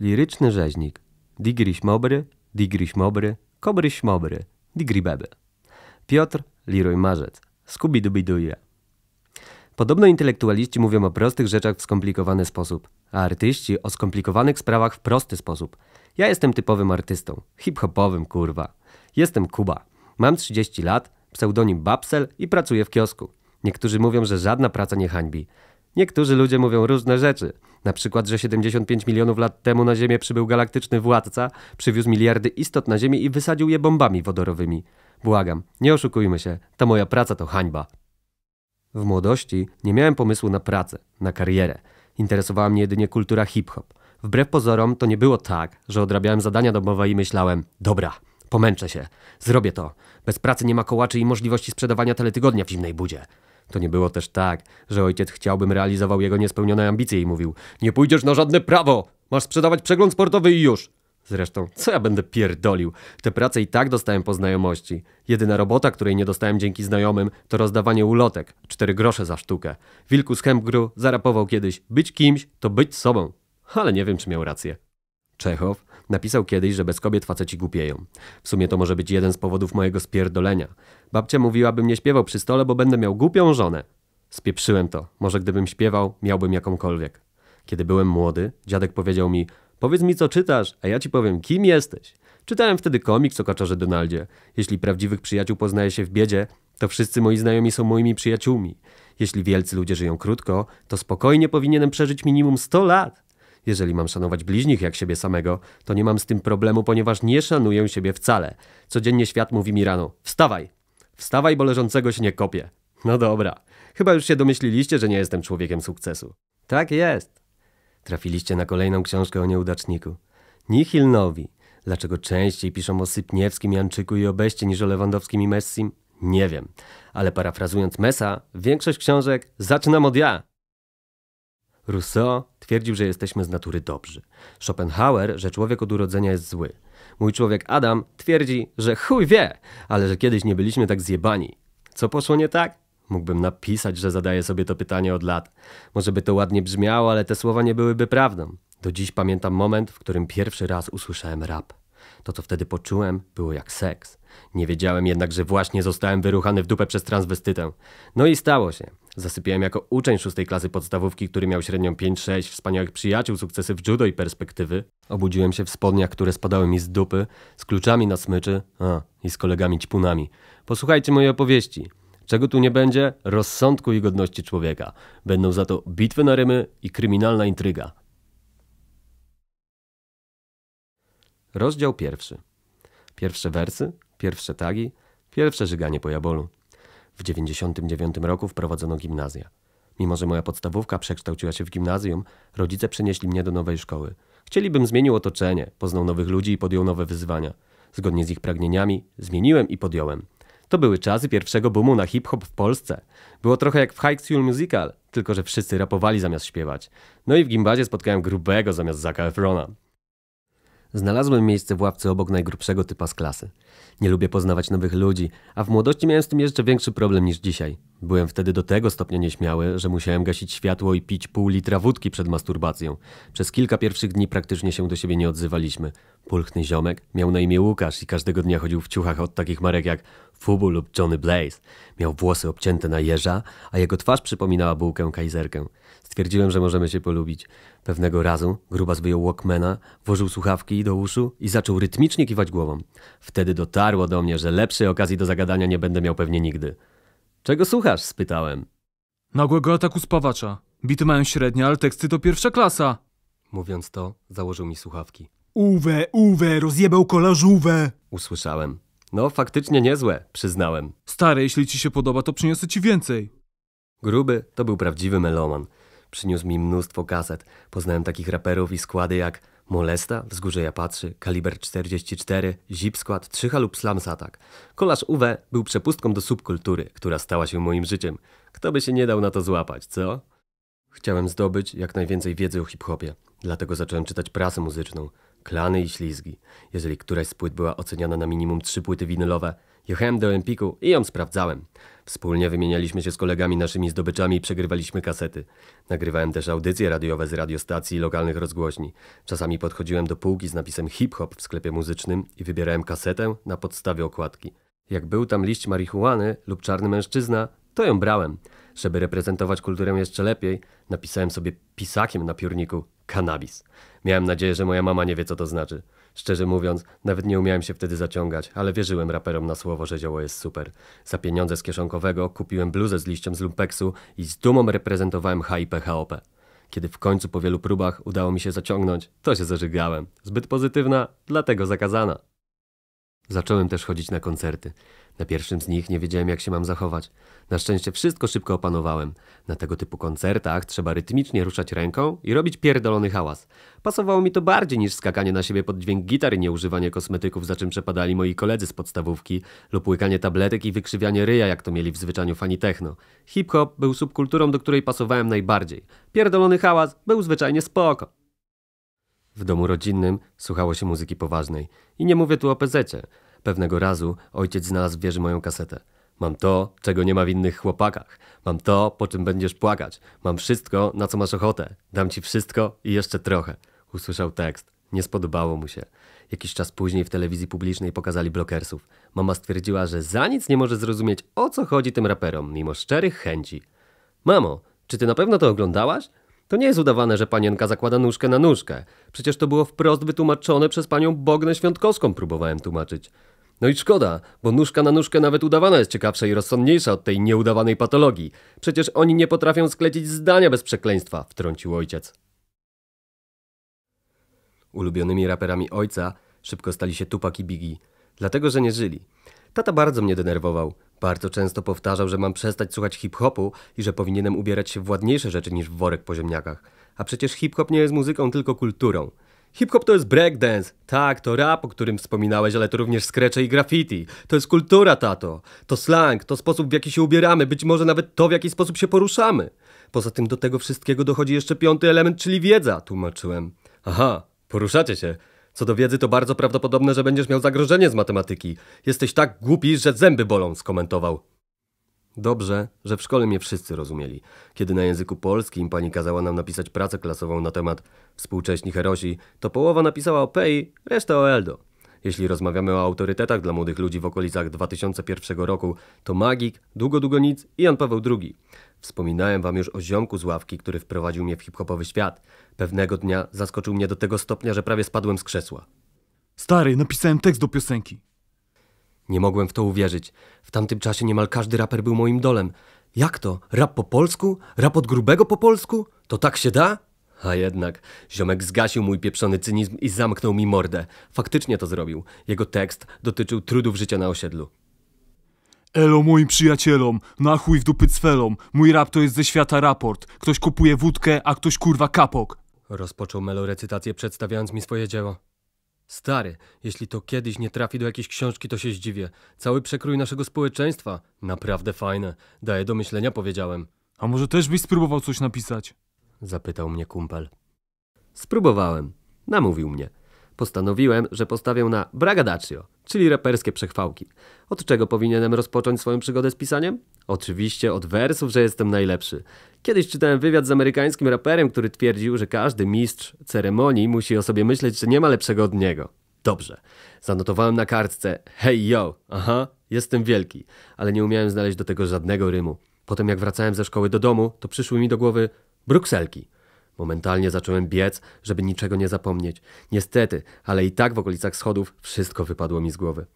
Liryczny rzeźnik. Digriś mobry, digriś mobry, kobryś mobry, digribeby. Piotr Liruj Marzec. dubiduje. Podobno intelektualiści mówią o prostych rzeczach w skomplikowany sposób, a artyści o skomplikowanych sprawach w prosty sposób. Ja jestem typowym artystą. Hip-hopowym, kurwa. Jestem Kuba. Mam 30 lat, pseudonim Babsel i pracuję w kiosku. Niektórzy mówią, że żadna praca nie hańbi. Niektórzy ludzie mówią różne rzeczy. Na przykład, że 75 milionów lat temu na Ziemię przybył galaktyczny władca, przywiózł miliardy istot na Ziemię i wysadził je bombami wodorowymi. Błagam, nie oszukujmy się, ta moja praca to hańba. W młodości nie miałem pomysłu na pracę, na karierę. Interesowała mnie jedynie kultura hip-hop. Wbrew pozorom to nie było tak, że odrabiałem zadania domowe i myślałem, dobra, pomęczę się, zrobię to. Bez pracy nie ma kołaczy i możliwości sprzedawania teletygodnia w zimnej budzie. To nie było też tak, że ojciec chciałbym realizował jego niespełnione ambicje i mówił: Nie pójdziesz na żadne prawo! Masz sprzedawać przegląd sportowy i już! Zresztą, co ja będę pierdolił? Te prace i tak dostałem po znajomości. Jedyna robota, której nie dostałem dzięki znajomym, to rozdawanie ulotek. Cztery grosze za sztukę. Wilku z zarapował kiedyś: Być kimś to być sobą. Ale nie wiem, czy miał rację. Czechow Napisał kiedyś, że bez kobiet faceci głupieją. W sumie to może być jeden z powodów mojego spierdolenia. Babcia mówiła, bym nie śpiewał przy stole, bo będę miał głupią żonę. Spieprzyłem to. Może gdybym śpiewał, miałbym jakąkolwiek. Kiedy byłem młody, dziadek powiedział mi: Powiedz mi, co czytasz, a ja ci powiem, kim jesteś. Czytałem wtedy komiks o kaczorze Donaldzie. Jeśli prawdziwych przyjaciół poznaje się w biedzie, to wszyscy moi znajomi są moimi przyjaciółmi. Jeśli wielcy ludzie żyją krótko, to spokojnie powinienem przeżyć minimum 100 lat. Jeżeli mam szanować bliźnich jak siebie samego, to nie mam z tym problemu, ponieważ nie szanuję siebie wcale. Codziennie świat mówi mi rano: wstawaj! Wstawaj, bo leżącego się nie kopie. No dobra, chyba już się domyśliliście, że nie jestem człowiekiem sukcesu. Tak jest. Trafiliście na kolejną książkę o nieudaczniku. Nihil Dlaczego częściej piszą o Sypniewskim, Janczyku i Obeście niż o Lewandowskim i Messim? Nie wiem. Ale parafrazując Mesa, większość książek zaczynam od ja. Rousseau twierdził, że jesteśmy z natury dobrzy. Schopenhauer, że człowiek od urodzenia jest zły. Mój człowiek Adam twierdzi, że chuj wie, ale że kiedyś nie byliśmy tak zjebani. Co poszło nie tak? Mógłbym napisać, że zadaję sobie to pytanie od lat. Może by to ładnie brzmiało, ale te słowa nie byłyby prawdą. Do dziś pamiętam moment, w którym pierwszy raz usłyszałem rap. To, co wtedy poczułem, było jak seks. Nie wiedziałem jednak, że właśnie zostałem wyruchany w dupę przez transwestytę. No i stało się. Zasypiałem jako uczeń szóstej klasy podstawówki, który miał średnią 5-6, wspaniałych przyjaciół, sukcesy w judo i perspektywy. Obudziłem się w spodniach, które spadały mi z dupy, z kluczami na smyczy a, i z kolegami ćpunami. Posłuchajcie mojej opowieści. Czego tu nie będzie? Rozsądku i godności człowieka. Będą za to bitwy na rymy i kryminalna intryga. Rozdział pierwszy. Pierwsze wersy pierwsze tagi, pierwsze żyganie po jabolu. W 1999 roku wprowadzono gimnazja. Mimo, że moja podstawówka przekształciła się w gimnazjum, rodzice przenieśli mnie do nowej szkoły. Chcielibym zmienił otoczenie, poznał nowych ludzi i podjął nowe wyzwania. Zgodnie z ich pragnieniami zmieniłem i podjąłem. To były czasy pierwszego boomu na hip-hop w Polsce. Było trochę jak w High School Musical, tylko że wszyscy rapowali zamiast śpiewać. No i w gimbazie spotkałem grubego zamiast Zaka Efrona. Znalazłem miejsce w ławce obok najgrubszego typa z klasy. Nie lubię poznawać nowych ludzi, a w młodości miałem z tym jeszcze większy problem niż dzisiaj. Byłem wtedy do tego stopnia nieśmiały, że musiałem gasić światło i pić pół litra wódki przed masturbacją. Przez kilka pierwszych dni praktycznie się do siebie nie odzywaliśmy. Pulchny ziomek miał na imię Łukasz i każdego dnia chodził w ciuchach od takich marek jak Fubu lub Johnny Blaze. Miał włosy obcięte na jeża, a jego twarz przypominała bułkę kajzerkę. Stwierdziłem, że możemy się polubić. Pewnego razu Grubas wyjął Walkmana, włożył słuchawki do uszu i zaczął rytmicznie kiwać głową. Wtedy dotarło do mnie, że lepszej okazji do zagadania nie będę miał pewnie nigdy. Czego słuchasz? spytałem. Nagłego ataku spawacza. Bity mają średnie, ale teksty to pierwsza klasa. Mówiąc to, założył mi słuchawki. Uwe, uwe, rozjebał kolażówę! Usłyszałem. No, faktycznie niezłe, przyznałem. Stary, jeśli ci się podoba, to przyniosę ci więcej. Gruby to był prawdziwy meloman. Przyniósł mi mnóstwo kaset. Poznałem takich raperów i składy jak Molesta, Wzgórze Ja Patrzy, Kaliber 44, Zip Skład, 3 lub Slams Attack. Kolarz UW był przepustką do subkultury, która stała się moim życiem. Kto by się nie dał na to złapać, co? Chciałem zdobyć jak najwięcej wiedzy o hip-hopie, dlatego zacząłem czytać prasę muzyczną klany i ślizgi. Jeżeli któraś z płyt była oceniana na minimum trzy płyty winylowe, jechałem do Empiku i ją sprawdzałem. Wspólnie wymienialiśmy się z kolegami naszymi zdobyczami i przegrywaliśmy kasety. Nagrywałem też audycje radiowe z radiostacji i lokalnych rozgłośni. Czasami podchodziłem do półki z napisem hip-hop w sklepie muzycznym i wybierałem kasetę na podstawie okładki. Jak był tam liść marihuany lub czarny mężczyzna, to ją brałem. Żeby reprezentować kulturę jeszcze lepiej, napisałem sobie pisakiem na piórniku kanabis. Miałem nadzieję, że moja mama nie wie, co to znaczy. Szczerze mówiąc, nawet nie umiałem się wtedy zaciągać, ale wierzyłem raperom na słowo, że zioło jest super. Za pieniądze z kieszonkowego kupiłem bluzę z liściem z lumpeksu i z dumą reprezentowałem HIP HOP. Kiedy w końcu po wielu próbach udało mi się zaciągnąć, to się zażygałem. Zbyt pozytywna, dlatego zakazana. Zacząłem też chodzić na koncerty. Na pierwszym z nich nie wiedziałem, jak się mam zachować. Na szczęście wszystko szybko opanowałem. Na tego typu koncertach trzeba rytmicznie ruszać ręką i robić pierdolony hałas. Pasowało mi to bardziej niż skakanie na siebie pod dźwięk gitary, nieużywanie kosmetyków, za czym przepadali moi koledzy z podstawówki, lub łykanie tabletek i wykrzywianie ryja, jak to mieli w zwyczaju fani techno. Hip-hop był subkulturą, do której pasowałem najbardziej. Pierdolony hałas był zwyczajnie spoko. W domu rodzinnym słuchało się muzyki poważnej. I nie mówię tu o pezecie. Pewnego razu ojciec znalazł w wieży moją kasetę. Mam to, czego nie ma w innych chłopakach. Mam to, po czym będziesz płakać. Mam wszystko, na co masz ochotę. Dam ci wszystko i jeszcze trochę. Usłyszał tekst. Nie spodobało mu się. Jakiś czas później w telewizji publicznej pokazali blokersów. Mama stwierdziła, że za nic nie może zrozumieć, o co chodzi tym raperom, mimo szczerych chęci. Mamo, czy ty na pewno to oglądałaś? To nie jest udawane, że panienka zakłada nóżkę na nóżkę. Przecież to było wprost wytłumaczone przez panią Bognę Świątkowską, próbowałem tłumaczyć. No i szkoda, bo nóżka na nóżkę nawet udawana jest ciekawsza i rozsądniejsza od tej nieudawanej patologii. Przecież oni nie potrafią sklecić zdania bez przekleństwa, wtrącił ojciec. Ulubionymi raperami ojca szybko stali się Tupac i Biggie, dlatego że nie żyli. Tata bardzo mnie denerwował. Bardzo często powtarzał, że mam przestać słuchać hip-hopu i że powinienem ubierać się w ładniejsze rzeczy niż w worek po ziemniakach. A przecież hip-hop nie jest muzyką, tylko kulturą. Hip-hop to jest breakdance. Tak, to rap, o którym wspominałeś, ale to również skrecze i graffiti. To jest kultura, tato. To slang, to sposób w jaki się ubieramy, być może nawet to w jaki sposób się poruszamy. Poza tym do tego wszystkiego dochodzi jeszcze piąty element, czyli wiedza, tłumaczyłem. Aha, poruszacie się. Co do wiedzy, to bardzo prawdopodobne, że będziesz miał zagrożenie z matematyki. Jesteś tak głupi, że zęby bolą, skomentował. Dobrze, że w szkole mnie wszyscy rozumieli. Kiedy na języku polskim pani kazała nam napisać pracę klasową na temat współcześni herosi, to połowa napisała o Pei, reszta o Eldo. Jeśli rozmawiamy o autorytetach dla młodych ludzi w okolicach 2001 roku, to Magik, Długo Długo Nic i Jan Paweł II. Wspominałem wam już o ziomku z ławki, który wprowadził mnie w hip-hopowy świat. Pewnego dnia zaskoczył mnie do tego stopnia, że prawie spadłem z krzesła. Stary, napisałem tekst do piosenki. Nie mogłem w to uwierzyć. W tamtym czasie niemal każdy raper był moim dolem. Jak to? Rap po polsku? Rap od grubego po polsku? To tak się da? A jednak, ziomek zgasił mój pieprzony cynizm i zamknął mi mordę. Faktycznie to zrobił. Jego tekst dotyczył trudów życia na osiedlu. Elo moim przyjacielom, na chuj w dupy cfelom. Mój rap to jest ze świata raport. Ktoś kupuje wódkę, a ktoś kurwa kapok. Rozpoczął melorecytację, przedstawiając mi swoje dzieło. Stary, jeśli to kiedyś nie trafi do jakiejś książki, to się zdziwię. Cały przekrój naszego społeczeństwa. Naprawdę fajne. Daje do myślenia, powiedziałem. A może też byś spróbował coś napisać? Zapytał mnie kumpel. Spróbowałem. Namówił mnie. Postanowiłem, że postawię na bragadaccio czyli raperskie przechwałki. Od czego powinienem rozpocząć swoją przygodę z pisaniem? Oczywiście od wersów, że jestem najlepszy. Kiedyś czytałem wywiad z amerykańskim raperem, który twierdził, że każdy mistrz ceremonii musi o sobie myśleć, że nie ma lepszego od niego. Dobrze. Zanotowałem na kartce Hey yo, aha, jestem wielki, ale nie umiałem znaleźć do tego żadnego rymu. Potem jak wracałem ze szkoły do domu, to przyszły mi do głowy Brukselki. Momentalnie zacząłem biec, żeby niczego nie zapomnieć. Niestety, ale i tak w okolicach schodów wszystko wypadło mi z głowy.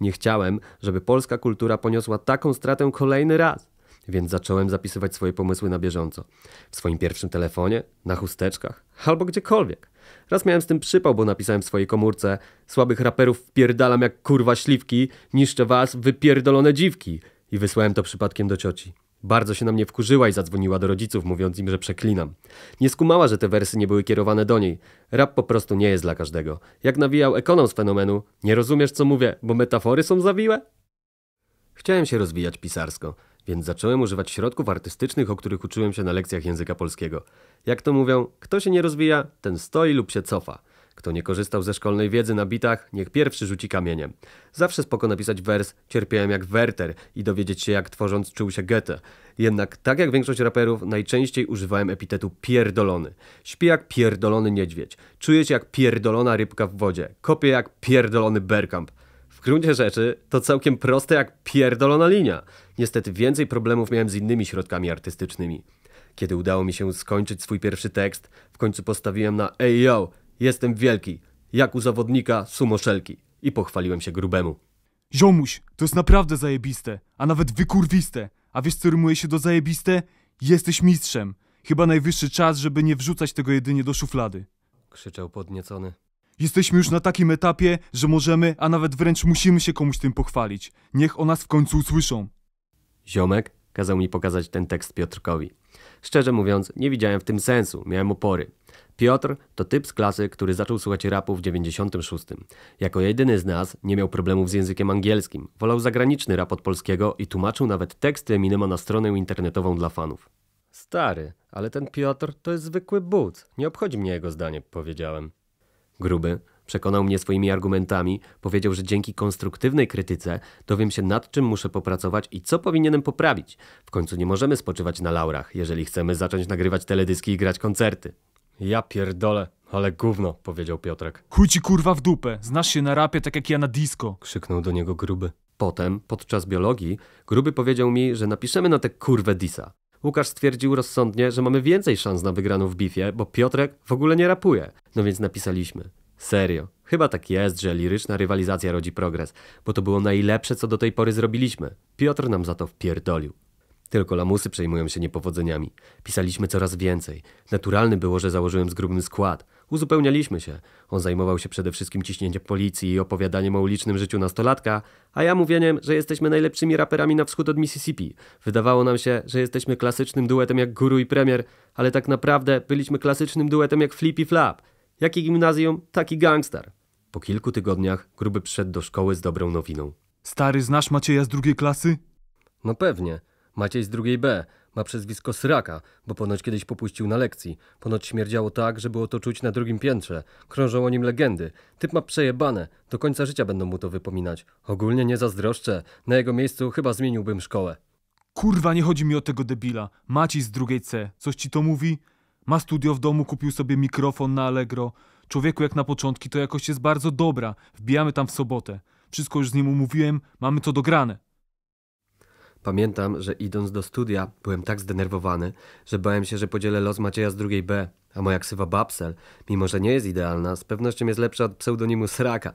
Nie chciałem, żeby polska kultura poniosła taką stratę kolejny raz, więc zacząłem zapisywać swoje pomysły na bieżąco. W swoim pierwszym telefonie, na chusteczkach albo gdziekolwiek. Raz miałem z tym przypał, bo napisałem w swojej komórce słabych raperów wpierdalam jak kurwa śliwki, niszczę was, wypierdolone dziwki. I wysłałem to przypadkiem do cioci. Bardzo się na mnie wkurzyła i zadzwoniła do rodziców, mówiąc im, że przeklinam. Nie skumała, że te wersy nie były kierowane do niej. Rap po prostu nie jest dla każdego. Jak nawijał ekonom z fenomenu, nie rozumiesz co mówię, bo metafory są zawiłe? Chciałem się rozwijać pisarsko, więc zacząłem używać środków artystycznych, o których uczyłem się na lekcjach języka polskiego. Jak to mówią, kto się nie rozwija, ten stoi lub się cofa. Kto nie korzystał ze szkolnej wiedzy na bitach, niech pierwszy rzuci kamieniem. Zawsze spoko napisać wers Cierpiałem jak Werter i dowiedzieć się jak tworząc czuł się Goethe. Jednak tak jak większość raperów, najczęściej używałem epitetu pierdolony. Śpię jak pierdolony niedźwiedź. Czuję się jak pierdolona rybka w wodzie. Kopię jak pierdolony Berkamp. W gruncie rzeczy to całkiem proste jak pierdolona linia. Niestety więcej problemów miałem z innymi środkami artystycznymi. Kiedy udało mi się skończyć swój pierwszy tekst, w końcu postawiłem na Ej yo, Jestem wielki, jak u zawodnika sumoszelki. I pochwaliłem się grubemu. Ziomuś, to jest naprawdę zajebiste, a nawet wykurwiste. A wiesz co rymuje się do zajebiste? Jesteś mistrzem. Chyba najwyższy czas, żeby nie wrzucać tego jedynie do szuflady. Krzyczał podniecony. Jesteśmy już na takim etapie, że możemy, a nawet wręcz musimy się komuś tym pochwalić. Niech o nas w końcu usłyszą. Ziomek kazał mi pokazać ten tekst Piotrkowi. Szczerze mówiąc, nie widziałem w tym sensu, miałem opory. Piotr to typ z klasy, który zaczął słuchać rapu w 96. Jako jedyny z nas nie miał problemów z językiem angielskim. Wolał zagraniczny rap od polskiego i tłumaczył nawet teksty Eminema na stronę internetową dla fanów. Stary, ale ten Piotr to jest zwykły but. Nie obchodzi mnie jego zdanie, powiedziałem. Gruby, Przekonał mnie swoimi argumentami, powiedział, że dzięki konstruktywnej krytyce dowiem się nad czym muszę popracować i co powinienem poprawić. W końcu nie możemy spoczywać na laurach, jeżeli chcemy zacząć nagrywać teledyski i grać koncerty. Ja pierdolę, ale gówno, powiedział Piotrek. Chuj ci kurwa w dupę, znasz się na rapie tak jak ja na disco. Krzyknął do niego gruby. Potem, podczas biologii, gruby powiedział mi, że napiszemy na tę kurwę disa. Łukasz stwierdził rozsądnie, że mamy więcej szans na wygraną w bifie, bo Piotrek w ogóle nie rapuje. No więc napisaliśmy. Serio. Chyba tak jest, że liryczna rywalizacja rodzi progres, bo to było najlepsze, co do tej pory zrobiliśmy. Piotr nam za to wpierdolił. Tylko lamusy przejmują się niepowodzeniami. Pisaliśmy coraz więcej. Naturalne było, że założyłem zgrubny skład. Uzupełnialiśmy się. On zajmował się przede wszystkim ciśnieniem policji i opowiadaniem o ulicznym życiu nastolatka, a ja mówieniem, że jesteśmy najlepszymi raperami na wschód od Mississippi. Wydawało nam się, że jesteśmy klasycznym duetem jak Guru i Premier, ale tak naprawdę byliśmy klasycznym duetem jak Flip i Flap. Jakie gimnazjum, taki gangster. Po kilku tygodniach gruby przyszedł do szkoły z dobrą nowiną. Stary, znasz Macieja z drugiej klasy? No pewnie. Maciej z drugiej B ma przezwisko Sraka, bo ponoć kiedyś popuścił na lekcji. Ponoć śmierdziało tak, że było to czuć na drugim piętrze. Krążą o nim legendy. Typ ma przejebane. Do końca życia będą mu to wypominać. Ogólnie nie zazdroszczę. Na jego miejscu chyba zmieniłbym szkołę. Kurwa, nie chodzi mi o tego debila. Maciej z drugiej C. Coś ci to mówi? Ma studio w domu, kupił sobie mikrofon na Allegro. Człowieku, jak na początki, to jakość jest bardzo dobra. Wbijamy tam w sobotę. Wszystko już z nim umówiłem, mamy to dograne. Pamiętam, że idąc do studia byłem tak zdenerwowany, że bałem się, że podzielę los Macieja z drugiej B, a moja ksywa Babsel, mimo że nie jest idealna, z pewnością jest lepsza od pseudonimu Sraka.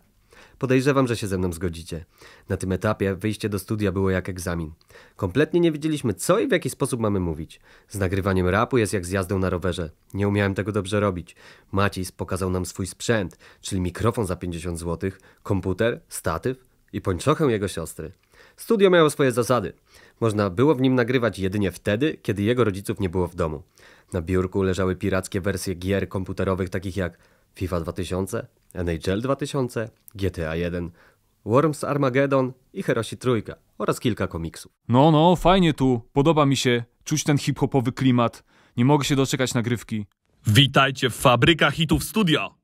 Podejrzewam, że się ze mną zgodzicie. Na tym etapie wyjście do studia było jak egzamin. Kompletnie nie wiedzieliśmy, co i w jaki sposób mamy mówić. Z nagrywaniem rapu jest jak z jazdą na rowerze. Nie umiałem tego dobrze robić. Macis pokazał nam swój sprzęt, czyli mikrofon za 50 zł, komputer, statyw i pończochę jego siostry. Studio miało swoje zasady – można było w nim nagrywać jedynie wtedy, kiedy jego rodziców nie było w domu. Na biurku leżały pirackie wersje gier komputerowych takich jak FIFA 2000, NHL 2000, GTA 1, Worms Armageddon i Herosi Trójka oraz kilka komiksów. No, no, fajnie tu, podoba mi się, czuć ten hip-hopowy klimat. Nie mogę się doczekać nagrywki. Witajcie w Fabryka Hitów Studio!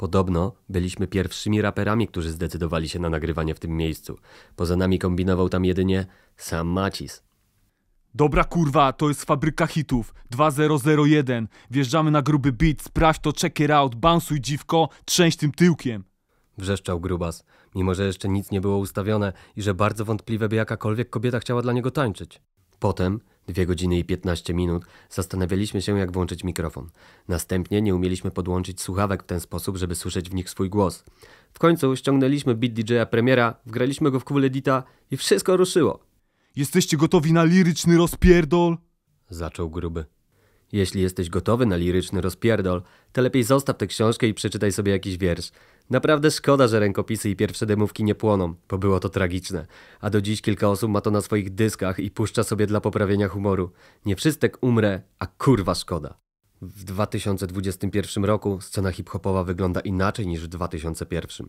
Podobno byliśmy pierwszymi raperami, którzy zdecydowali się na nagrywanie w tym miejscu. Poza nami kombinował tam jedynie sam Macis. Dobra kurwa, to jest fabryka hitów 2001. Wjeżdżamy na gruby beat, sprawdź to, check it out, bansuj dziwko, trzęść tym tyłkiem. Wrzeszczał grubas, mimo że jeszcze nic nie było ustawione i że bardzo wątpliwe by jakakolwiek kobieta chciała dla niego tańczyć. Potem, 2 godziny i 15 minut, zastanawialiśmy się, jak włączyć mikrofon. Następnie nie umieliśmy podłączyć słuchawek w ten sposób, żeby słyszeć w nich swój głos. W końcu ściągnęliśmy beat DJ-a premiera, wgraliśmy go w cool edita i wszystko ruszyło. Jesteście gotowi na liryczny rozpierdol? Zaczął gruby. Jeśli jesteś gotowy na liryczny rozpierdol, to lepiej zostaw tę książkę i przeczytaj sobie jakiś wiersz. Naprawdę szkoda, że rękopisy i pierwsze demówki nie płoną, bo było to tragiczne. A do dziś kilka osób ma to na swoich dyskach i puszcza sobie dla poprawienia humoru. Nie wszystek umrę, a kurwa szkoda. W 2021 roku scena hip-hopowa wygląda inaczej niż w 2001.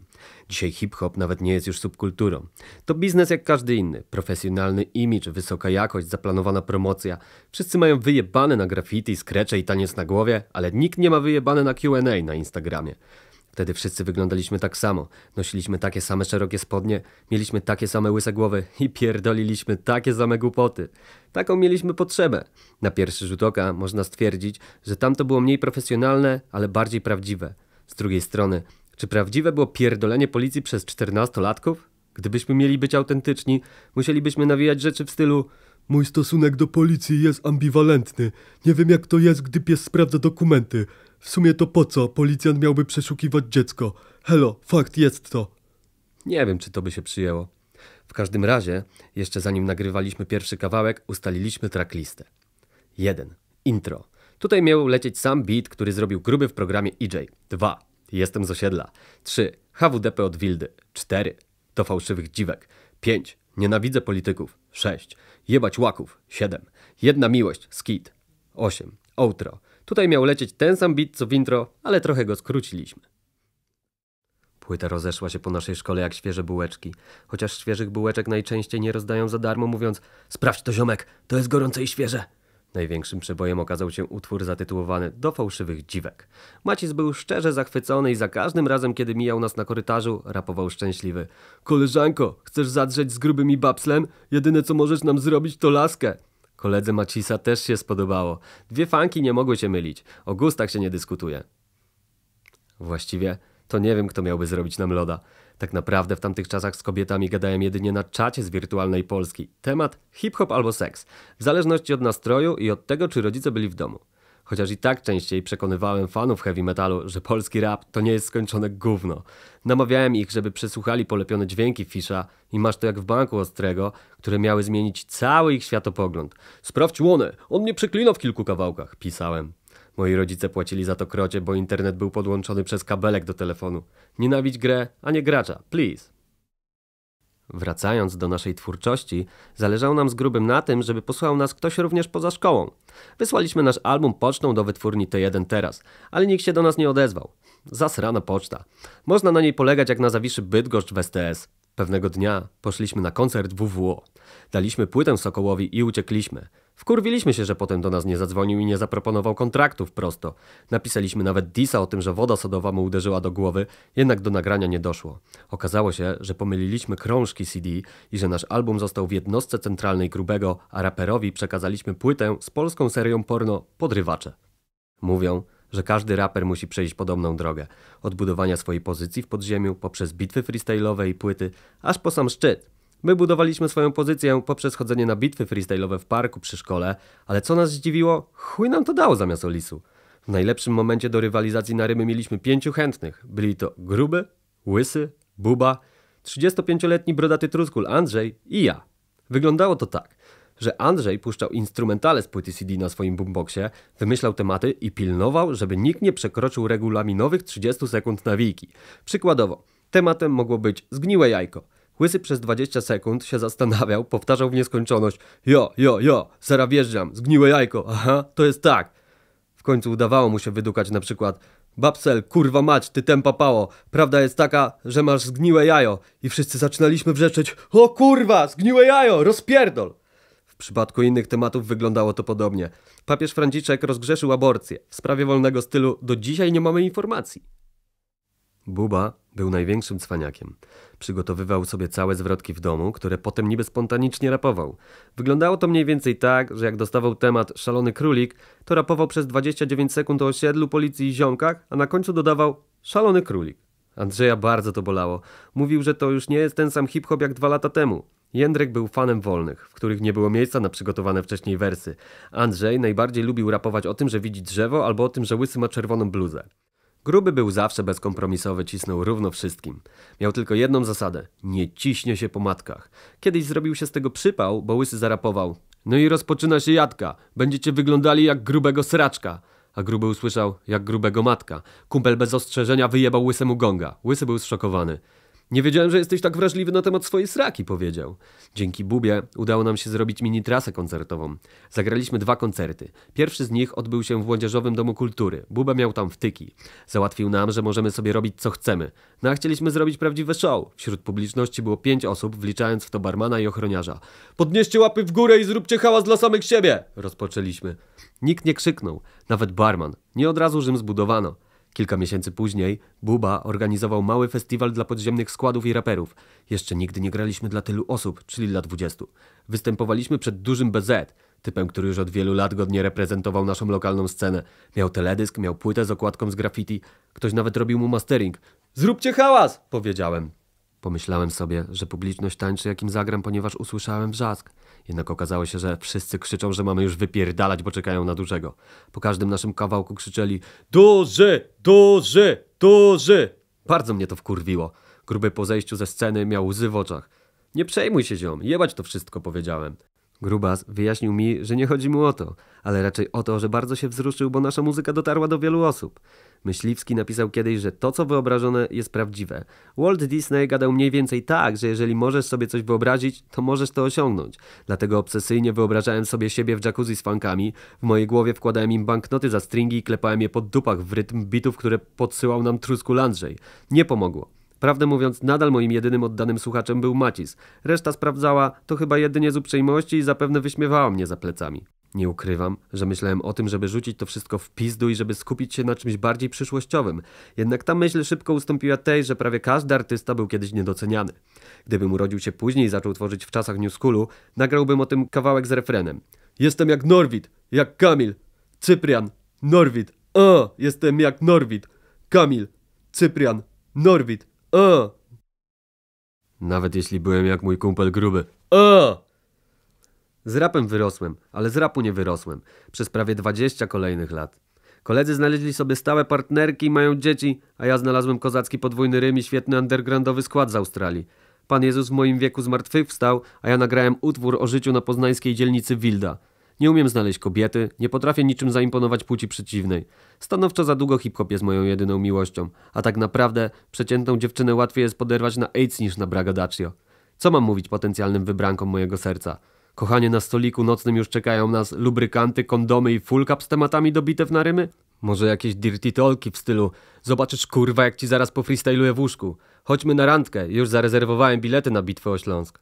Dzisiaj hip-hop nawet nie jest już subkulturą. To biznes jak każdy inny. Profesjonalny imidż, wysoka jakość, zaplanowana promocja. Wszyscy mają wyjebane na graffiti, skrecze i taniec na głowie, ale nikt nie ma wyjebane na Q&A na Instagramie. Wtedy wszyscy wyglądaliśmy tak samo, nosiliśmy takie same szerokie spodnie, mieliśmy takie same łyse głowy i pierdoliliśmy takie same głupoty. Taką mieliśmy potrzebę. Na pierwszy rzut oka można stwierdzić, że tamto było mniej profesjonalne, ale bardziej prawdziwe. Z drugiej strony, czy prawdziwe było pierdolenie policji przez 14-latków? Gdybyśmy mieli być autentyczni, musielibyśmy nawijać rzeczy w stylu Mój stosunek do policji jest ambiwalentny. Nie wiem jak to jest, gdy pies sprawdza dokumenty. W sumie to po co policjant miałby przeszukiwać dziecko? Helo, fakt jest to. Nie wiem, czy to by się przyjęło. W każdym razie, jeszcze zanim nagrywaliśmy pierwszy kawałek, ustaliliśmy tracklistę. 1. Intro. Tutaj miał lecieć sam beat, który zrobił gruby w programie EJ. 2. Jestem z osiedla. 3. HWDP od Wildy. 4. Do fałszywych dziwek. 5. Nienawidzę polityków. 6. Jebać łaków. 7. Jedna miłość. Skit. 8. Outro. Tutaj miał lecieć ten sam bit co w intro, ale trochę go skróciliśmy. Płyta rozeszła się po naszej szkole jak świeże bułeczki, chociaż świeżych bułeczek najczęściej nie rozdają za darmo, mówiąc Sprawdź to ziomek, to jest gorące i świeże. Największym przebojem okazał się utwór zatytułowany Do fałszywych dziwek. Macis był szczerze zachwycony i za każdym razem, kiedy mijał nas na korytarzu, rapował szczęśliwy. Koleżanko, chcesz zadrzeć z grubym i babslem? Jedyne co możesz nam zrobić to laskę. Koledze Macisa też się spodobało. Dwie fanki nie mogły się mylić. O gustach się nie dyskutuje. Właściwie to nie wiem, kto miałby zrobić nam loda. Tak naprawdę w tamtych czasach z kobietami gadałem jedynie na czacie z wirtualnej Polski. Temat hip-hop albo seks. W zależności od nastroju i od tego, czy rodzice byli w domu. Chociaż i tak częściej przekonywałem fanów heavy metalu, że polski rap to nie jest skończone gówno. Namawiałem ich, żeby przesłuchali polepione dźwięki Fisza i masz to jak w banku ostrego, które miały zmienić cały ich światopogląd. Sprawdź łonę, on mnie przeklinał w kilku kawałkach, pisałem. Moi rodzice płacili za to krocie, bo internet był podłączony przez kabelek do telefonu. Nienawidź grę, a nie gracza, please. Wracając do naszej twórczości, zależało nam z grubym na tym, żeby posłał nas ktoś również poza szkołą. Wysłaliśmy nasz album pocztą do wytwórni T1 teraz, ale nikt się do nas nie odezwał. Zasrana poczta. Można na niej polegać jak na zawiszy Bydgoszcz w STS. Pewnego dnia poszliśmy na koncert WWO. Daliśmy płytę Sokołowi i uciekliśmy. Wkurwiliśmy się, że potem do nas nie zadzwonił i nie zaproponował kontraktów prosto. Napisaliśmy nawet Disa o tym, że woda sodowa mu uderzyła do głowy, jednak do nagrania nie doszło. Okazało się, że pomyliliśmy krążki CD i że nasz album został w jednostce centralnej grubego, a raperowi przekazaliśmy płytę z polską serią porno Podrywacze. Mówią, że każdy raper musi przejść podobną drogę. Od budowania swojej pozycji w podziemiu, poprzez bitwy freestyle'owe i płyty, aż po sam szczyt – My budowaliśmy swoją pozycję poprzez chodzenie na bitwy freestyle'owe w parku przy szkole, ale co nas zdziwiło, chuj nam to dało zamiast Olisu. W najlepszym momencie do rywalizacji na rymy mieliśmy pięciu chętnych. Byli to Gruby, Łysy, Buba, 35-letni brodaty truskul Andrzej i ja. Wyglądało to tak, że Andrzej puszczał instrumentale z płyty CD na swoim boomboxie, wymyślał tematy i pilnował, żeby nikt nie przekroczył regulaminowych 30 sekund nawijki. Przykładowo, tematem mogło być zgniłe jajko – Łysy przez 20 sekund się zastanawiał, powtarzał w nieskończoność. Jo, jo, jo, sera wjeżdżam, zgniłe jajko, aha, to jest tak. W końcu udawało mu się wydukać na przykład Babsel, kurwa mać, ty tempa pało. Prawda jest taka, że masz zgniłe jajo. I wszyscy zaczynaliśmy wrzeszczeć, o kurwa, zgniłe jajo, rozpierdol. W przypadku innych tematów wyglądało to podobnie. Papież Franciszek rozgrzeszył aborcję. W sprawie wolnego stylu do dzisiaj nie mamy informacji. Buba był największym cwaniakiem. Przygotowywał sobie całe zwrotki w domu, które potem niby spontanicznie rapował. Wyglądało to mniej więcej tak, że jak dostawał temat szalony królik, to rapował przez 29 sekund o osiedlu, policji i ziomkach, a na końcu dodawał szalony królik. Andrzeja bardzo to bolało. Mówił, że to już nie jest ten sam hip-hop jak dwa lata temu. Jędrek był fanem wolnych, w których nie było miejsca na przygotowane wcześniej wersy. Andrzej najbardziej lubił rapować o tym, że widzi drzewo albo o tym, że łysy ma czerwoną bluzę. Gruby był zawsze bezkompromisowy, cisnął równo wszystkim. Miał tylko jedną zasadę: nie ciśnie się po matkach. Kiedyś zrobił się z tego przypał, bo łysy zarapował: No i rozpoczyna się jadka, będziecie wyglądali jak grubego sraczka. A gruby usłyszał, jak grubego matka. Kumpel bez ostrzeżenia wyjebał łysemu gonga. Łysy był zszokowany. Nie wiedziałem, że jesteś tak wrażliwy na temat swojej sraki, powiedział. Dzięki Bubie udało nam się zrobić mini trasę koncertową. Zagraliśmy dwa koncerty. Pierwszy z nich odbył się w Młodzieżowym Domu Kultury. Buba miał tam wtyki. Załatwił nam, że możemy sobie robić co chcemy. No a chcieliśmy zrobić prawdziwe show. Wśród publiczności było pięć osób, wliczając w to barmana i ochroniarza. Podnieście łapy w górę i zróbcie hałas dla samych siebie! Rozpoczęliśmy. Nikt nie krzyknął, nawet barman. Nie od razu Rzym zbudowano. Kilka miesięcy później Buba organizował mały festiwal dla podziemnych składów i raperów. Jeszcze nigdy nie graliśmy dla tylu osób, czyli dla 20. Występowaliśmy przed dużym BZ, typem, który już od wielu lat godnie reprezentował naszą lokalną scenę. Miał teledysk, miał płytę z okładką z graffiti. Ktoś nawet robił mu mastering. Zróbcie hałas! powiedziałem. Pomyślałem sobie, że publiczność tańczy jakim zagram, ponieważ usłyszałem wrzask. Jednak okazało się, że wszyscy krzyczą, że mamy już wypierdalać, bo czekają na dużego. Po każdym naszym kawałku krzyczeli Duży! Duży! Duży! Bardzo mnie to wkurwiło. Gruby po zejściu ze sceny miał łzy w oczach. Nie przejmuj się ziom, jebać to wszystko, powiedziałem. Grubas wyjaśnił mi, że nie chodzi mu o to, ale raczej o to, że bardzo się wzruszył, bo nasza muzyka dotarła do wielu osób. Myśliwski napisał kiedyś, że to, co wyobrażone, jest prawdziwe. Walt Disney gadał mniej więcej tak, że jeżeli możesz sobie coś wyobrazić, to możesz to osiągnąć. Dlatego obsesyjnie wyobrażałem sobie siebie w jacuzzi z fankami, w mojej głowie wkładałem im banknoty za stringi i klepałem je pod dupach w rytm bitów, które podsyłał nam Trusku Landrzej. Nie pomogło. Prawdę mówiąc, nadal moim jedynym oddanym słuchaczem był Macis. Reszta sprawdzała to chyba jedynie z uprzejmości i zapewne wyśmiewała mnie za plecami. Nie ukrywam, że myślałem o tym, żeby rzucić to wszystko w pizdu i żeby skupić się na czymś bardziej przyszłościowym. Jednak ta myśl szybko ustąpiła tej, że prawie każdy artysta był kiedyś niedoceniany. Gdybym urodził się później i zaczął tworzyć w czasach New Schoolu, nagrałbym o tym kawałek z refrenem. Jestem jak Norwid, jak Kamil, Cyprian, Norwid, o, jestem jak Norwid, Kamil, Cyprian, Norwid, E. Nawet jeśli byłem jak mój kumpel gruby. E. Z rapem wyrosłem, ale z rapu nie wyrosłem. Przez prawie 20 kolejnych lat. Koledzy znaleźli sobie stałe partnerki i mają dzieci, a ja znalazłem kozacki podwójny rym i świetny undergroundowy skład z Australii. Pan Jezus w moim wieku zmartwychwstał, a ja nagrałem utwór o życiu na poznańskiej dzielnicy Wilda. Nie umiem znaleźć kobiety, nie potrafię niczym zaimponować płci przeciwnej. Stanowczo za długo hip-hop jest moją jedyną miłością, a tak naprawdę przeciętną dziewczynę łatwiej jest poderwać na AIDS niż na Bragadaccio. Co mam mówić potencjalnym wybrankom mojego serca? Kochanie, na stoliku nocnym już czekają nas lubrykanty, kondomy i fullcap z tematami do bitew na rymy? Może jakieś dirty talki w stylu Zobaczysz kurwa jak ci zaraz pofreestyluję w łóżku. Chodźmy na randkę, już zarezerwowałem bilety na bitwę o Śląsk.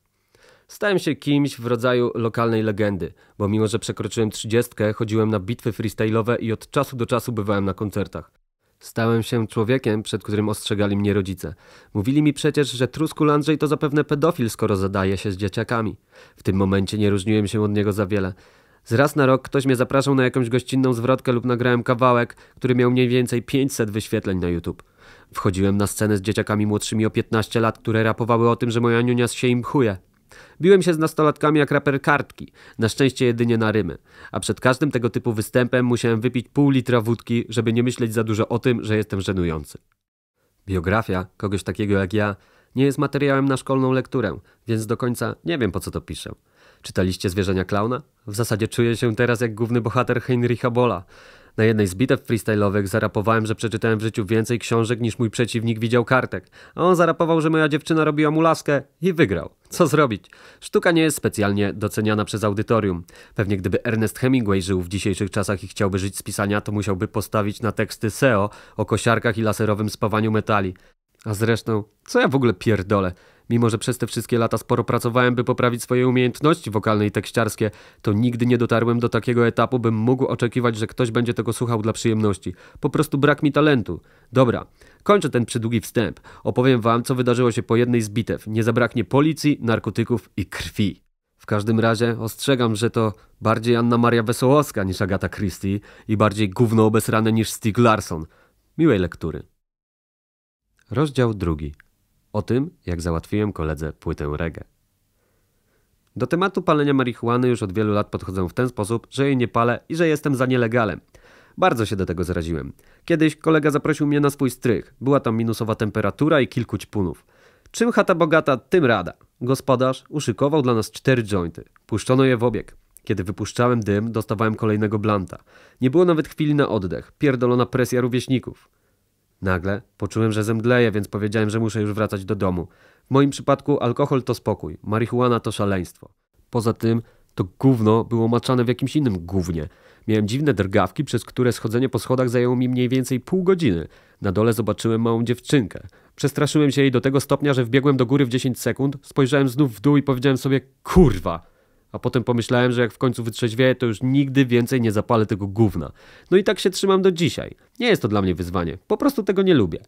Stałem się kimś w rodzaju lokalnej legendy, bo mimo, że przekroczyłem trzydziestkę, chodziłem na bitwy freestyle'owe i od czasu do czasu bywałem na koncertach. Stałem się człowiekiem, przed którym ostrzegali mnie rodzice. Mówili mi przecież, że Truskul Andrzej to zapewne pedofil, skoro zadaje się z dzieciakami. W tym momencie nie różniłem się od niego za wiele. Z raz na rok ktoś mnie zapraszał na jakąś gościnną zwrotkę lub nagrałem kawałek, który miał mniej więcej 500 wyświetleń na YouTube. Wchodziłem na scenę z dzieciakami młodszymi o 15 lat, które rapowały o tym, że moja niunia się im chuje. Biłem się z nastolatkami jak raper kartki, na szczęście jedynie na rymy. A przed każdym tego typu występem musiałem wypić pół litra wódki, żeby nie myśleć za dużo o tym, że jestem żenujący. Biografia kogoś takiego jak ja nie jest materiałem na szkolną lekturę, więc do końca nie wiem po co to piszę. Czytaliście Zwierzenia Klauna? W zasadzie czuję się teraz jak główny bohater Heinricha Bola. Na jednej z bitew freestyle'owych zarapowałem, że przeczytałem w życiu więcej książek niż mój przeciwnik widział kartek. A on zarapował, że moja dziewczyna robiła mu laskę i wygrał. Co zrobić? Sztuka nie jest specjalnie doceniana przez audytorium. Pewnie gdyby Ernest Hemingway żył w dzisiejszych czasach i chciałby żyć z pisania, to musiałby postawić na teksty SEO o kosiarkach i laserowym spawaniu metali. A zresztą, co ja w ogóle pierdolę? Mimo, że przez te wszystkie lata sporo pracowałem, by poprawić swoje umiejętności wokalne i tekściarskie, to nigdy nie dotarłem do takiego etapu, bym mógł oczekiwać, że ktoś będzie tego słuchał dla przyjemności. Po prostu brak mi talentu. Dobra, kończę ten przydługi wstęp. Opowiem wam, co wydarzyło się po jednej z bitew. Nie zabraknie policji, narkotyków i krwi. W każdym razie ostrzegam, że to bardziej Anna Maria Wesołowska niż Agata Christie i bardziej gówno obesrane niż Stig Larsson. Miłej lektury. Rozdział drugi o tym, jak załatwiłem koledze płytę reggae. Do tematu palenia marihuany już od wielu lat podchodzę w ten sposób, że jej nie palę i że jestem za nielegalem. Bardzo się do tego zraziłem. Kiedyś kolega zaprosił mnie na swój strych. Była tam minusowa temperatura i kilku ćpunów. Czym chata bogata, tym rada. Gospodarz uszykował dla nas cztery jointy. Puszczono je w obieg. Kiedy wypuszczałem dym, dostawałem kolejnego blanta. Nie było nawet chwili na oddech. Pierdolona presja rówieśników. Nagle poczułem, że zemdleję, więc powiedziałem, że muszę już wracać do domu. W moim przypadku alkohol to spokój, marihuana to szaleństwo. Poza tym to gówno było maczane w jakimś innym gównie. Miałem dziwne drgawki, przez które schodzenie po schodach zajęło mi mniej więcej pół godziny. Na dole zobaczyłem małą dziewczynkę. Przestraszyłem się jej do tego stopnia, że wbiegłem do góry w 10 sekund, spojrzałem znów w dół i powiedziałem sobie kurwa. A potem pomyślałem, że jak w końcu wytrzeźwieję, to już nigdy więcej nie zapalę tego gówna. No i tak się trzymam do dzisiaj. Nie jest to dla mnie wyzwanie. Po prostu tego nie lubię.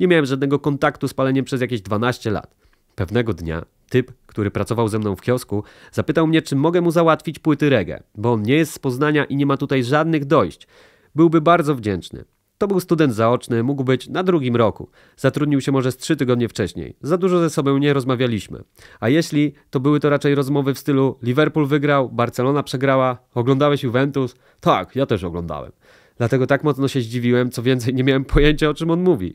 Nie miałem żadnego kontaktu z paleniem przez jakieś 12 lat. Pewnego dnia typ, który pracował ze mną w kiosku, zapytał mnie, czy mogę mu załatwić płyty reggae, bo on nie jest z Poznania i nie ma tutaj żadnych dojść. Byłby bardzo wdzięczny. To był student zaoczny, mógł być na drugim roku. Zatrudnił się może z trzy tygodnie wcześniej. Za dużo ze sobą nie rozmawialiśmy. A jeśli, to były to raczej rozmowy w stylu Liverpool wygrał, Barcelona przegrała, oglądałeś Juventus? Tak, ja też oglądałem. Dlatego tak mocno się zdziwiłem, co więcej nie miałem pojęcia o czym on mówi.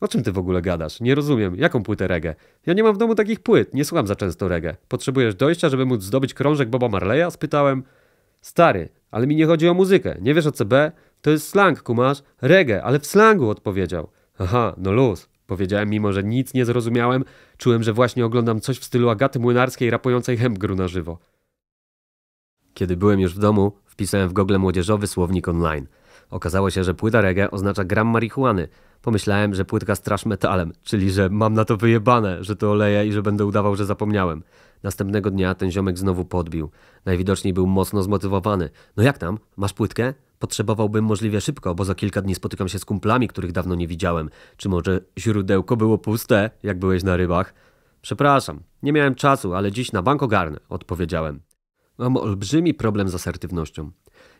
O czym ty w ogóle gadasz? Nie rozumiem. Jaką płytę reggae? Ja nie mam w domu takich płyt, nie słucham za często reggae. Potrzebujesz dojścia, żeby móc zdobyć krążek Boba Marleya? Spytałem. Stary, ale mi nie chodzi o muzykę. Nie wiesz o CB? To jest slang, kumasz? Reggae, ale w slangu odpowiedział. Aha, no luz. Powiedziałem, mimo że nic nie zrozumiałem, czułem, że właśnie oglądam coś w stylu Agaty Młynarskiej rapującej Hemgru na żywo. Kiedy byłem już w domu, wpisałem w Google młodzieżowy słownik online. Okazało się, że płyta reggae oznacza gram marihuany. Pomyślałem, że płytka strasz metalem, czyli że mam na to wyjebane, że to oleję i że będę udawał, że zapomniałem. Następnego dnia ten ziomek znowu podbił. Najwidoczniej był mocno zmotywowany. No jak tam? Masz płytkę? Potrzebowałbym możliwie szybko, bo za kilka dni spotykam się z kumplami, których dawno nie widziałem. Czy może źródełko było puste, jak byłeś na rybach? Przepraszam, nie miałem czasu, ale dziś na bank ogarnę, odpowiedziałem. Mam olbrzymi problem z asertywnością.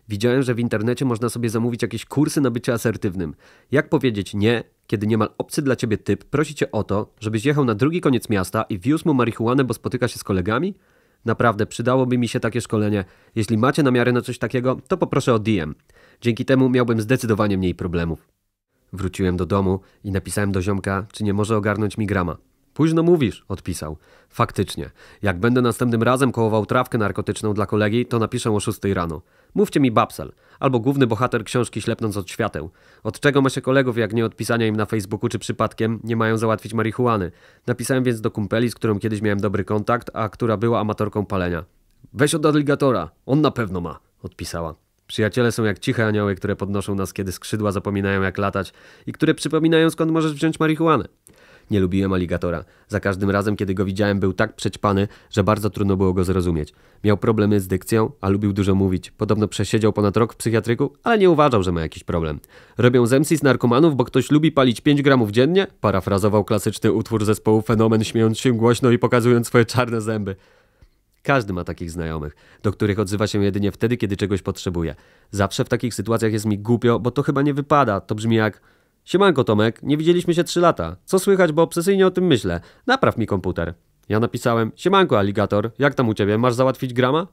Widziałem, że w internecie można sobie zamówić jakieś kursy na bycie asertywnym. Jak powiedzieć nie, kiedy niemal obcy dla ciebie typ prosi cię o to, żebyś jechał na drugi koniec miasta i wiózł mu marihuanę, bo spotyka się z kolegami? Naprawdę przydałoby mi się takie szkolenie. Jeśli macie namiary na coś takiego, to poproszę o DM. Dzięki temu miałbym zdecydowanie mniej problemów. Wróciłem do domu i napisałem do ziomka, czy nie może ogarnąć mi grama. Późno mówisz, odpisał. Faktycznie. Jak będę następnym razem kołował trawkę narkotyczną dla kolegi, to napiszę o szóstej rano. Mówcie mi Babsel, albo główny bohater książki Ślepnąc od świateł. Od czego ma się kolegów, jak nie odpisania im na Facebooku czy przypadkiem nie mają załatwić marihuany? Napisałem więc do kumpeli, z którą kiedyś miałem dobry kontakt, a która była amatorką palenia. Weź od aligatora, on na pewno ma, odpisała. Przyjaciele są jak ciche anioły, które podnoszą nas, kiedy skrzydła zapominają jak latać i które przypominają skąd możesz wziąć marihuanę. Nie lubiłem aligatora. Za każdym razem, kiedy go widziałem, był tak przećpany, że bardzo trudno było go zrozumieć. Miał problemy z dykcją, a lubił dużo mówić. Podobno przesiedział ponad rok w psychiatryku, ale nie uważał, że ma jakiś problem. Robią zemsty z narkomanów, bo ktoś lubi palić 5 gramów dziennie? Parafrazował klasyczny utwór zespołu Fenomen, śmiejąc się głośno i pokazując swoje czarne zęby. Każdy ma takich znajomych, do których odzywa się jedynie wtedy, kiedy czegoś potrzebuje. Zawsze w takich sytuacjach jest mi głupio, bo to chyba nie wypada. To brzmi jak Siemanko Tomek, nie widzieliśmy się 3 lata. Co słychać, bo obsesyjnie o tym myślę. Napraw mi komputer. Ja napisałem, siemanko aligator, jak tam u ciebie, masz załatwić grama?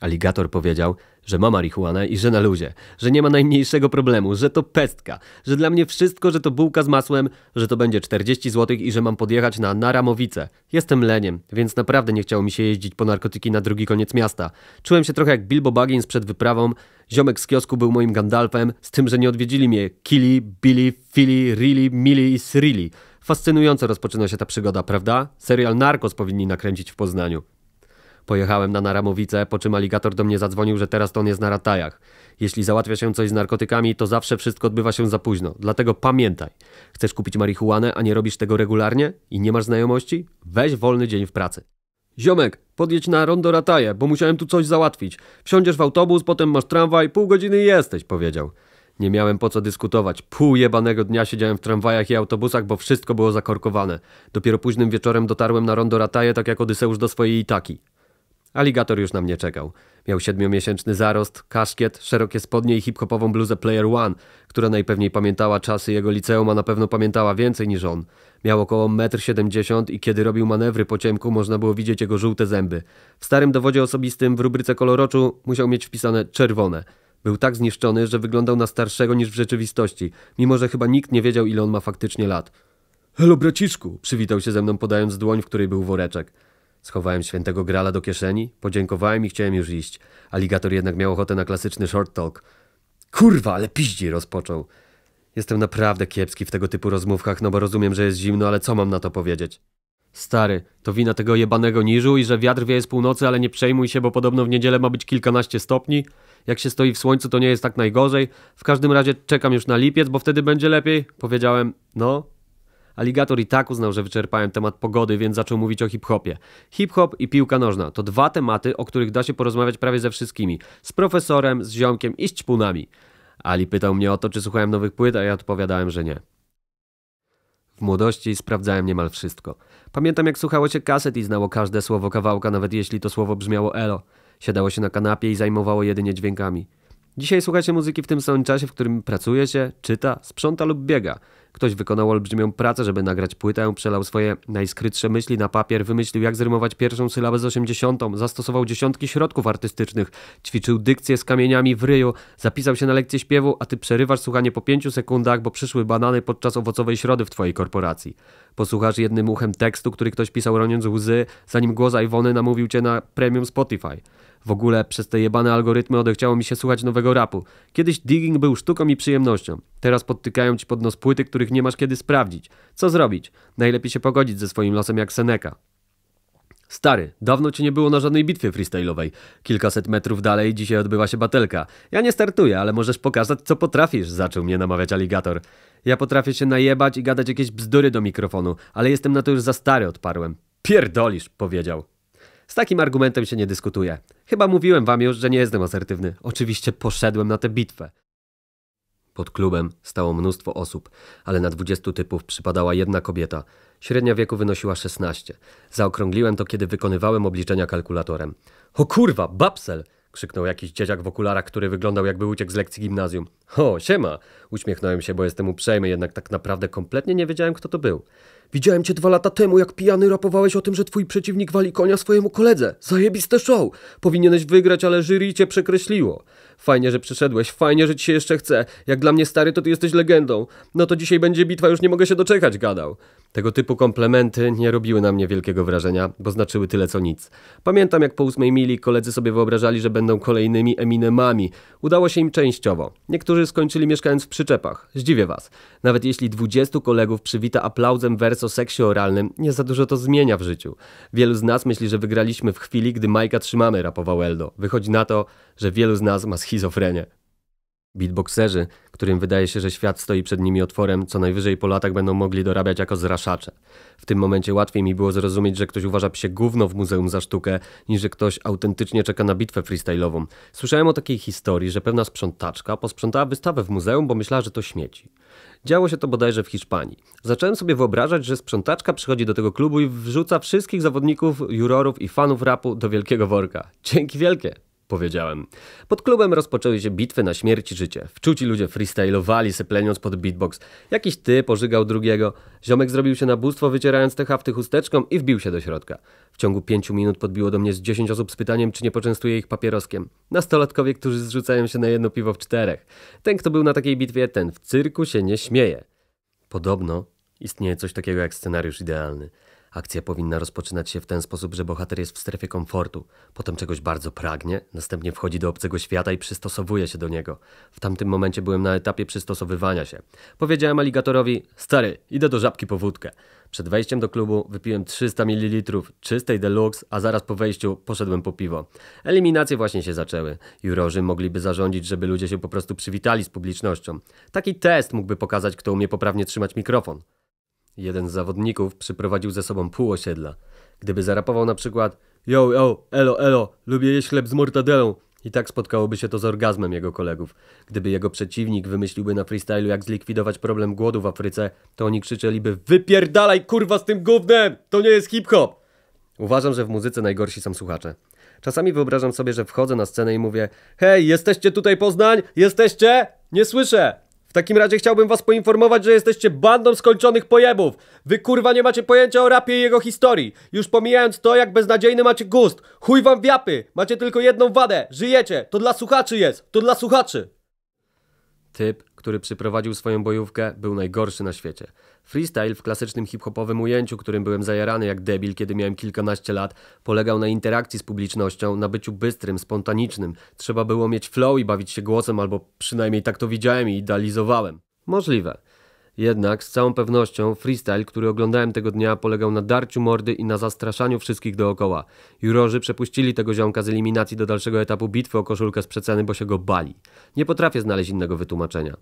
Aligator powiedział, że ma marihuanę i że na luzie, że nie ma najmniejszego problemu, że to pestka, że dla mnie wszystko, że to bułka z masłem, że to będzie 40 zł i że mam podjechać na Naramowice. Jestem leniem, więc naprawdę nie chciało mi się jeździć po narkotyki na drugi koniec miasta. Czułem się trochę jak Bilbo Baggins przed wyprawą, ziomek z kiosku był moim Gandalfem, z tym, że nie odwiedzili mnie Kili, Billy, Fili, Rili, Mili i Srilly. Fascynująco rozpoczyna się ta przygoda, prawda? Serial Narcos powinni nakręcić w Poznaniu. Pojechałem na Naramowice, po czym aligator do mnie zadzwonił, że teraz to on jest na ratajach. Jeśli załatwia się coś z narkotykami, to zawsze wszystko odbywa się za późno. Dlatego pamiętaj. Chcesz kupić marihuanę, a nie robisz tego regularnie i nie masz znajomości? Weź wolny dzień w pracy. Ziomek, podjedź na rondo rataje, bo musiałem tu coś załatwić. Wsiądziesz w autobus, potem masz tramwaj, pół godziny i jesteś, powiedział. Nie miałem po co dyskutować. Pół jebanego dnia siedziałem w tramwajach i autobusach, bo wszystko było zakorkowane. Dopiero późnym wieczorem dotarłem na rondo rataje, tak jak Odyseusz do swojej Itaki. Aligator już na mnie czekał. Miał siedmiomiesięczny zarost, kaszkiet, szerokie spodnie i hip-hopową bluzę Player One, która najpewniej pamiętała czasy jego liceum, a na pewno pamiętała więcej niż on. Miał około 1,70 m i kiedy robił manewry po ciemku, można było widzieć jego żółte zęby. W starym dowodzie osobistym w rubryce koloroczu musiał mieć wpisane czerwone. Był tak zniszczony, że wyglądał na starszego niż w rzeczywistości, mimo że chyba nikt nie wiedział, ile on ma faktycznie lat. Hello braciszku, przywitał się ze mną podając dłoń, w której był woreczek. Schowałem świętego grala do kieszeni, podziękowałem i chciałem już iść. Aligator jednak miał ochotę na klasyczny short talk. Kurwa, ale piździ, rozpoczął. Jestem naprawdę kiepski w tego typu rozmówkach, no bo rozumiem, że jest zimno, ale co mam na to powiedzieć? Stary, to wina tego jebanego niżu i że wiatr wieje z północy, ale nie przejmuj się, bo podobno w niedzielę ma być kilkanaście stopni. Jak się stoi w słońcu, to nie jest tak najgorzej. W każdym razie czekam już na lipiec, bo wtedy będzie lepiej. Powiedziałem, no, Aligator i tak uznał, że wyczerpałem temat pogody, więc zaczął mówić o hip-hopie. Hip-hop i piłka nożna to dwa tematy, o których da się porozmawiać prawie ze wszystkimi. Z profesorem, z ziomkiem i z ćpunami. Ali pytał mnie o to, czy słuchałem nowych płyt, a ja odpowiadałem, że nie. W młodości sprawdzałem niemal wszystko. Pamiętam jak słuchało się kaset i znało każde słowo kawałka, nawet jeśli to słowo brzmiało elo. Siadało się na kanapie i zajmowało jedynie dźwiękami. Dzisiaj słuchacie muzyki w tym samym czasie, w którym pracuje się, czyta, sprząta lub biega. Ktoś wykonał olbrzymią pracę, żeby nagrać płytę, przelał swoje najskrytsze myśli na papier, wymyślił jak zrymować pierwszą sylabę z osiemdziesiątą, zastosował dziesiątki środków artystycznych, ćwiczył dykcję z kamieniami w ryju, zapisał się na lekcję śpiewu, a ty przerywasz słuchanie po pięciu sekundach, bo przyszły banany podczas owocowej środy w twojej korporacji. Posłuchasz jednym uchem tekstu, który ktoś pisał roniąc łzy, zanim głos Iwony namówił cię na premium Spotify. W ogóle przez te jebane algorytmy odechciało mi się słuchać nowego rapu. Kiedyś digging był sztuką i przyjemnością. Teraz podtykają ci pod nos płyty, których nie masz kiedy sprawdzić. Co zrobić? Najlepiej się pogodzić ze swoim losem jak Seneca. Stary, dawno cię nie było na żadnej bitwie freestyle'owej. Kilkaset metrów dalej dzisiaj odbyła się batelka. Ja nie startuję, ale możesz pokazać, co potrafisz, zaczął mnie namawiać aligator. Ja potrafię się najebać i gadać jakieś bzdury do mikrofonu, ale jestem na to już za stary, odparłem. Pierdolisz, powiedział. Z takim argumentem się nie dyskutuje. Chyba mówiłem wam już, że nie jestem asertywny. Oczywiście poszedłem na tę bitwę. Pod klubem stało mnóstwo osób, ale na 20 typów przypadała jedna kobieta. Średnia wieku wynosiła 16. Zaokrągliłem to, kiedy wykonywałem obliczenia kalkulatorem. O kurwa, babsel! krzyknął jakiś dzieciak w okularach, który wyglądał jakby uciekł z lekcji gimnazjum. O, siema! Uśmiechnąłem się, bo jestem uprzejmy, jednak tak naprawdę kompletnie nie wiedziałem, kto to był. Widziałem cię dwa lata temu, jak pijany rapowałeś o tym, że twój przeciwnik wali konia swojemu koledze. Zajebiste show! Powinieneś wygrać, ale jury cię przekreśliło. Fajnie, że przyszedłeś, fajnie, że ci się jeszcze chce. Jak dla mnie stary, to ty jesteś legendą. No to dzisiaj będzie bitwa, już nie mogę się doczekać, gadał. Tego typu komplementy nie robiły na mnie wielkiego wrażenia, bo znaczyły tyle co nic. Pamiętam jak po ósmej mili koledzy sobie wyobrażali, że będą kolejnymi Eminemami. Udało się im częściowo. Niektórzy skończyli mieszkając w przyczepach. Zdziwię was. Nawet jeśli 20 kolegów przywita aplauzem verso seksie oralnym, nie za dużo to zmienia w życiu. Wielu z nas myśli, że wygraliśmy w chwili, gdy Majka trzymamy, rapował Eldo. Wychodzi na to, że wielu z nas ma schizofrenie. Beatboxerzy, którym wydaje się, że świat stoi przed nimi otworem, co najwyżej po latach będą mogli dorabiać jako zraszacze. W tym momencie łatwiej mi było zrozumieć, że ktoś uważa psie gówno w muzeum za sztukę, niż że ktoś autentycznie czeka na bitwę freestyle'ową. Słyszałem o takiej historii, że pewna sprzątaczka posprzątała wystawę w muzeum, bo myślała, że to śmieci. Działo się to bodajże w Hiszpanii. Zacząłem sobie wyobrażać, że sprzątaczka przychodzi do tego klubu i wrzuca wszystkich zawodników, jurorów i fanów rapu do wielkiego worka. Dzięki wielkie! powiedziałem. Pod klubem rozpoczęły się bitwy na śmierć i życie. Wczuci ludzie freestylowali, sypleniąc pod beatbox. Jakiś ty pożygał drugiego. Ziomek zrobił się na bóstwo, wycierając te hafty chusteczką i wbił się do środka. W ciągu pięciu minut podbiło do mnie z dziesięć osób z pytaniem, czy nie poczęstuję ich papieroskiem. Nastolatkowie, którzy zrzucają się na jedno piwo w czterech. Ten, kto był na takiej bitwie, ten w cyrku się nie śmieje. Podobno istnieje coś takiego jak scenariusz idealny – Akcja powinna rozpoczynać się w ten sposób, że bohater jest w strefie komfortu, potem czegoś bardzo pragnie, następnie wchodzi do obcego świata i przystosowuje się do niego. W tamtym momencie byłem na etapie przystosowywania się. Powiedziałem aligatorowi: Stary, idę do żabki po wódkę. Przed wejściem do klubu wypiłem 300 ml czystej deluxe, a zaraz po wejściu poszedłem po piwo. Eliminacje właśnie się zaczęły. Jurorzy mogliby zarządzić, żeby ludzie się po prostu przywitali z publicznością. Taki test mógłby pokazać, kto umie poprawnie trzymać mikrofon. Jeden z zawodników przyprowadził ze sobą pół osiedla. Gdyby zarapował na przykład Yo, yo, elo, elo, lubię jeść chleb z mortadelą, i tak spotkałoby się to z orgazmem jego kolegów. Gdyby jego przeciwnik wymyśliłby na freestylu, jak zlikwidować problem głodu w Afryce, to oni krzyczeliby Wypierdalaj kurwa z tym gównem! To nie jest hip-hop! Uważam, że w muzyce najgorsi są słuchacze. Czasami wyobrażam sobie, że wchodzę na scenę i mówię Hej, jesteście tutaj Poznań? Jesteście? Nie słyszę! takim razie chciałbym was poinformować, że jesteście bandą skończonych pojebów. Wy kurwa nie macie pojęcia o rapie i jego historii. Już pomijając to, jak beznadziejny macie gust. Chuj wam wiapy. Macie tylko jedną wadę. Żyjecie. To dla słuchaczy jest. To dla słuchaczy. Typ, który przyprowadził swoją bojówkę, był najgorszy na świecie. Freestyle w klasycznym hip-hopowym ujęciu, którym byłem zajarany jak debil, kiedy miałem kilkanaście lat, polegał na interakcji z publicznością, na byciu bystrym, spontanicznym. Trzeba było mieć flow i bawić się głosem, albo przynajmniej tak to widziałem i idealizowałem. Możliwe. Jednak z całą pewnością freestyle, który oglądałem tego dnia, polegał na darciu mordy i na zastraszaniu wszystkich dookoła. Jurorzy przepuścili tego ziomka z eliminacji do dalszego etapu bitwy o koszulkę z przeceny, bo się go bali. Nie potrafię znaleźć innego wytłumaczenia.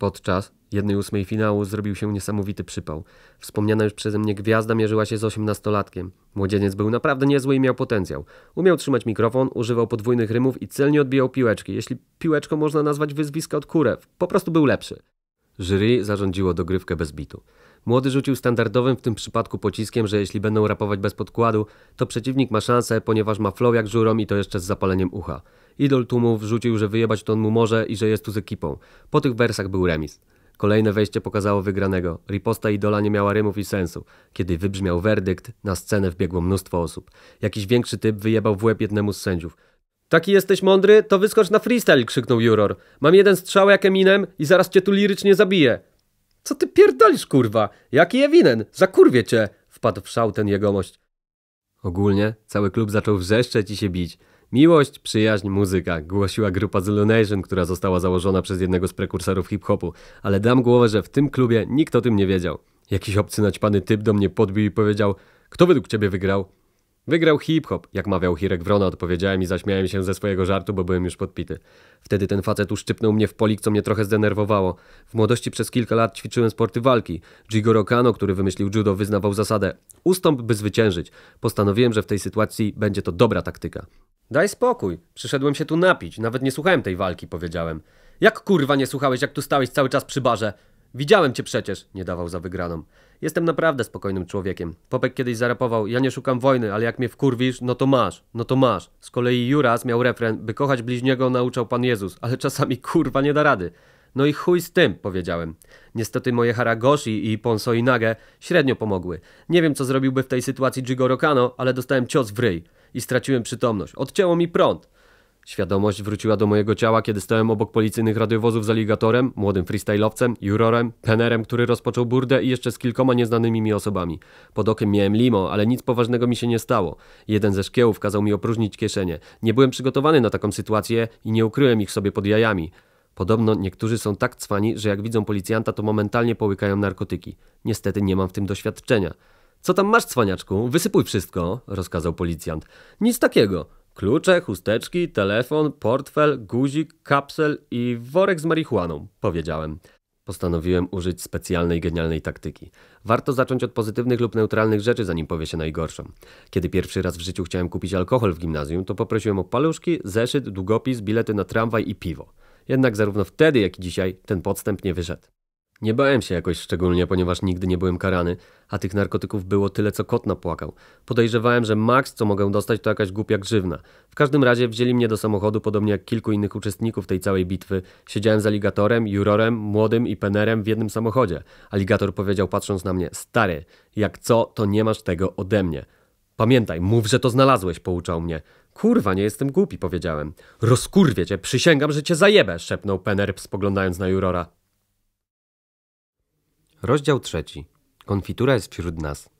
Podczas 1-8 finału zrobił się niesamowity przypał. Wspomniana już przeze mnie gwiazda mierzyła się z osiemnastolatkiem. Młodzieniec był naprawdę niezły i miał potencjał. Umiał trzymać mikrofon, używał podwójnych rymów i celnie odbijał piłeczki, jeśli piłeczką można nazwać wyzwiska od kurew. Po prostu był lepszy. Jury zarządziło dogrywkę bez bitu. Młody rzucił standardowym w tym przypadku pociskiem, że jeśli będą rapować bez podkładu, to przeciwnik ma szansę, ponieważ ma flow jak żurom i to jeszcze z zapaleniem ucha. Idol tłumu rzucił, że wyjebać to on mu może i że jest tu z ekipą. Po tych wersach był remis. Kolejne wejście pokazało wygranego. Riposta idola nie miała rymów i sensu. Kiedy wybrzmiał werdykt, na scenę wbiegło mnóstwo osób. Jakiś większy typ wyjebał w łeb jednemu z sędziów. Taki jesteś mądry, to wyskocz na freestyle, krzyknął Juror. Mam jeden strzał jak Eminem i zaraz cię tu lirycznie zabiję. Co ty pierdolisz, kurwa? Jaki je winien? Zakurwie cię! Wpadł w szał ten jegomość. Ogólnie cały klub zaczął wrzeszczeć i się bić. Miłość, przyjaźń, muzyka głosiła grupa Zillumination, która została założona przez jednego z prekursorów hip-hopu, ale dam głowę, że w tym klubie nikt o tym nie wiedział. Jakiś obcy naćpany typ do mnie podbił i powiedział: Kto według ciebie wygrał? Wygrał hip-hop, jak mawiał Hirek Wrona, odpowiedziałem i zaśmiałem się ze swojego żartu, bo byłem już podpity. Wtedy ten facet uszczypnął mnie w polik, co mnie trochę zdenerwowało. W młodości przez kilka lat ćwiczyłem sporty walki. Jigoro Kano, który wymyślił judo, wyznawał zasadę ustąp, by zwyciężyć. Postanowiłem, że w tej sytuacji będzie to dobra taktyka. Daj spokój, przyszedłem się tu napić, nawet nie słuchałem tej walki, powiedziałem. Jak kurwa nie słuchałeś, jak tu stałeś cały czas przy barze? Widziałem cię przecież, nie dawał za wygraną. Jestem naprawdę spokojnym człowiekiem. Popek kiedyś zarapował, ja nie szukam wojny, ale jak mnie wkurwisz, no to masz, no to masz. Z kolei Juras miał refren, by kochać bliźniego nauczał Pan Jezus, ale czasami kurwa nie da rady. No i chuj z tym, powiedziałem. Niestety moje Haragoshi i Ponso Inage średnio pomogły. Nie wiem, co zrobiłby w tej sytuacji Jigoro Kano, ale dostałem cios w ryj i straciłem przytomność. Odcięło mi prąd. Świadomość wróciła do mojego ciała, kiedy stałem obok policyjnych radiowozów z aligatorem, młodym freestyle'owcem, jurorem, penerem, który rozpoczął burdę i jeszcze z kilkoma nieznanymi mi osobami. Pod okiem miałem limo, ale nic poważnego mi się nie stało. Jeden ze szkiełów kazał mi opróżnić kieszenie. Nie byłem przygotowany na taką sytuację i nie ukryłem ich sobie pod jajami. Podobno niektórzy są tak cwani, że jak widzą policjanta, to momentalnie połykają narkotyki. Niestety nie mam w tym doświadczenia. Co tam masz, cwaniaczku? Wysypuj wszystko, rozkazał policjant. Nic takiego. Klucze, chusteczki, telefon, portfel, guzik, kapsel i worek z marihuaną, powiedziałem. Postanowiłem użyć specjalnej, genialnej taktyki. Warto zacząć od pozytywnych lub neutralnych rzeczy, zanim powie się najgorszą. Kiedy pierwszy raz w życiu chciałem kupić alkohol w gimnazjum, to poprosiłem o paluszki, zeszyt, długopis, bilety na tramwaj i piwo. Jednak zarówno wtedy, jak i dzisiaj ten podstęp nie wyszedł. Nie bałem się jakoś szczególnie, ponieważ nigdy nie byłem karany, a tych narkotyków było tyle, co kot napłakał. Podejrzewałem, że maks, co mogę dostać, to jakaś głupia grzywna. W każdym razie wzięli mnie do samochodu, podobnie jak kilku innych uczestników tej całej bitwy. Siedziałem z aligatorem, jurorem, młodym i penerem w jednym samochodzie. Aligator powiedział, patrząc na mnie, stary, jak co, to nie masz tego ode mnie. Pamiętaj, mów, że to znalazłeś, pouczał mnie. Kurwa, nie jestem głupi, powiedziałem. Rozkurwie cię, przysięgam, że cię zajebę, szepnął Penerb, spoglądając na jurora. Rozdział trzeci. Konfitura jest wśród nas.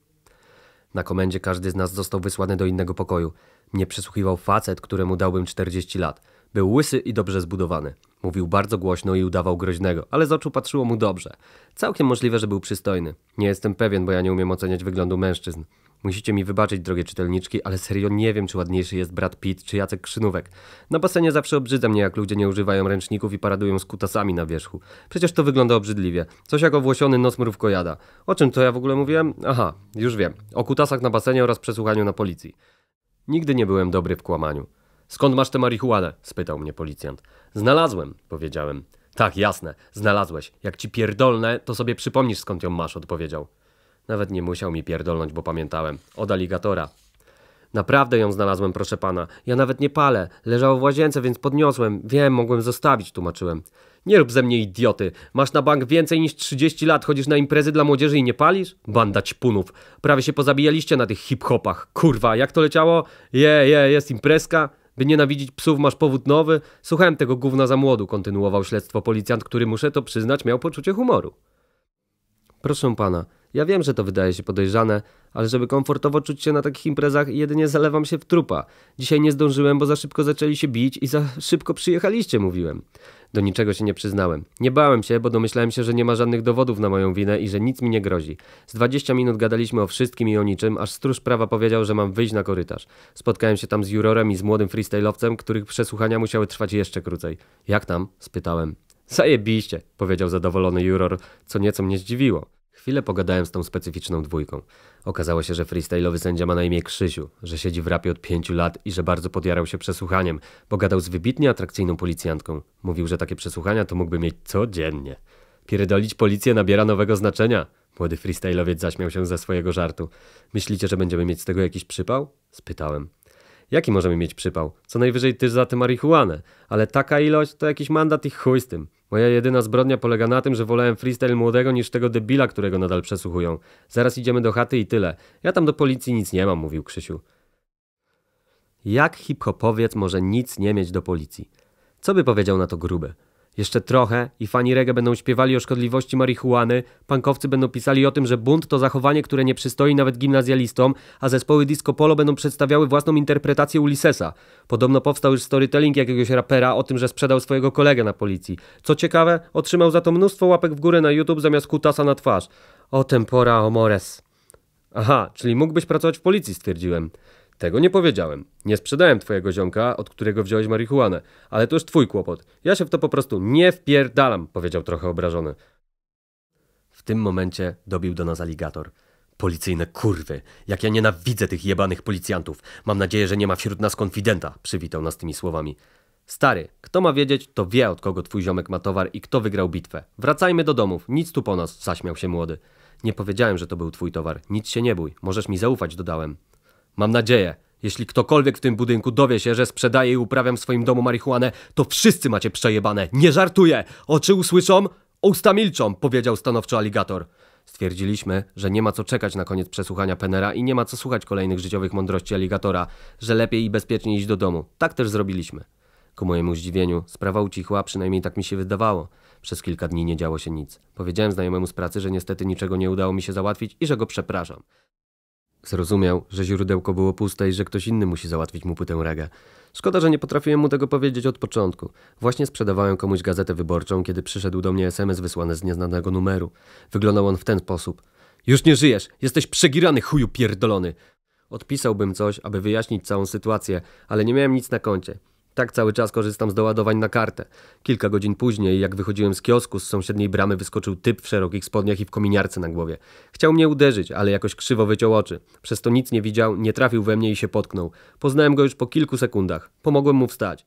Na komendzie każdy z nas został wysłany do innego pokoju. Mnie przysłuchiwał facet, któremu dałbym 40 lat. Był łysy i dobrze zbudowany. Mówił bardzo głośno i udawał groźnego, ale z oczu patrzyło mu dobrze. Całkiem możliwe, że był przystojny. Nie jestem pewien, bo ja nie umiem oceniać wyglądu mężczyzn. Musicie mi wybaczyć, drogie czytelniczki, ale serio nie wiem, czy ładniejszy jest Brad Pitt czy Jacek Krzynówek. Na basenie zawsze obrzydza mnie, jak ludzie nie używają ręczników i paradują z kutasami na wierzchu. Przecież to wygląda obrzydliwie. Coś jak owłosiony nos mrówkojada. O czym to ja w ogóle mówiłem? Aha, już wiem. O kutasach na basenie oraz przesłuchaniu na policji. Nigdy nie byłem dobry w kłamaniu. Skąd masz tę marihuanę? spytał mnie policjant. Znalazłem, powiedziałem. Tak, jasne, znalazłeś. Jak ci pierdolne, to sobie przypomnisz skąd ją masz, odpowiedział. Nawet nie musiał mi pierdolnąć, bo pamiętałem. Od aligatora. Naprawdę ją znalazłem, proszę pana. Ja nawet nie palę. Leżało w łazience, więc podniosłem. Wiem, mogłem zostawić, tłumaczyłem. Nie rób ze mnie idioty. Masz na bank więcej niż 30 lat, chodzisz na imprezy dla młodzieży i nie palisz? Banda punów. Prawie się pozabijaliście na tych hip-hopach. Kurwa, jak to leciało? Je, yeah, je, yeah, jest imprezka. By nienawidzić psów masz powód nowy? Słuchałem tego gówna za młodu, kontynuował śledztwo policjant, który muszę to przyznać miał poczucie humoru. Proszę pana, ja wiem, że to wydaje się podejrzane, ale żeby komfortowo czuć się na takich imprezach, jedynie zalewam się w trupa. Dzisiaj nie zdążyłem, bo za szybko zaczęli się bić i za szybko przyjechaliście, mówiłem. Do niczego się nie przyznałem. Nie bałem się, bo domyślałem się, że nie ma żadnych dowodów na moją winę i że nic mi nie grozi. Z 20 minut gadaliśmy o wszystkim i o niczym, aż stróż prawa powiedział, że mam wyjść na korytarz. Spotkałem się tam z jurorem i z młodym freestyle'owcem, których przesłuchania musiały trwać jeszcze krócej. Jak tam? spytałem. Zajebiście, powiedział zadowolony juror, co nieco mnie zdziwiło. Chwilę pogadałem z tą specyficzną dwójką. Okazało się, że freestyle'owy sędzia ma na imię Krzysiu, że siedzi w rapie od pięciu lat i że bardzo podjarał się przesłuchaniem, bo gadał z wybitnie atrakcyjną policjantką. Mówił, że takie przesłuchania to mógłby mieć codziennie. Pierdolić policję nabiera nowego znaczenia. Młody freestyle'owiec zaśmiał się ze swojego żartu. Myślicie, że będziemy mieć z tego jakiś przypał? Spytałem. Jaki możemy mieć przypał? Co najwyżej ty za tę marihuanę. Ale taka ilość to jakiś mandat i chuj z tym. Moja jedyna zbrodnia polega na tym, że wolałem freestyle młodego niż tego debila, którego nadal przesłuchują. Zaraz idziemy do chaty i tyle. Ja tam do policji nic nie mam, mówił Krzysiu. Jak hip-hopowiec może nic nie mieć do policji? Co by powiedział na to grube? Jeszcze trochę i fani reggae będą śpiewali o szkodliwości marihuany, pankowcy będą pisali o tym, że bunt to zachowanie, które nie przystoi nawet gimnazjalistom, a zespoły disco polo będą przedstawiały własną interpretację Ulyssesa. Podobno powstał już storytelling jakiegoś rapera o tym, że sprzedał swojego kolegę na policji. Co ciekawe, otrzymał za to mnóstwo łapek w górę na YouTube zamiast kutasa na twarz. O tempora o mores. Aha, czyli mógłbyś pracować w policji, stwierdziłem. Tego nie powiedziałem. Nie sprzedałem twojego ziomka, od którego wziąłeś marihuanę, ale to już twój kłopot. Ja się w to po prostu nie wpierdalam, powiedział trochę obrażony. W tym momencie dobił do nas aligator. Policyjne kurwy! Jak ja nienawidzę tych jebanych policjantów! Mam nadzieję, że nie ma wśród nas konfidenta! Przywitał nas tymi słowami. Stary, kto ma wiedzieć, to wie od kogo twój ziomek ma towar i kto wygrał bitwę. Wracajmy do domów, nic tu po nas, zaśmiał się młody. Nie powiedziałem, że to był twój towar, nic się nie bój, możesz mi zaufać, dodałem. Mam nadzieję, jeśli ktokolwiek w tym budynku dowie się, że sprzedaję i uprawiam w swoim domu marihuanę, to wszyscy macie przejebane. Nie żartuję! Oczy usłyszą, usta milczą, powiedział stanowczo aligator. Stwierdziliśmy, że nie ma co czekać na koniec przesłuchania Penera i nie ma co słuchać kolejnych życiowych mądrości aligatora, że lepiej i bezpieczniej iść do domu. Tak też zrobiliśmy. Ku mojemu zdziwieniu, sprawa ucichła, przynajmniej tak mi się wydawało. Przez kilka dni nie działo się nic. Powiedziałem znajomemu z pracy, że niestety niczego nie udało mi się załatwić i że go przepraszam. Zrozumiał, że źródełko było puste i że ktoś inny musi załatwić mu płytę reggae. Szkoda, że nie potrafiłem mu tego powiedzieć od początku. Właśnie sprzedawałem komuś gazetę wyborczą, kiedy przyszedł do mnie SMS wysłany z nieznanego numeru. Wyglądał on w ten sposób. Już nie żyjesz! Jesteś przegirany, chuju pierdolony! Odpisałbym coś, aby wyjaśnić całą sytuację, ale nie miałem nic na koncie tak cały czas korzystam z doładowań na kartę. Kilka godzin później, jak wychodziłem z kiosku, z sąsiedniej bramy wyskoczył typ w szerokich spodniach i w kominiarce na głowie. Chciał mnie uderzyć, ale jakoś krzywo wyciął oczy. Przez to nic nie widział, nie trafił we mnie i się potknął. Poznałem go już po kilku sekundach. Pomogłem mu wstać.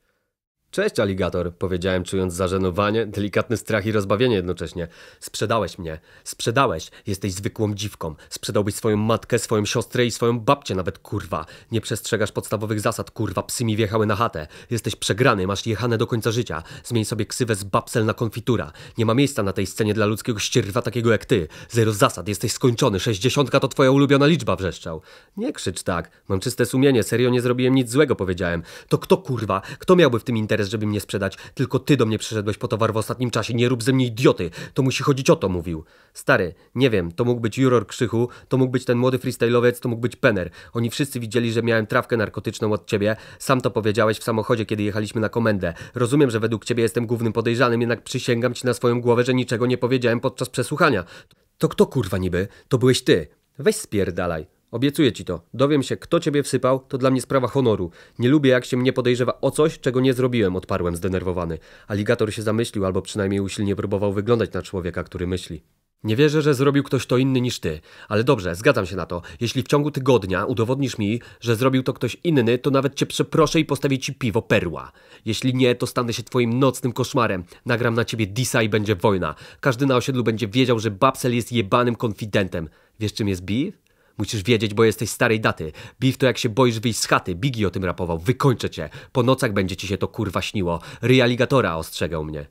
Cześć, aligator, powiedziałem, czując zażenowanie, delikatny strach i rozbawienie jednocześnie. Sprzedałeś mnie. Sprzedałeś. Jesteś zwykłą dziwką. Sprzedałbyś swoją matkę, swoją siostrę i swoją babcię nawet, kurwa. Nie przestrzegasz podstawowych zasad, kurwa. Psy mi wjechały na chatę. Jesteś przegrany, masz jechane do końca życia. Zmień sobie ksywę z babsel na konfitura. Nie ma miejsca na tej scenie dla ludzkiego ścierwa takiego jak ty. Zero zasad, jesteś skończony. Sześćdziesiątka to twoja ulubiona liczba, wrzeszczał. Nie krzycz tak. Mam czyste sumienie, serio nie zrobiłem nic złego, powiedziałem. To kto, kurwa? Kto miałby w tym interes? interes, żeby mnie sprzedać. Tylko ty do mnie przyszedłeś po towar w ostatnim czasie. Nie rób ze mnie idioty. To musi chodzić o to, mówił. Stary, nie wiem, to mógł być Juror Krzychu, to mógł być ten młody freestyle'owiec, to mógł być Penner. Oni wszyscy widzieli, że miałem trawkę narkotyczną od ciebie. Sam to powiedziałeś w samochodzie, kiedy jechaliśmy na komendę. Rozumiem, że według ciebie jestem głównym podejrzanym, jednak przysięgam ci na swoją głowę, że niczego nie powiedziałem podczas przesłuchania. To kto kurwa niby? To byłeś ty. Weź spierdalaj. Obiecuję ci to. Dowiem się, kto ciebie wsypał, to dla mnie sprawa honoru. Nie lubię, jak się mnie podejrzewa o coś, czego nie zrobiłem, odparłem zdenerwowany. Aligator się zamyślił, albo przynajmniej usilnie próbował wyglądać na człowieka, który myśli. Nie wierzę, że zrobił ktoś to inny niż ty, ale dobrze, zgadzam się na to. Jeśli w ciągu tygodnia udowodnisz mi, że zrobił to ktoś inny, to nawet cię przeproszę i postawię ci piwo perła. Jeśli nie, to stanę się twoim nocnym koszmarem. Nagram na ciebie disa i będzie wojna. Każdy na osiedlu będzie wiedział, że Babsel jest jebanym konfidentem. Wiesz czym jest beef? Musisz wiedzieć, bo jesteś starej daty. Beef to jak się boisz wyjść z chaty. Biggie o tym rapował. Wykończę cię. Po nocach będzie ci się to kurwa śniło. Ryaligatora ostrzegał mnie.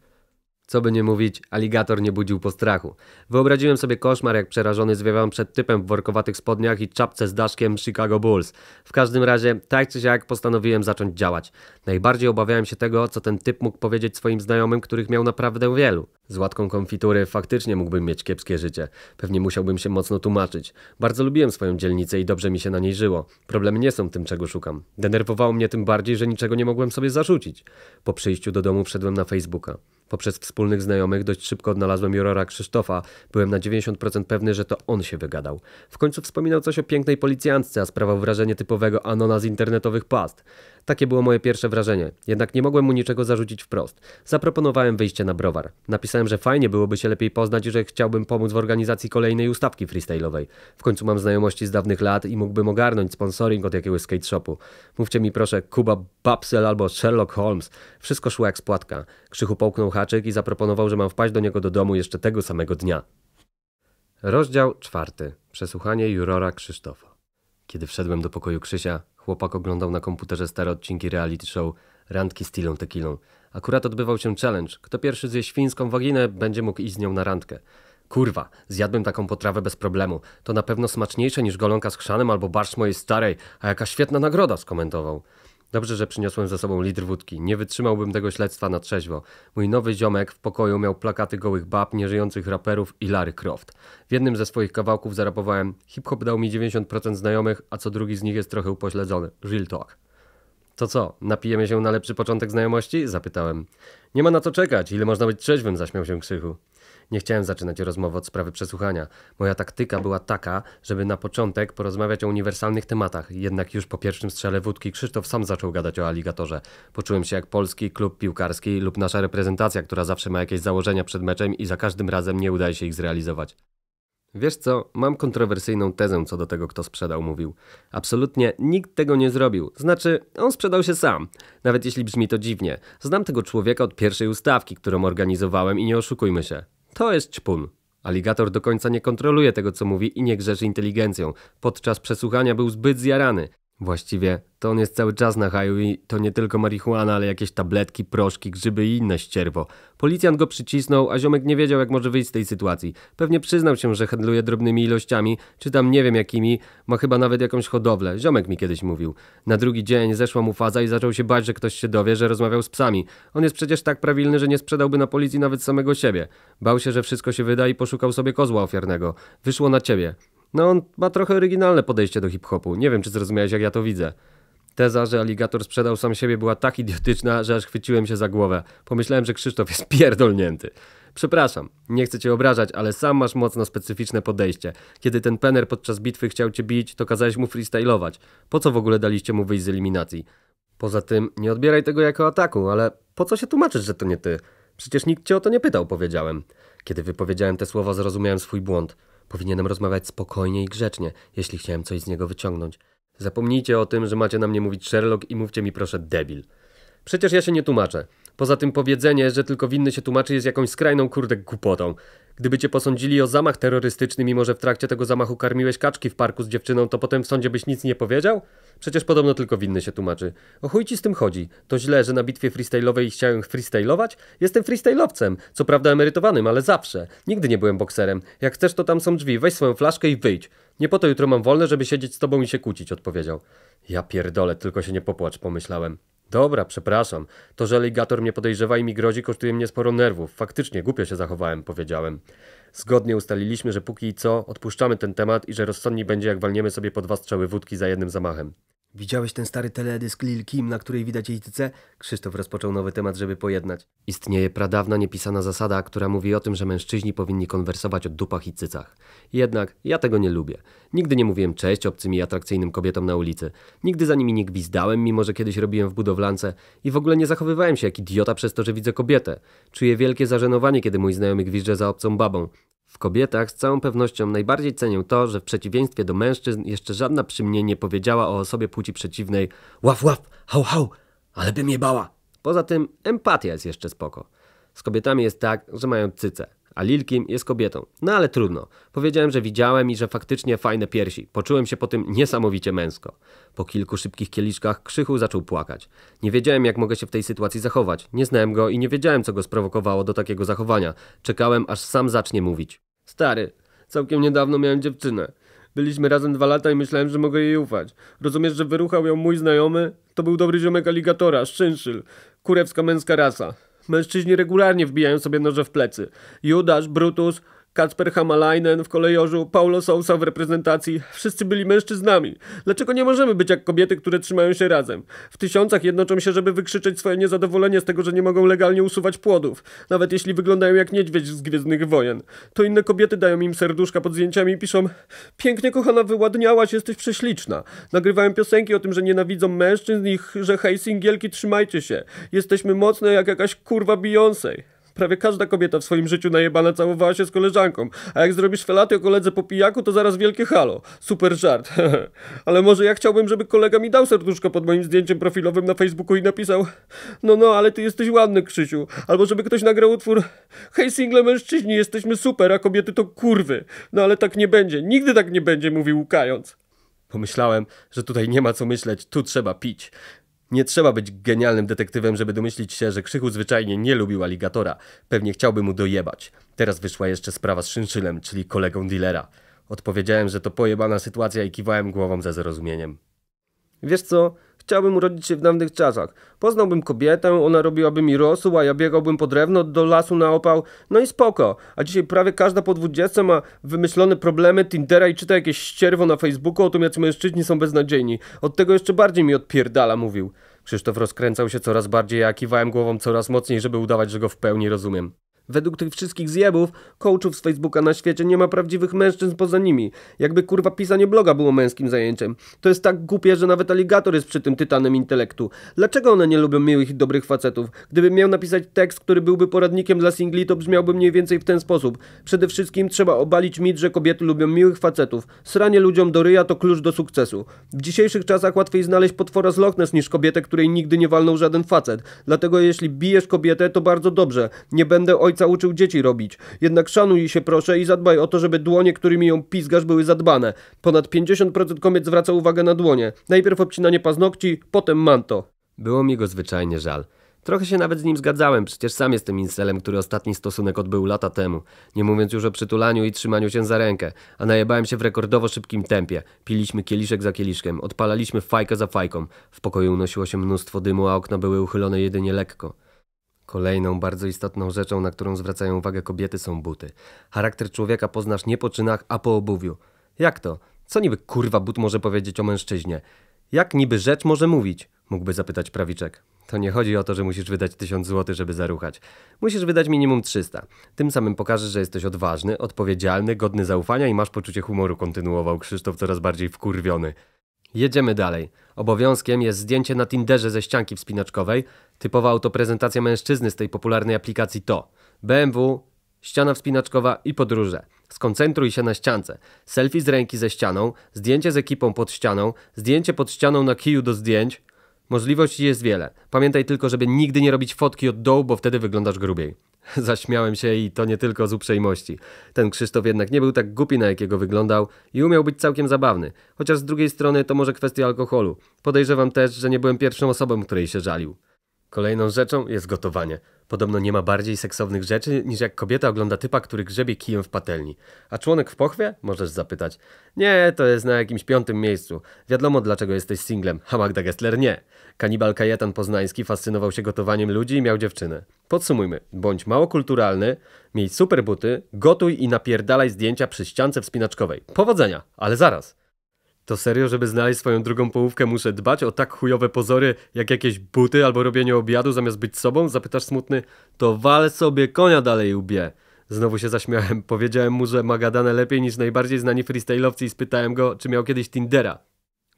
Co by nie mówić, aligator nie budził postrachu. Wyobraziłem sobie koszmar, jak przerażony zwiewam przed typem w workowatych spodniach i czapce z daszkiem Chicago Bulls. W każdym razie, tak czy siak, postanowiłem zacząć działać. Najbardziej obawiałem się tego, co ten typ mógł powiedzieć swoim znajomym, których miał naprawdę wielu. Z łatką konfitury faktycznie mógłbym mieć kiepskie życie. Pewnie musiałbym się mocno tłumaczyć. Bardzo lubiłem swoją dzielnicę i dobrze mi się na niej żyło. Problemy nie są tym, czego szukam. Denerwowało mnie tym bardziej, że niczego nie mogłem sobie zarzucić. Po przyjściu do domu wszedłem na Facebooka. Poprzez wspólnych znajomych dość szybko odnalazłem jurora Krzysztofa. Byłem na 90% pewny, że to on się wygadał. W końcu wspominał coś o pięknej policjantce, a sprawał wrażenie typowego Anona z internetowych past. Takie było moje pierwsze wrażenie, jednak nie mogłem mu niczego zarzucić wprost. Zaproponowałem wyjście na browar. Napisałem, że fajnie byłoby się lepiej poznać i że chciałbym pomóc w organizacji kolejnej ustawki freestyle'owej. W końcu mam znajomości z dawnych lat i mógłbym ogarnąć sponsoring od jakiegoś skate shopu. Mówcie mi proszę Kuba Babsel albo Sherlock Holmes. Wszystko szło jak z płatka. Krzychu połknął haczyk i zaproponował, że mam wpaść do niego do domu jeszcze tego samego dnia. Rozdział czwarty. Przesłuchanie jurora Krzysztofa. Kiedy wszedłem do pokoju Krzysia, chłopak oglądał na komputerze stare odcinki reality show Randki z Tilą Tequilą. Akurat odbywał się challenge. Kto pierwszy zje świńską waginę, będzie mógł iść z nią na randkę. Kurwa, zjadłem taką potrawę bez problemu. To na pewno smaczniejsze niż golonka z chrzanem albo barsz mojej starej, a jaka świetna nagroda, skomentował. Dobrze, że przyniosłem ze sobą litr wódki. Nie wytrzymałbym tego śledztwa na trzeźwo. Mój nowy ziomek w pokoju miał plakaty gołych bab, nieżyjących raperów i Larry Croft. W jednym ze swoich kawałków zarapowałem Hip-hop dał mi 90% znajomych, a co drugi z nich jest trochę upośledzony. Real talk. To co, napijemy się na lepszy początek znajomości? Zapytałem. Nie ma na to czekać. Ile można być trzeźwym? Zaśmiał się Krzychu. Nie chciałem zaczynać rozmowy od sprawy przesłuchania. Moja taktyka była taka, żeby na początek porozmawiać o uniwersalnych tematach, jednak już po pierwszym strzale wódki Krzysztof sam zaczął gadać o aligatorze. Poczułem się jak polski klub piłkarski lub nasza reprezentacja, która zawsze ma jakieś założenia przed meczem i za każdym razem nie udaje się ich zrealizować. Wiesz co, mam kontrowersyjną tezę co do tego, kto sprzedał, mówił. Absolutnie nikt tego nie zrobił. Znaczy, on sprzedał się sam. Nawet jeśli brzmi to dziwnie. Znam tego człowieka od pierwszej ustawki, którą organizowałem i nie oszukujmy się. To jest czpun. Aligator do końca nie kontroluje tego, co mówi i nie grzeszy inteligencją. Podczas przesłuchania był zbyt zjarany. Właściwie to on jest cały czas na haju i to nie tylko marihuana, ale jakieś tabletki, proszki, grzyby i inne ścierwo. Policjant go przycisnął, a ziomek nie wiedział jak może wyjść z tej sytuacji. Pewnie przyznał się, że handluje drobnymi ilościami, czy tam nie wiem jakimi, ma chyba nawet jakąś hodowlę. Ziomek mi kiedyś mówił. Na drugi dzień zeszła mu faza i zaczął się bać, że ktoś się dowie, że rozmawiał z psami. On jest przecież tak prawilny, że nie sprzedałby na policji nawet samego siebie. Bał się, że wszystko się wyda i poszukał sobie kozła ofiarnego. Wyszło na ciebie. No on ma trochę oryginalne podejście do hip-hopu. Nie wiem, czy zrozumiałeś, jak ja to widzę. Teza, że aligator sprzedał sam siebie była tak idiotyczna, że aż chwyciłem się za głowę. Pomyślałem, że Krzysztof jest pierdolnięty. Przepraszam, nie chcę cię obrażać, ale sam masz mocno specyficzne podejście. Kiedy ten pener podczas bitwy chciał cię bić, to kazałeś mu freestylować. Po co w ogóle daliście mu wyjść z eliminacji? Poza tym, nie odbieraj tego jako ataku, ale po co się tłumaczysz, że to nie ty? Przecież nikt cię o to nie pytał, powiedziałem. Kiedy wypowiedziałem te słowa, zrozumiałem swój błąd. Powinienem rozmawiać spokojnie i grzecznie, jeśli chciałem coś z niego wyciągnąć. Zapomnijcie o tym, że macie na mnie mówić Sherlock i mówcie mi proszę debil. Przecież ja się nie tłumaczę. Poza tym powiedzenie, że tylko winny się tłumaczy jest jakąś skrajną kurde głupotą. Gdyby cię posądzili o zamach terrorystyczny, mimo że w trakcie tego zamachu karmiłeś kaczki w parku z dziewczyną, to potem w sądzie byś nic nie powiedział? Przecież podobno tylko winny się tłumaczy. O chuj ci z tym chodzi. To źle, że na bitwie freestyle'owej chciałem freestyle'ować? Jestem freestyle'owcem, co prawda emerytowanym, ale zawsze. Nigdy nie byłem bokserem. Jak chcesz, to tam są drzwi. Weź swoją flaszkę i wyjdź. Nie po to jutro mam wolne, żeby siedzieć z tobą i się kłócić, odpowiedział. Ja pierdolę, tylko się nie popłacz, pomyślałem. Dobra, przepraszam. To, że legator mnie podejrzewa i mi grozi, kosztuje mnie sporo nerwów. Faktycznie, głupio się zachowałem, powiedziałem. Zgodnie ustaliliśmy, że póki co odpuszczamy ten temat i że rozsądni będzie, jak walniemy sobie po dwa strzały wódki za jednym zamachem. Widziałeś ten stary teledysk Lil Kim, na której widać jej tyce? Krzysztof rozpoczął nowy temat, żeby pojednać. Istnieje pradawna niepisana zasada, która mówi o tym, że mężczyźni powinni konwersować o dupach i cycach. Jednak ja tego nie lubię. Nigdy nie mówiłem cześć obcym i atrakcyjnym kobietom na ulicy. Nigdy za nimi nie gwizdałem, mimo że kiedyś robiłem w budowlance. I w ogóle nie zachowywałem się jak idiota przez to, że widzę kobietę. Czuję wielkie zażenowanie, kiedy mój znajomy gwizdże za obcą babą. W kobietach z całą pewnością najbardziej cenię to, że w przeciwieństwie do mężczyzn jeszcze żadna przy mnie nie powiedziała o osobie płci przeciwnej łaf łaf, hał hał, ale bym je bała. Poza tym empatia jest jeszcze spoko. Z kobietami jest tak, że mają cyce a Lil Kim jest kobietą. No ale trudno. Powiedziałem, że widziałem i że faktycznie fajne piersi. Poczułem się po tym niesamowicie męsko. Po kilku szybkich kieliszkach Krzychu zaczął płakać. Nie wiedziałem, jak mogę się w tej sytuacji zachować. Nie znałem go i nie wiedziałem, co go sprowokowało do takiego zachowania. Czekałem, aż sam zacznie mówić. Stary, całkiem niedawno miałem dziewczynę. Byliśmy razem dwa lata i myślałem, że mogę jej ufać. Rozumiesz, że wyruchał ją mój znajomy? To był dobry ziomek aligatora, szczęszyl. Kurewska męska rasa. Mężczyźni regularnie wbijają sobie noże w plecy. Judasz, Brutus Kacper Hamalainen w kolejorzu, Paulo Sousa w reprezentacji. Wszyscy byli mężczyznami. Dlaczego nie możemy być jak kobiety, które trzymają się razem? W tysiącach jednoczą się, żeby wykrzyczeć swoje niezadowolenie z tego, że nie mogą legalnie usuwać płodów, nawet jeśli wyglądają jak niedźwiedź z Gwiezdnych Wojen. To inne kobiety dają im serduszka pod zdjęciami i piszą Pięknie kochana, wyładniałaś, jesteś prześliczna. Nagrywają piosenki o tym, że nienawidzą mężczyzn i że hej singielki, trzymajcie się. Jesteśmy mocne jak jakaś kurwa Beyoncé. Prawie każda kobieta w swoim życiu najebana całowała się z koleżanką, a jak zrobisz felaty o koledze po pijaku, to zaraz wielkie halo. Super żart. Ale może ja chciałbym, żeby kolega mi dał serduszko pod moim zdjęciem profilowym na Facebooku i napisał No no, ale ty jesteś ładny, Krzysiu. Albo żeby ktoś nagrał utwór Hej single mężczyźni, jesteśmy super, a kobiety to kurwy. No ale tak nie będzie. Nigdy tak nie będzie, mówił łkając. Pomyślałem, że tutaj nie ma co myśleć, tu trzeba pić. Nie trzeba być genialnym detektywem, żeby domyślić się, że Krzychu zwyczajnie nie lubił aligatora. Pewnie chciałby mu dojebać. Teraz wyszła jeszcze sprawa z Szynszylem, czyli kolegą dealera. Odpowiedziałem, że to pojebana sytuacja i kiwałem głową ze zrozumieniem. Wiesz co? Chciałbym urodzić się w dawnych czasach. Poznałbym kobietę, ona robiłaby mi rosół, a ja biegałbym po drewno do lasu na opał. No i spoko. A dzisiaj prawie każda po dwudziestce ma wymyślone problemy Tindera i czyta jakieś ścierwo na Facebooku o tym, jak mężczyźni są beznadziejni. Od tego jeszcze bardziej mi odpierdala, mówił. Krzysztof rozkręcał się coraz bardziej, a ja kiwałem głową coraz mocniej, żeby udawać, że go w pełni rozumiem. Według tych wszystkich zjebów, coachów z Facebooka na świecie nie ma prawdziwych mężczyzn poza nimi. Jakby kurwa pisanie bloga było męskim zajęciem. To jest tak głupie, że nawet aligator jest przy tym tytanem intelektu. Dlaczego one nie lubią miłych i dobrych facetów? Gdybym miał napisać tekst, który byłby poradnikiem dla singli, to brzmiałby mniej więcej w ten sposób. Przede wszystkim trzeba obalić mit, że kobiety lubią miłych facetów. Sranie ludziom do ryja to klucz do sukcesu. W dzisiejszych czasach łatwiej znaleźć potwora z Loch Ness niż kobietę, której nigdy nie walnął żaden facet. Dlatego jeśli bijesz kobietę, to bardzo dobrze. Nie będę oj ojca uczył dzieci robić. Jednak szanuj się proszę i zadbaj o to, żeby dłonie, którymi ją pizgasz, były zadbane. Ponad 50% kobiet zwraca uwagę na dłonie. Najpierw obcinanie paznokci, potem manto. Było mi go zwyczajnie żal. Trochę się nawet z nim zgadzałem, przecież sam jestem inselem, który ostatni stosunek odbył lata temu. Nie mówiąc już o przytulaniu i trzymaniu się za rękę, a najebałem się w rekordowo szybkim tempie. Piliśmy kieliszek za kieliszkiem, odpalaliśmy fajkę za fajką. W pokoju unosiło się mnóstwo dymu, a okna były uchylone jedynie lekko. Kolejną bardzo istotną rzeczą, na którą zwracają uwagę kobiety, są buty. Charakter człowieka poznasz nie po czynach, a po obuwiu. Jak to? Co niby kurwa but może powiedzieć o mężczyźnie? Jak niby rzecz może mówić? Mógłby zapytać prawiczek. To nie chodzi o to, że musisz wydać tysiąc złotych, żeby zaruchać. Musisz wydać minimum 300. Tym samym pokażesz, że jesteś odważny, odpowiedzialny, godny zaufania i masz poczucie humoru, kontynuował Krzysztof coraz bardziej wkurwiony. Jedziemy dalej. Obowiązkiem jest zdjęcie na Tinderze ze ścianki wspinaczkowej. Typowa autoprezentacja mężczyzny z tej popularnej aplikacji to BMW, ściana wspinaczkowa i podróże. Skoncentruj się na ściance. Selfie z ręki ze ścianą, zdjęcie z ekipą pod ścianą, zdjęcie pod ścianą na kiju do zdjęć. Możliwości jest wiele. Pamiętaj tylko, żeby nigdy nie robić fotki od dołu, bo wtedy wyglądasz grubiej. Zaśmiałem się i to nie tylko z uprzejmości. Ten Krzysztof jednak nie był tak głupi, na jakiego wyglądał i umiał być całkiem zabawny. Chociaż z drugiej strony to może kwestia alkoholu. Podejrzewam też, że nie byłem pierwszą osobą, której się żalił. Kolejną rzeczą jest gotowanie. Podobno nie ma bardziej seksownych rzeczy niż jak kobieta ogląda typa, który grzebie kijem w patelni. A członek w pochwie? Możesz zapytać. Nie, to jest na jakimś piątym miejscu. Wiadomo dlaczego jesteś singlem, a Magda Gessler nie. Kanibal Kajetan Poznański fascynował się gotowaniem ludzi i miał dziewczynę. Podsumujmy. Bądź mało kulturalny, miej super buty, gotuj i napierdalaj zdjęcia przy ściance wspinaczkowej. Powodzenia, ale zaraz. To serio, żeby znaleźć swoją drugą połówkę, muszę dbać o tak chujowe pozory, jak jakieś buty albo robienie obiadu zamiast być sobą? Zapytasz smutny, to wal sobie konia dalej ubie. Znowu się zaśmiałem. Powiedziałem mu, że ma gadane lepiej niż najbardziej znani freestyle'owcy i spytałem go, czy miał kiedyś Tindera.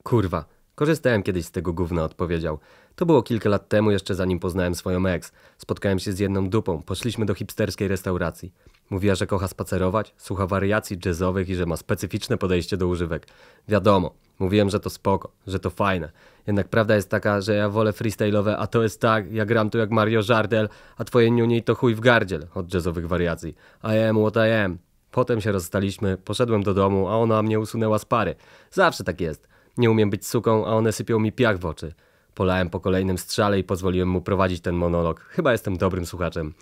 Kurwa, korzystałem kiedyś z tego gówna, odpowiedział. To było kilka lat temu, jeszcze zanim poznałem swoją ex. Spotkałem się z jedną dupą, poszliśmy do hipsterskiej restauracji. Mówiła, że kocha spacerować, słucha wariacji jazzowych i że ma specyficzne podejście do używek. Wiadomo, mówiłem, że to spoko, że to fajne. Jednak prawda jest taka, że ja wolę freestyle'owe, a to jest tak, ja gram tu jak Mario Żardel, a twoje niuniej to chuj w gardziel od jazzowych wariacji. I am what I am. Potem się rozstaliśmy, poszedłem do domu, a ona mnie usunęła z pary. Zawsze tak jest. Nie umiem być suką, a one sypią mi piach w oczy. Polałem po kolejnym strzale i pozwoliłem mu prowadzić ten monolog. Chyba jestem dobrym słuchaczem.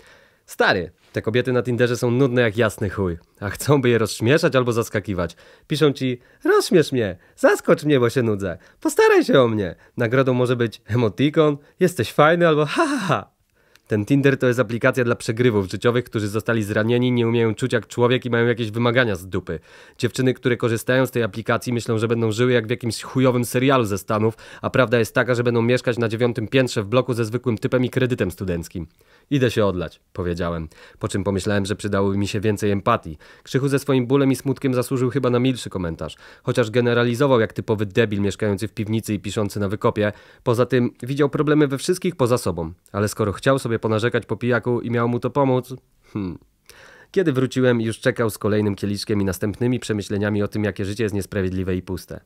Stary, te kobiety na Tinderze są nudne jak jasny chuj, a chcą by je rozśmieszać albo zaskakiwać. Piszą ci, rozśmiesz mnie, zaskocz mnie, bo się nudzę, postaraj się o mnie. Nagrodą może być emotikon, jesteś fajny albo ha ha ha. Ten Tinder to jest aplikacja dla przegrywów życiowych, którzy zostali zranieni, nie umieją czuć jak człowiek i mają jakieś wymagania z dupy. Dziewczyny, które korzystają z tej aplikacji, myślą, że będą żyły jak w jakimś chujowym serialu ze Stanów, a prawda jest taka, że będą mieszkać na dziewiątym piętrze w bloku ze zwykłym typem i kredytem studenckim. Idę się odlać, powiedziałem. Po czym pomyślałem, że przydałoby mi się więcej empatii. Krzychu ze swoim bólem i smutkiem zasłużył chyba na milszy komentarz. Chociaż generalizował jak typowy debil mieszkający w piwnicy i piszący na wykopie. Poza tym widział problemy we wszystkich poza sobą. Ale skoro chciał sobie sobie ponarzekać po pijaku i miał mu to pomóc? Hmm. Kiedy wróciłem, już czekał z kolejnym kieliszkiem i następnymi przemyśleniami o tym, jakie życie jest niesprawiedliwe i puste.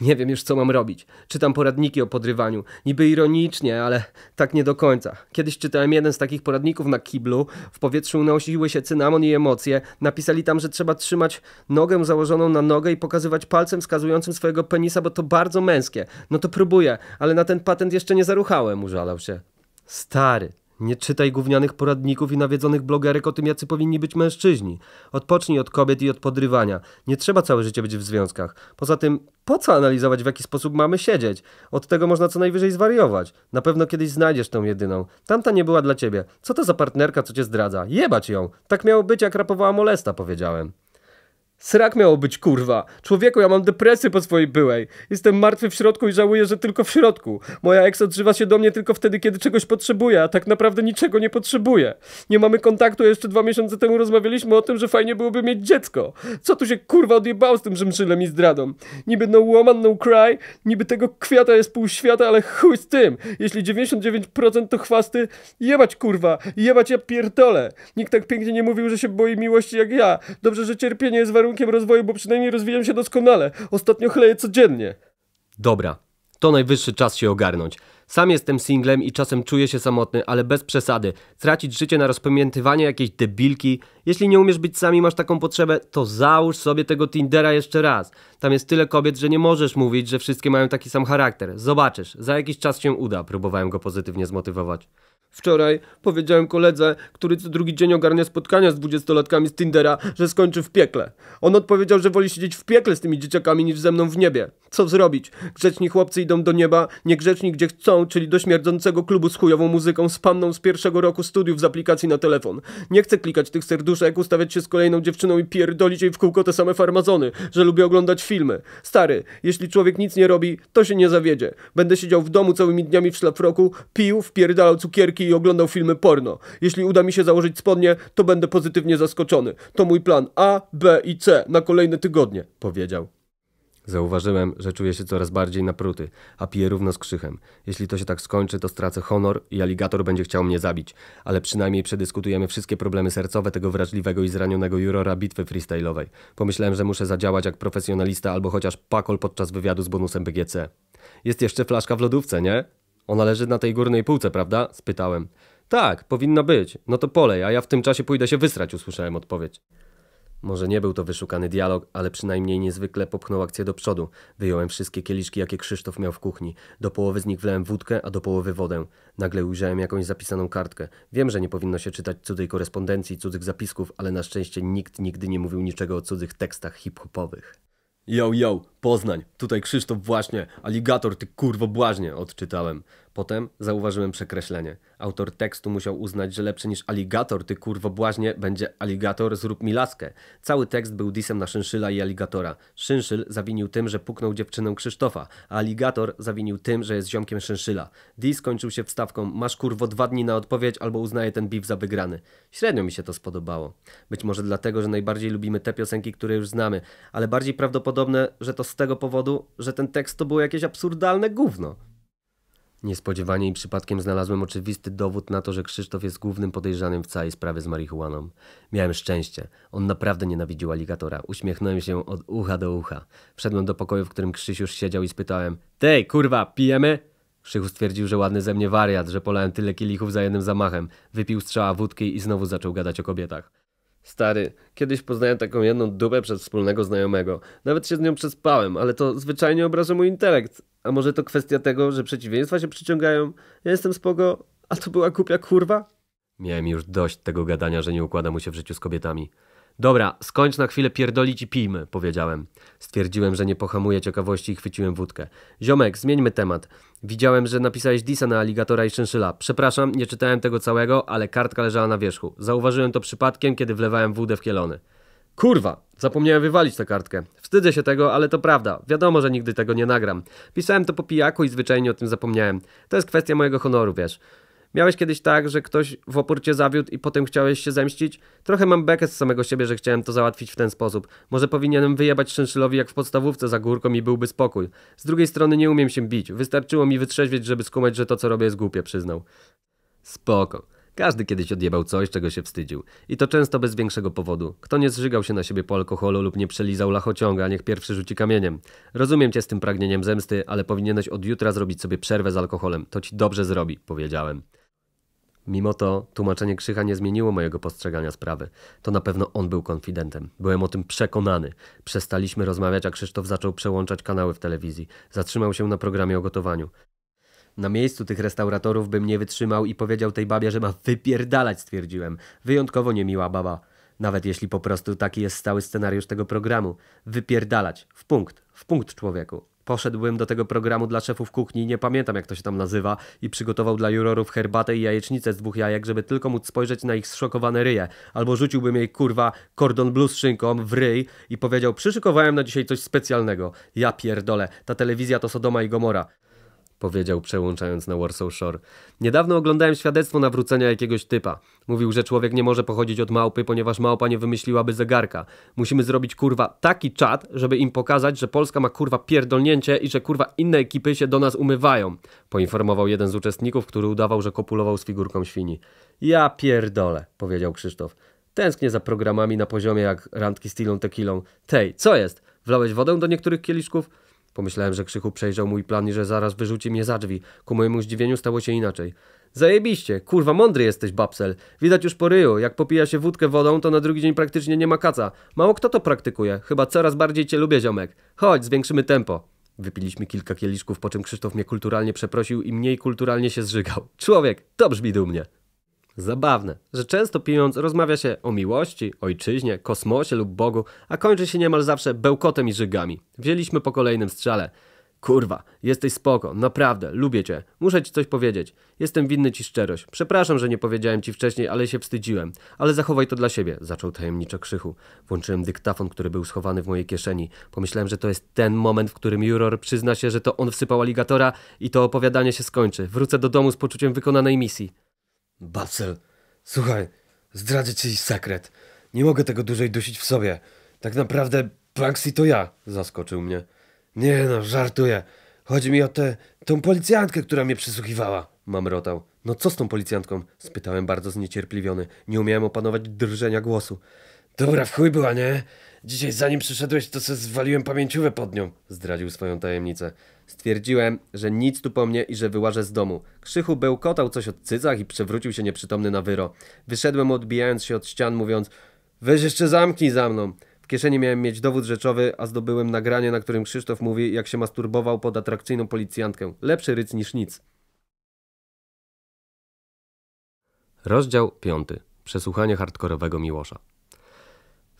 Nie wiem już, co mam robić. Czytam poradniki o podrywaniu. Niby ironicznie, ale tak nie do końca. Kiedyś czytałem jeden z takich poradników na kiblu. W powietrzu unosiły się cynamon i emocje. Napisali tam, że trzeba trzymać nogę założoną na nogę i pokazywać palcem wskazującym swojego penisa, bo to bardzo męskie. No to próbuję, ale na ten patent jeszcze nie zaruchałem, użalał się. Stary, nie czytaj gównianych poradników i nawiedzonych blogerek o tym, jacy powinni być mężczyźni. Odpocznij od kobiet i od podrywania. Nie trzeba całe życie być w związkach. Poza tym, po co analizować, w jaki sposób mamy siedzieć? Od tego można co najwyżej zwariować. Na pewno kiedyś znajdziesz tą jedyną. Tamta nie była dla ciebie. Co to za partnerka, co cię zdradza? Jebać ją! Tak miało być, jak rapowała molesta, powiedziałem. Srak miało być, kurwa. Człowieku, ja mam depresję po swojej byłej. Jestem martwy w środku i żałuję, że tylko w środku. Moja ex odżywa się do mnie tylko wtedy, kiedy czegoś potrzebuje, a tak naprawdę niczego nie potrzebuje. Nie mamy kontaktu, jeszcze dwa miesiące temu rozmawialiśmy o tym, że fajnie byłoby mieć dziecko. Co tu się kurwa odjebało z tym rzymszylem i zdradą? Niby no woman, no cry, niby tego kwiata jest pół świata, ale chuj z tym. Jeśli 99% to chwasty, jebać kurwa, jebać ja pierdolę. Nikt tak pięknie nie mówił, że się boi miłości jak ja. Dobrze, że cierpienie jest warunkiem kierunkiem rozwoju, bo przynajmniej rozwijam się doskonale. Ostatnio chleję codziennie. Dobra, to najwyższy czas się ogarnąć. Sam jestem singlem i czasem czuję się samotny, ale bez przesady. Tracić życie na rozpamiętywanie jakiejś debilki. Jeśli nie umiesz być sami, masz taką potrzebę, to załóż sobie tego Tindera jeszcze raz. Tam jest tyle kobiet, że nie możesz mówić, że wszystkie mają taki sam charakter. Zobaczysz, za jakiś czas się uda. Próbowałem go pozytywnie zmotywować. Wczoraj powiedziałem koledze, który co drugi dzień ogarnia spotkania z dwudziestolatkami z Tindera, że skończy w piekle. On odpowiedział, że woli siedzieć w piekle z tymi dzieciakami niż ze mną w niebie. Co zrobić? Grzeczni chłopcy idą do nieba, niegrzeczni gdzie chcą, czyli do śmierdzącego klubu z chujową muzyką spamną z pierwszego roku studiów z aplikacji na telefon. Nie chcę klikać tych serduszek, ustawiać się z kolejną dziewczyną i pierdolić jej w kółko te same farmazony, że lubię oglądać filmy. Stary, jeśli człowiek nic nie robi, to się nie zawiedzie. Będę siedział w domu całymi dniami w szlafroku, pił, wpierdalał cukierki narkotyki i oglądał filmy porno. Jeśli uda mi się założyć spodnie, to będę pozytywnie zaskoczony. To mój plan A, B i C na kolejne tygodnie, powiedział. Zauważyłem, że czuję się coraz bardziej napruty, a piję równo z krzychem. Jeśli to się tak skończy, to stracę honor i aligator będzie chciał mnie zabić. Ale przynajmniej przedyskutujemy wszystkie problemy sercowe tego wrażliwego i zranionego jurora bitwy freestyle'owej. Pomyślałem, że muszę zadziałać jak profesjonalista albo chociaż pakol podczas wywiadu z bonusem BGC. Jest jeszcze flaszka w lodówce, nie? Ona leży na tej górnej półce, prawda? spytałem. Tak, powinna być. No to polej, a ja w tym czasie pójdę się wysrać, usłyszałem odpowiedź. Może nie był to wyszukany dialog, ale przynajmniej niezwykle popchnął akcję do przodu. Wyjąłem wszystkie kieliszki, jakie Krzysztof miał w kuchni. Do połowy z nich wlałem wódkę, a do połowy wodę. Nagle ujrzałem jakąś zapisaną kartkę. Wiem, że nie powinno się czytać cudzej korespondencji, cudzych zapisków, ale na szczęście nikt nigdy nie mówił niczego o cudzych tekstach hip-hopowych. Yo, yo, Poznań, tutaj Krzysztof właśnie, aligator, ty kurwo błaźnie, odczytałem. Potem zauważyłem przekreślenie. Autor tekstu musiał uznać, że lepszy niż aligator, ty kurwo błaźnie, będzie aligator, zrób mi laskę. Cały tekst był disem na szynszyla i aligatora. Szynszyl zawinił tym, że puknął dziewczynę Krzysztofa, a aligator zawinił tym, że jest ziomkiem szynszyla. Dis kończył się wstawką, masz kurwo dwa dni na odpowiedź albo uznaję ten beef za wygrany. Średnio mi się to spodobało. Być może dlatego, że najbardziej lubimy te piosenki, które już znamy, ale bardziej prawdopodobne, że to z tego powodu, że ten tekst to było jakieś absurdalne gówno. Niespodziewanie i przypadkiem znalazłem oczywisty dowód na to, że Krzysztof jest głównym podejrzanym w całej sprawie z marihuaną. Miałem szczęście. On naprawdę nienawidził aligatora. Uśmiechnąłem się od ucha do ucha. Wszedłem do pokoju, w którym Krzyś już siedział i spytałem Tej, kurwa, pijemy? Krzychu stwierdził, że ładny ze mnie wariat, że polałem tyle kielichów za jednym zamachem. Wypił strzała wódki i znowu zaczął gadać o kobietach. Stary, kiedyś poznałem taką jedną dupę przez wspólnego znajomego. Nawet się z nią przespałem, ale to zwyczajnie obraża mój intelekt. A może to kwestia tego, że przeciwieństwa się przyciągają? Ja jestem spoko, a to była głupia kurwa? Miałem już dość tego gadania, że nie układa mu się w życiu z kobietami. Dobra, skończ na chwilę pierdolić i pijmy, powiedziałem. Stwierdziłem, że nie pohamuję ciekawości i chwyciłem wódkę. Ziomek, zmieńmy temat. Widziałem, że napisałeś disa na aligatora i szynszyla. Przepraszam, nie czytałem tego całego, ale kartka leżała na wierzchu. Zauważyłem to przypadkiem, kiedy wlewałem wódę w kielony. Kurwa, zapomniałem wywalić tę kartkę. Wstydzę się tego, ale to prawda. Wiadomo, że nigdy tego nie nagram. Pisałem to po pijaku i zwyczajnie o tym zapomniałem. To jest kwestia mojego honoru, wiesz. Miałeś kiedyś tak, że ktoś w oporcie zawiódł i potem chciałeś się zemścić? Trochę mam bekę z samego siebie, że chciałem to załatwić w ten sposób. Może powinienem wyjebać szynszylowi jak w podstawówce za górką i byłby spokój. Z drugiej strony nie umiem się bić. Wystarczyło mi wytrzeźwieć, żeby skumać, że to co robię jest głupie, przyznał. Spoko. Każdy kiedyś odjebał coś, czego się wstydził. I to często bez większego powodu. Kto nie zżygał się na siebie po alkoholu lub nie przelizał lachociąga, niech pierwszy rzuci kamieniem. Rozumiem cię z tym pragnieniem zemsty, ale powinieneś od jutra zrobić sobie przerwę z alkoholem. To ci dobrze zrobi, powiedziałem. Mimo to tłumaczenie Krzycha nie zmieniło mojego postrzegania sprawy. To na pewno on był konfidentem. Byłem o tym przekonany. Przestaliśmy rozmawiać, a Krzysztof zaczął przełączać kanały w telewizji. Zatrzymał się na programie o gotowaniu. Na miejscu tych restauratorów bym nie wytrzymał i powiedział tej babie, że ma wypierdalać, stwierdziłem. Wyjątkowo niemiła baba. Nawet jeśli po prostu taki jest stały scenariusz tego programu. Wypierdalać. W punkt. W punkt człowieku poszedłbym do tego programu dla szefów kuchni, nie pamiętam jak to się tam nazywa, i przygotował dla jurorów herbatę i jajecznicę z dwóch jajek, żeby tylko móc spojrzeć na ich zszokowane ryje. Albo rzuciłbym jej kurwa kordon blue z szynką w ryj i powiedział: Przyszykowałem na dzisiaj coś specjalnego. Ja pierdolę, ta telewizja to Sodoma i Gomora powiedział przełączając na Warsaw Shore. Niedawno oglądałem świadectwo nawrócenia jakiegoś typa. Mówił, że człowiek nie może pochodzić od małpy, ponieważ małpa nie wymyśliłaby zegarka. Musimy zrobić kurwa taki czat, żeby im pokazać, że Polska ma kurwa pierdolnięcie i że kurwa inne ekipy się do nas umywają. Poinformował jeden z uczestników, który udawał, że kopulował z figurką świni. Ja pierdolę, powiedział Krzysztof. Tęsknię za programami na poziomie jak randki z Tilą Tekilą. Tej, co jest? Wlałeś wodę do niektórych kieliszków? Pomyślałem, że Krzychu przejrzał mój plan i że zaraz wyrzuci mnie za drzwi. Ku mojemu zdziwieniu stało się inaczej. Zajebiście, kurwa mądry jesteś, babsel. Widać już po ryju, jak popija się wódkę wodą, to na drugi dzień praktycznie nie ma kaca. Mało kto to praktykuje, chyba coraz bardziej cię lubię, ziomek. Chodź, zwiększymy tempo. Wypiliśmy kilka kieliszków, po czym Krzysztof mnie kulturalnie przeprosił i mniej kulturalnie się zżygał. Człowiek, to brzmi dumnie. Zabawne, że często pijąc rozmawia się o miłości, ojczyźnie, kosmosie lub Bogu, a kończy się niemal zawsze bełkotem i żygami. Wzięliśmy po kolejnym strzale. Kurwa, jesteś spoko, naprawdę, lubię cię. Muszę ci coś powiedzieć. Jestem winny ci szczerość. Przepraszam, że nie powiedziałem ci wcześniej, ale się wstydziłem. Ale zachowaj to dla siebie, zaczął tajemniczo krzychu. Włączyłem dyktafon, który był schowany w mojej kieszeni. Pomyślałem, że to jest ten moment, w którym juror przyzna się, że to on wsypał aligatora i to opowiadanie się skończy. Wrócę do domu z poczuciem wykonanej misji. Babsel, słuchaj, zdradzę ci sekret. Nie mogę tego dłużej dusić w sobie. Tak naprawdę Banksy to ja, zaskoczył mnie. Nie no, żartuję. Chodzi mi o tę, tą policjantkę, która mnie przysłuchiwała, mamrotał. No co z tą policjantką? spytałem bardzo zniecierpliwiony. Nie umiałem opanować drżenia głosu. Dobra, w chuj była, nie? Dzisiaj zanim przyszedłeś, to se zwaliłem pamięciówę pod nią, zdradził swoją tajemnicę. Stwierdziłem, że nic tu po mnie i że wyłażę z domu. Krzychu bełkotał coś od cycach i przewrócił się nieprzytomny na wyro. Wyszedłem odbijając się od ścian mówiąc Weź jeszcze zamknij za mną. W kieszeni miałem mieć dowód rzeczowy, a zdobyłem nagranie, na którym Krzysztof mówi jak się masturbował pod atrakcyjną policjantkę. Lepszy ryc niż nic. Rozdział 5. Przesłuchanie hardkorowego Miłosza.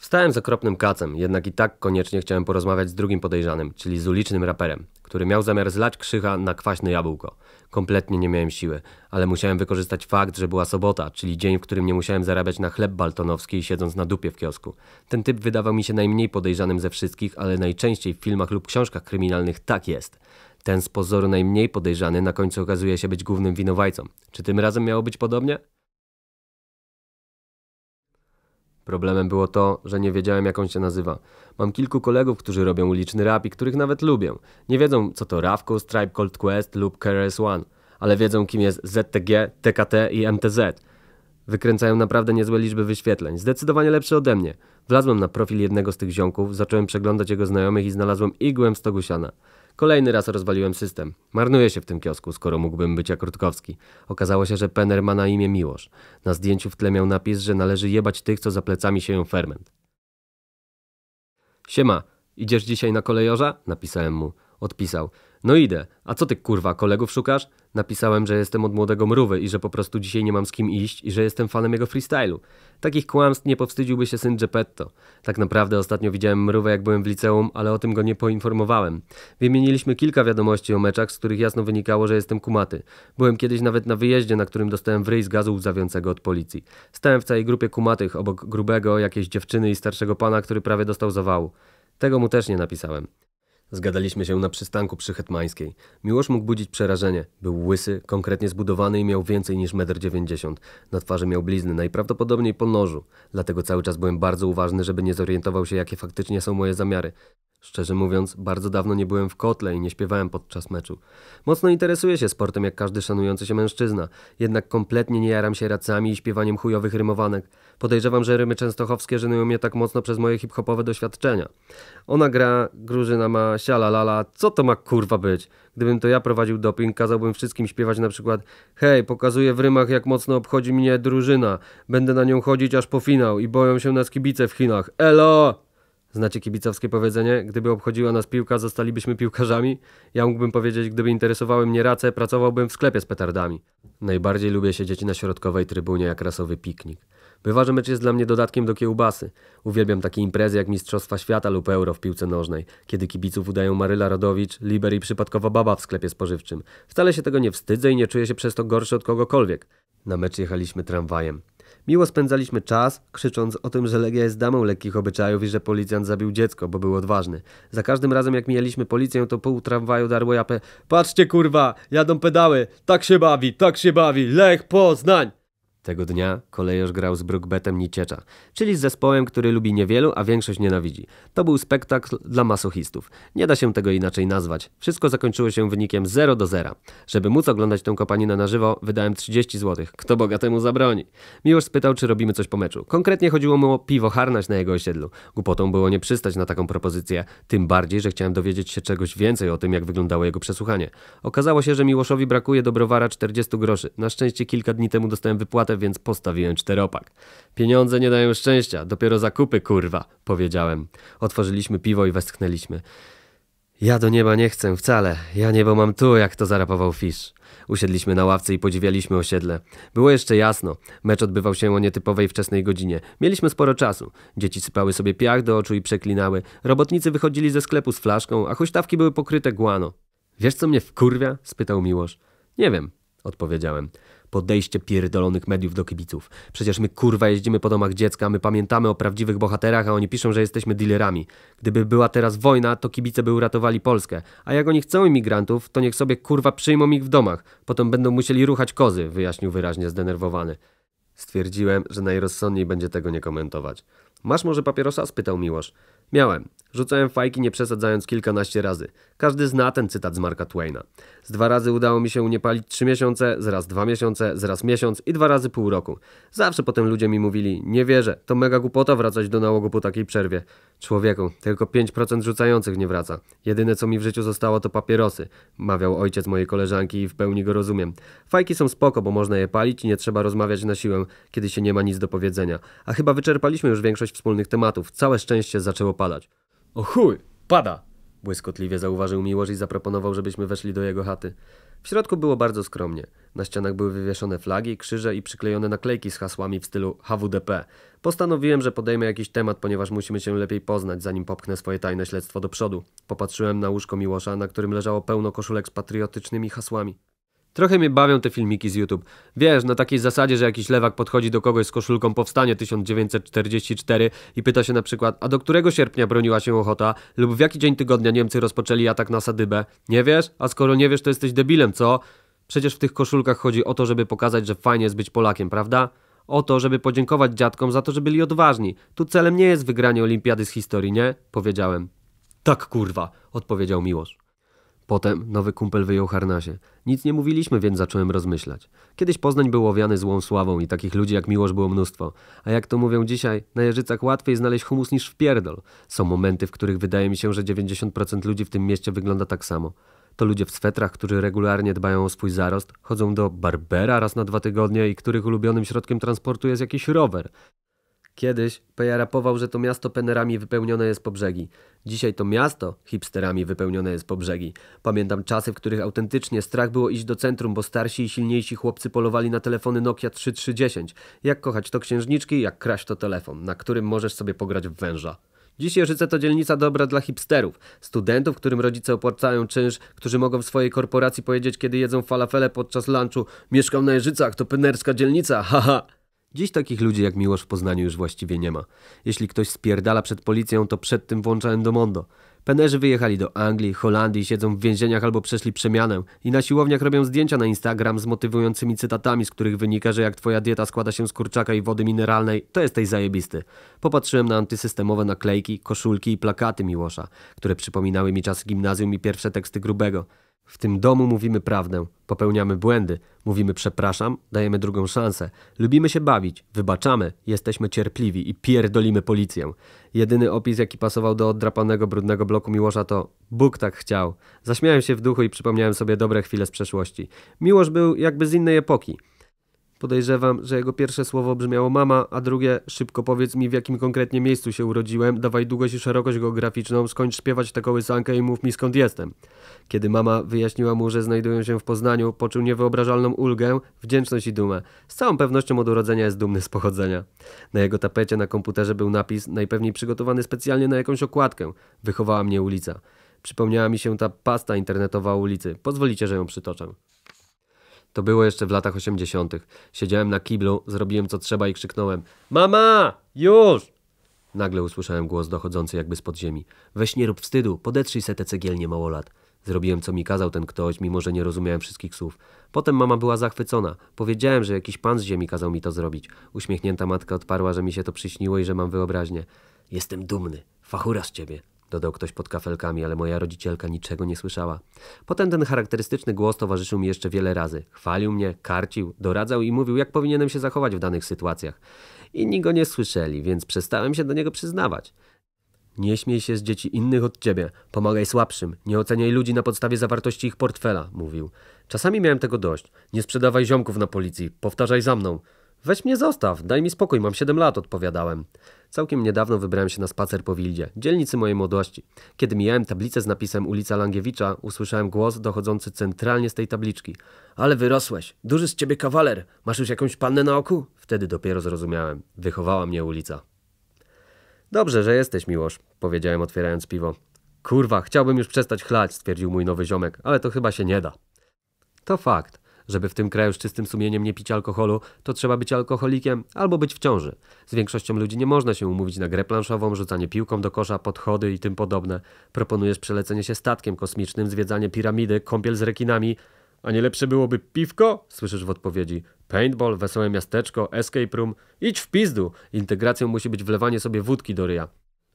Wstałem z okropnym kacem, jednak i tak koniecznie chciałem porozmawiać z drugim podejrzanym, czyli z ulicznym raperem, który miał zamiar zlać krzycha na kwaśne jabłko. Kompletnie nie miałem siły, ale musiałem wykorzystać fakt, że była sobota, czyli dzień, w którym nie musiałem zarabiać na chleb baltonowski i siedząc na dupie w kiosku. Ten typ wydawał mi się najmniej podejrzanym ze wszystkich, ale najczęściej w filmach lub książkach kryminalnych tak jest. Ten z pozoru najmniej podejrzany na końcu okazuje się być głównym winowajcą. Czy tym razem miało być podobnie? Problemem było to, że nie wiedziałem, jak on się nazywa. Mam kilku kolegów, którzy robią uliczny rap i których nawet lubię. Nie wiedzą, co to Ravkus, Stripe, Cold Quest lub KRS One, ale wiedzą, kim jest ZTG, TKT i MTZ. Wykręcają naprawdę niezłe liczby wyświetleń, zdecydowanie lepsze ode mnie. Wlazłem na profil jednego z tych ziomków, zacząłem przeglądać jego znajomych i znalazłem igłę w stogu siana. Kolejny raz rozwaliłem system. Marnuję się w tym kiosku, skoro mógłbym być jak Rutkowski. Okazało się, że Penner ma na imię Miłosz. Na zdjęciu w tle miał napis, że należy jebać tych, co za plecami sieją ferment. Siema, idziesz dzisiaj na kolejorza? Napisałem mu. Odpisał. No idę, a co ty kurwa, kolegów szukasz? Napisałem, że jestem od młodego mrówy i że po prostu dzisiaj nie mam z kim iść i że jestem fanem jego freestylu. Takich kłamstw nie powstydziłby się syn Geppetto. Tak naprawdę ostatnio widziałem mrówę jak byłem w liceum, ale o tym go nie poinformowałem. Wymieniliśmy kilka wiadomości o meczach, z których jasno wynikało, że jestem kumaty. Byłem kiedyś nawet na wyjeździe, na którym dostałem wryj z gazu łzawiącego od policji. Stałem w całej grupie kumatych, obok grubego, jakiejś dziewczyny i starszego pana, który prawie dostał zawału. Tego mu też nie napisałem. Zgadaliśmy się na przystanku przy Hetmańskiej. Miłosz mógł budzić przerażenie. Był łysy, konkretnie zbudowany i miał więcej niż 1,90 m. Na twarzy miał blizny, najprawdopodobniej po nożu. Dlatego cały czas byłem bardzo uważny, żeby nie zorientował się, jakie faktycznie są moje zamiary. Szczerze mówiąc, bardzo dawno nie byłem w kotle i nie śpiewałem podczas meczu. Mocno interesuję się sportem jak każdy szanujący się mężczyzna, jednak kompletnie nie jaram się racami i śpiewaniem chujowych rymowanek. Podejrzewam, że rymy częstochowskie żenują mnie tak mocno przez moje hip-hopowe doświadczenia. Ona gra, Grużyna ma siala lala, co to ma kurwa być? Gdybym to ja prowadził doping, kazałbym wszystkim śpiewać na przykład Hej, pokazuję w rymach jak mocno obchodzi mnie drużyna, będę na nią chodzić aż po finał i boją się nas kibice w Chinach. Elo! Znacie kibicowskie powiedzenie? Gdyby obchodziła nas piłka, zostalibyśmy piłkarzami? Ja mógłbym powiedzieć, gdyby interesowały mnie race, pracowałbym w sklepie z petardami. Najbardziej lubię siedzieć na środkowej trybunie jak rasowy piknik. Bywa, że mecz jest dla mnie dodatkiem do kiełbasy. Uwielbiam takie imprezy jak Mistrzostwa Świata lub Euro w piłce nożnej, kiedy kibiców udają Maryla Rodowicz, Liber i przypadkowa baba w sklepie spożywczym. Wcale się tego nie wstydzę i nie czuję się przez to gorszy od kogokolwiek. Na mecz jechaliśmy tramwajem. Miło spędzaliśmy czas, krzycząc o tym, że Legia jest damą lekkich obyczajów i że policjant zabił dziecko, bo był odważny. Za każdym razem jak mijaliśmy policję, to pół tramwaju darło japę Patrzcie kurwa, jadą pedały, tak się bawi, tak się bawi, Lech Poznań! Tego dnia kolejarz grał z Brookbetem Niciecza, czyli z zespołem, który lubi niewielu, a większość nienawidzi. To był spektakl dla masochistów. Nie da się tego inaczej nazwać. Wszystko zakończyło się wynikiem 0 do 0. Żeby móc oglądać tę kopaninę na żywo, wydałem 30 zł. Kto bogatemu zabroni? Miłosz spytał, czy robimy coś po meczu. Konkretnie chodziło mu o piwo harnać na jego osiedlu. Głupotą było nie przystać na taką propozycję, tym bardziej, że chciałem dowiedzieć się czegoś więcej o tym, jak wyglądało jego przesłuchanie. Okazało się, że Miłoszowi brakuje dobrowara 40 groszy. Na szczęście kilka dni temu dostałem wypłatę więc postawiłem czteropak. Pieniądze nie dają szczęścia, dopiero zakupy, kurwa, powiedziałem. Otworzyliśmy piwo i westchnęliśmy. Ja do nieba nie chcę wcale, ja niebo mam tu, jak to zarapował Fisz. Usiedliśmy na ławce i podziwialiśmy osiedle. Było jeszcze jasno. Mecz odbywał się o nietypowej wczesnej godzinie. Mieliśmy sporo czasu. Dzieci sypały sobie piach do oczu i przeklinały. Robotnicy wychodzili ze sklepu z flaszką, a huśtawki były pokryte guano. Wiesz co mnie wkurwia? spytał Miłosz. Nie wiem, odpowiedziałem. Podejście pierdolonych mediów do kibiców. Przecież my kurwa jeździmy po domach dziecka, my pamiętamy o prawdziwych bohaterach, a oni piszą, że jesteśmy dealerami. Gdyby była teraz wojna, to kibice by uratowali Polskę. A jak oni chcą imigrantów, to niech sobie kurwa przyjmą ich w domach. Potem będą musieli ruchać kozy, wyjaśnił wyraźnie zdenerwowany. Stwierdziłem, że najrozsądniej będzie tego nie komentować. Masz może papierosa? spytał Miłosz. Miałem. Rzucałem fajki nie przesadzając kilkanaście razy. Każdy zna ten cytat z Marka Twaina. Z dwa razy udało mi się nie palić trzy miesiące, zraz dwa miesiące, zraz miesiąc i dwa razy pół roku. Zawsze potem ludzie mi mówili, nie wierzę, to mega głupota wracać do nałogu po takiej przerwie. Człowieku, tylko 5% rzucających nie wraca. Jedyne co mi w życiu zostało to papierosy, mawiał ojciec mojej koleżanki i w pełni go rozumiem. Fajki są spoko, bo można je palić i nie trzeba rozmawiać na siłę, kiedy się nie ma nic do powiedzenia. A chyba wyczerpaliśmy już większość wspólnych tematów. Całe szczęście zaczęło padać. O chuj, pada! Błyskotliwie zauważył Miłosz i zaproponował, żebyśmy weszli do jego chaty. W środku było bardzo skromnie. Na ścianach były wywieszone flagi, krzyże i przyklejone naklejki z hasłami w stylu HWDP. Postanowiłem, że podejmę jakiś temat, ponieważ musimy się lepiej poznać, zanim popchnę swoje tajne śledztwo do przodu. Popatrzyłem na łóżko Miłosza, na którym leżało pełno koszulek z patriotycznymi hasłami. Trochę mnie bawią te filmiki z YouTube. Wiesz, na takiej zasadzie, że jakiś lewak podchodzi do kogoś z koszulką Powstanie 1944 i pyta się na przykład, a do którego sierpnia broniła się ochota, lub w jaki dzień tygodnia Niemcy rozpoczęli atak na Sadybę. Nie wiesz? A skoro nie wiesz, to jesteś debilem, co? Przecież w tych koszulkach chodzi o to, żeby pokazać, że fajnie jest być Polakiem, prawda? O to, żeby podziękować dziadkom za to, że byli odważni. Tu celem nie jest wygranie olimpiady z historii, nie? Powiedziałem. Tak kurwa, odpowiedział Miłosz. Potem nowy kumpel wyjął harnasie. Nic nie mówiliśmy, więc zacząłem rozmyślać. Kiedyś Poznań był owiany złą sławą i takich ludzi jak Miłosz było mnóstwo. A jak to mówią dzisiaj, na Jeżycach łatwiej znaleźć humus niż w pierdol. Są momenty, w których wydaje mi się, że 90% ludzi w tym mieście wygląda tak samo. To ludzie w swetrach, którzy regularnie dbają o swój zarost, chodzą do barbera raz na dwa tygodnie i których ulubionym środkiem transportu jest jakiś rower. Kiedyś Peja rapował, że to miasto penerami wypełnione jest po brzegi. Dzisiaj to miasto hipsterami wypełnione jest po brzegi. Pamiętam czasy, w których autentycznie strach było iść do centrum, bo starsi i silniejsi chłopcy polowali na telefony Nokia 3310. Jak kochać to księżniczki, jak kraść to telefon, na którym możesz sobie pograć w węża. Dziś Jeżyce to dzielnica dobra dla hipsterów, studentów, którym rodzice opłacają czynsz, którzy mogą w swojej korporacji powiedzieć, kiedy jedzą falafele podczas lunchu, mieszkam na Jeżycach, to penerska dzielnica, haha. Dziś takich ludzi jak Miłosz w Poznaniu już właściwie nie ma. Jeśli ktoś spierdala przed policją, to przed tym do mondo. Penerzy wyjechali do Anglii, Holandii, siedzą w więzieniach albo przeszli przemianę i na siłowniach robią zdjęcia na Instagram z motywującymi cytatami, z których wynika, że jak twoja dieta składa się z kurczaka i wody mineralnej, to jesteś zajebisty. Popatrzyłem na antysystemowe naklejki, koszulki i plakaty Miłosza, które przypominały mi czas gimnazjum i pierwsze teksty grubego. W tym domu mówimy prawdę, popełniamy błędy, mówimy przepraszam, dajemy drugą szansę, lubimy się bawić, wybaczamy, jesteśmy cierpliwi i pierdolimy policję. Jedyny opis, jaki pasował do oddrapanego, brudnego bloku Miłosza to Bóg tak chciał. Zaśmiałem się w duchu i przypomniałem sobie dobre chwile z przeszłości. Miłosz był jakby z innej epoki – Podejrzewam, że jego pierwsze słowo brzmiało mama, a drugie szybko powiedz mi w jakim konkretnie miejscu się urodziłem, dawaj długość i szerokość geograficzną, skończ śpiewać tę kołysankę i mów mi skąd jestem. Kiedy mama wyjaśniła mu, że znajduję się w Poznaniu, poczuł niewyobrażalną ulgę, wdzięczność i dumę. Z całą pewnością od urodzenia jest dumny z pochodzenia. Na jego tapecie na komputerze był napis, najpewniej przygotowany specjalnie na jakąś okładkę. Wychowała mnie ulica. Przypomniała mi się ta pasta internetowa ulicy. Pozwolicie, że ją przytoczę. To było jeszcze w latach 80. Siedziałem na kiblu, zrobiłem co trzeba i krzyknąłem: Mama! Już! Nagle usłyszałem głos dochodzący jakby z podziemi. Weź nie rób wstydu, podetrzyj se te cegielnie mało lat. Zrobiłem, co mi kazał ten ktoś, mimo że nie rozumiałem wszystkich słów. Potem mama była zachwycona. Powiedziałem, że jakiś pan z ziemi kazał mi to zrobić. Uśmiechnięta matka odparła, że mi się to przyśniło i że mam wyobraźnię. Jestem dumny. Fachura z ciebie dodał ktoś pod kafelkami, ale moja rodzicielka niczego nie słyszała. Potem ten charakterystyczny głos towarzyszył mi jeszcze wiele razy. Chwalił mnie, karcił, doradzał i mówił, jak powinienem się zachować w danych sytuacjach. Inni go nie słyszeli, więc przestałem się do niego przyznawać. Nie śmiej się z dzieci innych od ciebie, pomagaj słabszym, nie oceniaj ludzi na podstawie zawartości ich portfela, mówił. Czasami miałem tego dość. Nie sprzedawaj ziomków na policji, powtarzaj za mną. Weź mnie zostaw, daj mi spokój, mam 7 lat, odpowiadałem. Całkiem niedawno wybrałem się na spacer po Wildzie, dzielnicy mojej młodości. Kiedy mijałem tablicę z napisem ulica Langiewicza, usłyszałem głos dochodzący centralnie z tej tabliczki. Ale wyrosłeś, duży z ciebie kawaler, masz już jakąś pannę na oku? Wtedy dopiero zrozumiałem, wychowała mnie ulica. Dobrze, że jesteś, Miłosz, powiedziałem otwierając piwo. Kurwa, chciałbym już przestać chlać, stwierdził mój nowy ziomek, ale to chyba się nie da. To fakt. Żeby w tym kraju z czystym sumieniem nie pić alkoholu, to trzeba być alkoholikiem albo być w ciąży. Z większością ludzi nie można się umówić na grę planszową, rzucanie piłką do kosza, podchody i tym podobne. Proponujesz przelecenie się statkiem kosmicznym, zwiedzanie piramidy, kąpiel z rekinami. A nie lepsze byłoby piwko? Słyszysz w odpowiedzi. Paintball, wesołe miasteczko, escape room. Idź w pizdu! Integracją musi być wlewanie sobie wódki do ryja.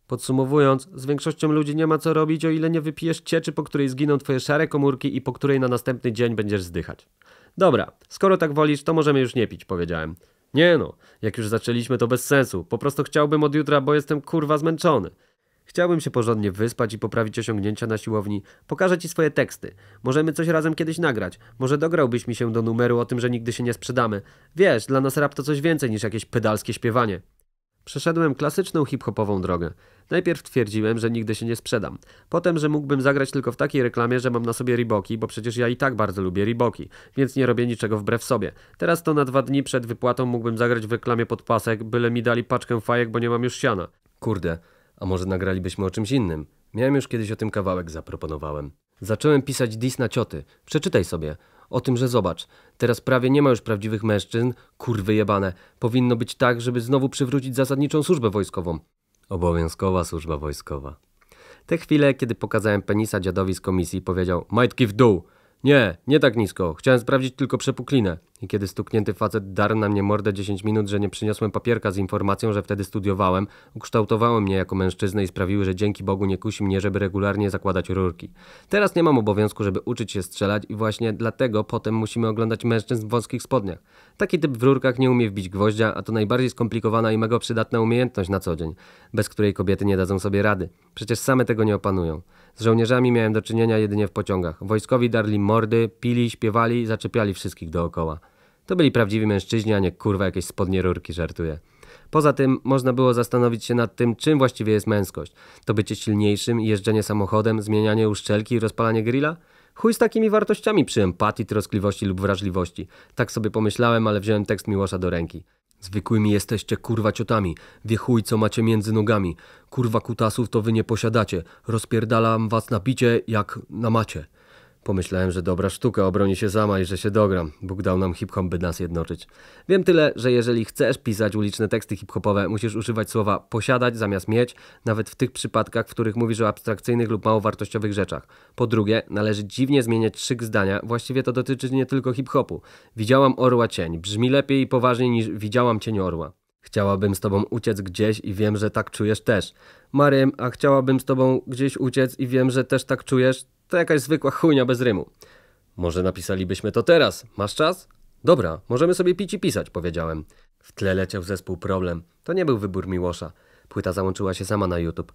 Podsumowując, z większością ludzi nie ma co robić, o ile nie wypijesz cieczy, po której zginą twoje szare komórki i po której na następny dzień będziesz zdychać. Dobra, skoro tak wolisz, to możemy już nie pić, powiedziałem. Nie no, jak już zaczęliśmy, to bez sensu. Po prostu chciałbym od jutra, bo jestem kurwa zmęczony. Chciałbym się porządnie wyspać i poprawić osiągnięcia na siłowni. Pokażę ci swoje teksty. Możemy coś razem kiedyś nagrać. Może dograłbyś mi się do numeru o tym, że nigdy się nie sprzedamy. Wiesz, dla nas rap to coś więcej niż jakieś pedalskie śpiewanie. Przeszedłem klasyczną hip-hopową drogę. Najpierw twierdziłem, że nigdy się nie sprzedam. Potem, że mógłbym zagrać tylko w takiej reklamie, że mam na sobie riboki, bo przecież ja i tak bardzo lubię riboki, więc nie robię niczego wbrew sobie. Teraz to na dwa dni przed wypłatą mógłbym zagrać w reklamie pod pasek, byle mi dali paczkę fajek, bo nie mam już siana. Kurde, a może nagralibyśmy o czymś innym? Miałem już kiedyś o tym kawałek, zaproponowałem. Zacząłem pisać dis na cioty. Przeczytaj sobie. O tym, że zobacz, teraz prawie nie ma już prawdziwych mężczyzn, kurwy jebane. Powinno być tak, żeby znowu przywrócić zasadniczą służbę wojskową. Obowiązkowa służba wojskowa. Te chwile, kiedy pokazałem penisa dziadowi z komisji, powiedział: Majtki w dół! Nie, nie tak nisko. Chciałem sprawdzić tylko przepuklinę. I kiedy stuknięty facet darł na mnie mordę 10 minut, że nie przyniosłem papierka z informacją, że wtedy studiowałem, ukształtowały mnie jako mężczyznę i sprawiły, że dzięki Bogu nie kusi mnie, żeby regularnie zakładać rurki. Teraz nie mam obowiązku, żeby uczyć się strzelać i właśnie dlatego potem musimy oglądać mężczyzn w wąskich spodniach. Taki typ w rurkach nie umie wbić gwoździa, a to najbardziej skomplikowana i mega przydatna umiejętność na co dzień, bez której kobiety nie dadzą sobie rady. Przecież same tego nie opanują. Z żołnierzami miałem do czynienia jedynie w pociągach. Wojskowi darli mordy, pili, śpiewali, zaczepiali wszystkich dookoła. To byli prawdziwi mężczyźni, a nie kurwa jakieś spodnie rurki, żartuje. Poza tym można było zastanowić się nad tym, czym właściwie jest męskość. To bycie silniejszym, jeżdżenie samochodem, zmienianie uszczelki i rozpalanie grilla? Chuj z takimi wartościami przy empatii, troskliwości lub wrażliwości. Tak sobie pomyślałem, ale wziąłem tekst Miłosza do ręki. Zwykłymi jesteście kurwa ciotami, wiechuj co macie między nogami. Kurwa kutasów to wy nie posiadacie, rozpierdalam was na picie jak na macie. Pomyślałem, że dobra sztuka, obroni się sama i że się dogram. Bóg dał nam hip-hop, by nas jednoczyć. Wiem tyle, że jeżeli chcesz pisać uliczne teksty hip-hopowe, musisz używać słowa posiadać zamiast mieć, nawet w tych przypadkach, w których mówisz o abstrakcyjnych lub mało wartościowych rzeczach. Po drugie, należy dziwnie zmieniać szyk zdania, właściwie to dotyczy nie tylko hip-hopu. Widziałam orła cień, brzmi lepiej i poważniej niż widziałam cień orła. Chciałabym z tobą uciec gdzieś i wiem, że tak czujesz też. Marym, a chciałabym z tobą gdzieś uciec i wiem, że też tak czujesz. To jakaś zwykła chujnia bez rymu. Może napisalibyśmy to teraz. Masz czas? Dobra, możemy sobie pić i pisać, powiedziałem. W tle leciał zespół Problem. To nie był wybór Miłosza. Płyta załączyła się sama na YouTube.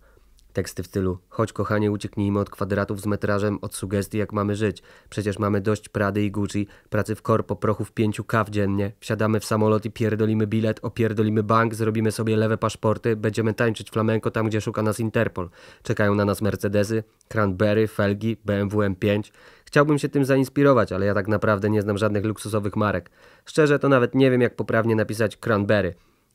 Teksty w stylu Chodź kochanie ucieknijmy od kwadratów z metrażem, od sugestii jak mamy żyć. Przecież mamy dość Prady i Gucci, pracy w korpo, prochu w pięciu kaw dziennie. Wsiadamy w samolot i pierdolimy bilet, opierdolimy bank, zrobimy sobie lewe paszporty, będziemy tańczyć flamenko tam, gdzie szuka nas Interpol. Czekają na nas Mercedesy, Cranberry, Felgi, BMW M5. Chciałbym się tym zainspirować, ale ja tak naprawdę nie znam żadnych luksusowych marek. Szczerze to nawet nie wiem jak poprawnie napisać Cranberry.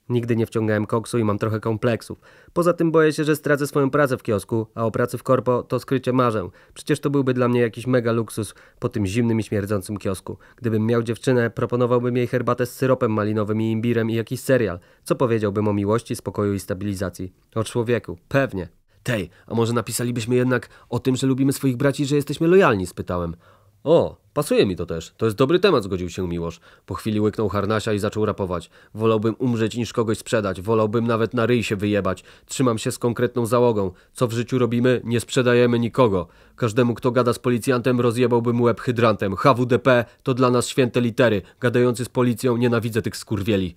Nigdy nie wciągałem koksu i mam trochę kompleksów. Poza tym boję się, że stracę swoją pracę w kiosku, a o pracy w korpo to skrycie marzę. Przecież to byłby dla mnie jakiś mega luksus po tym zimnym i śmierdzącym kiosku. Gdybym miał dziewczynę, proponowałbym jej herbatę z syropem malinowym i imbirem i jakiś serial. Co powiedziałbym o miłości, spokoju i stabilizacji? O człowieku, pewnie. Tej, a może napisalibyśmy jednak o tym, że lubimy swoich braci, że jesteśmy lojalni? spytałem. O, Pasuje mi to też. To jest dobry temat, zgodził się Miłosz. Po chwili łyknął harnasia i zaczął rapować. Wolałbym umrzeć niż kogoś sprzedać. Wolałbym nawet na ryj się wyjebać. Trzymam się z konkretną załogą. Co w życiu robimy? Nie sprzedajemy nikogo. Każdemu, kto gada z policjantem, rozjebałbym łeb hydrantem. HWDP to dla nas święte litery. Gadający z policją nienawidzę tych skurwieli.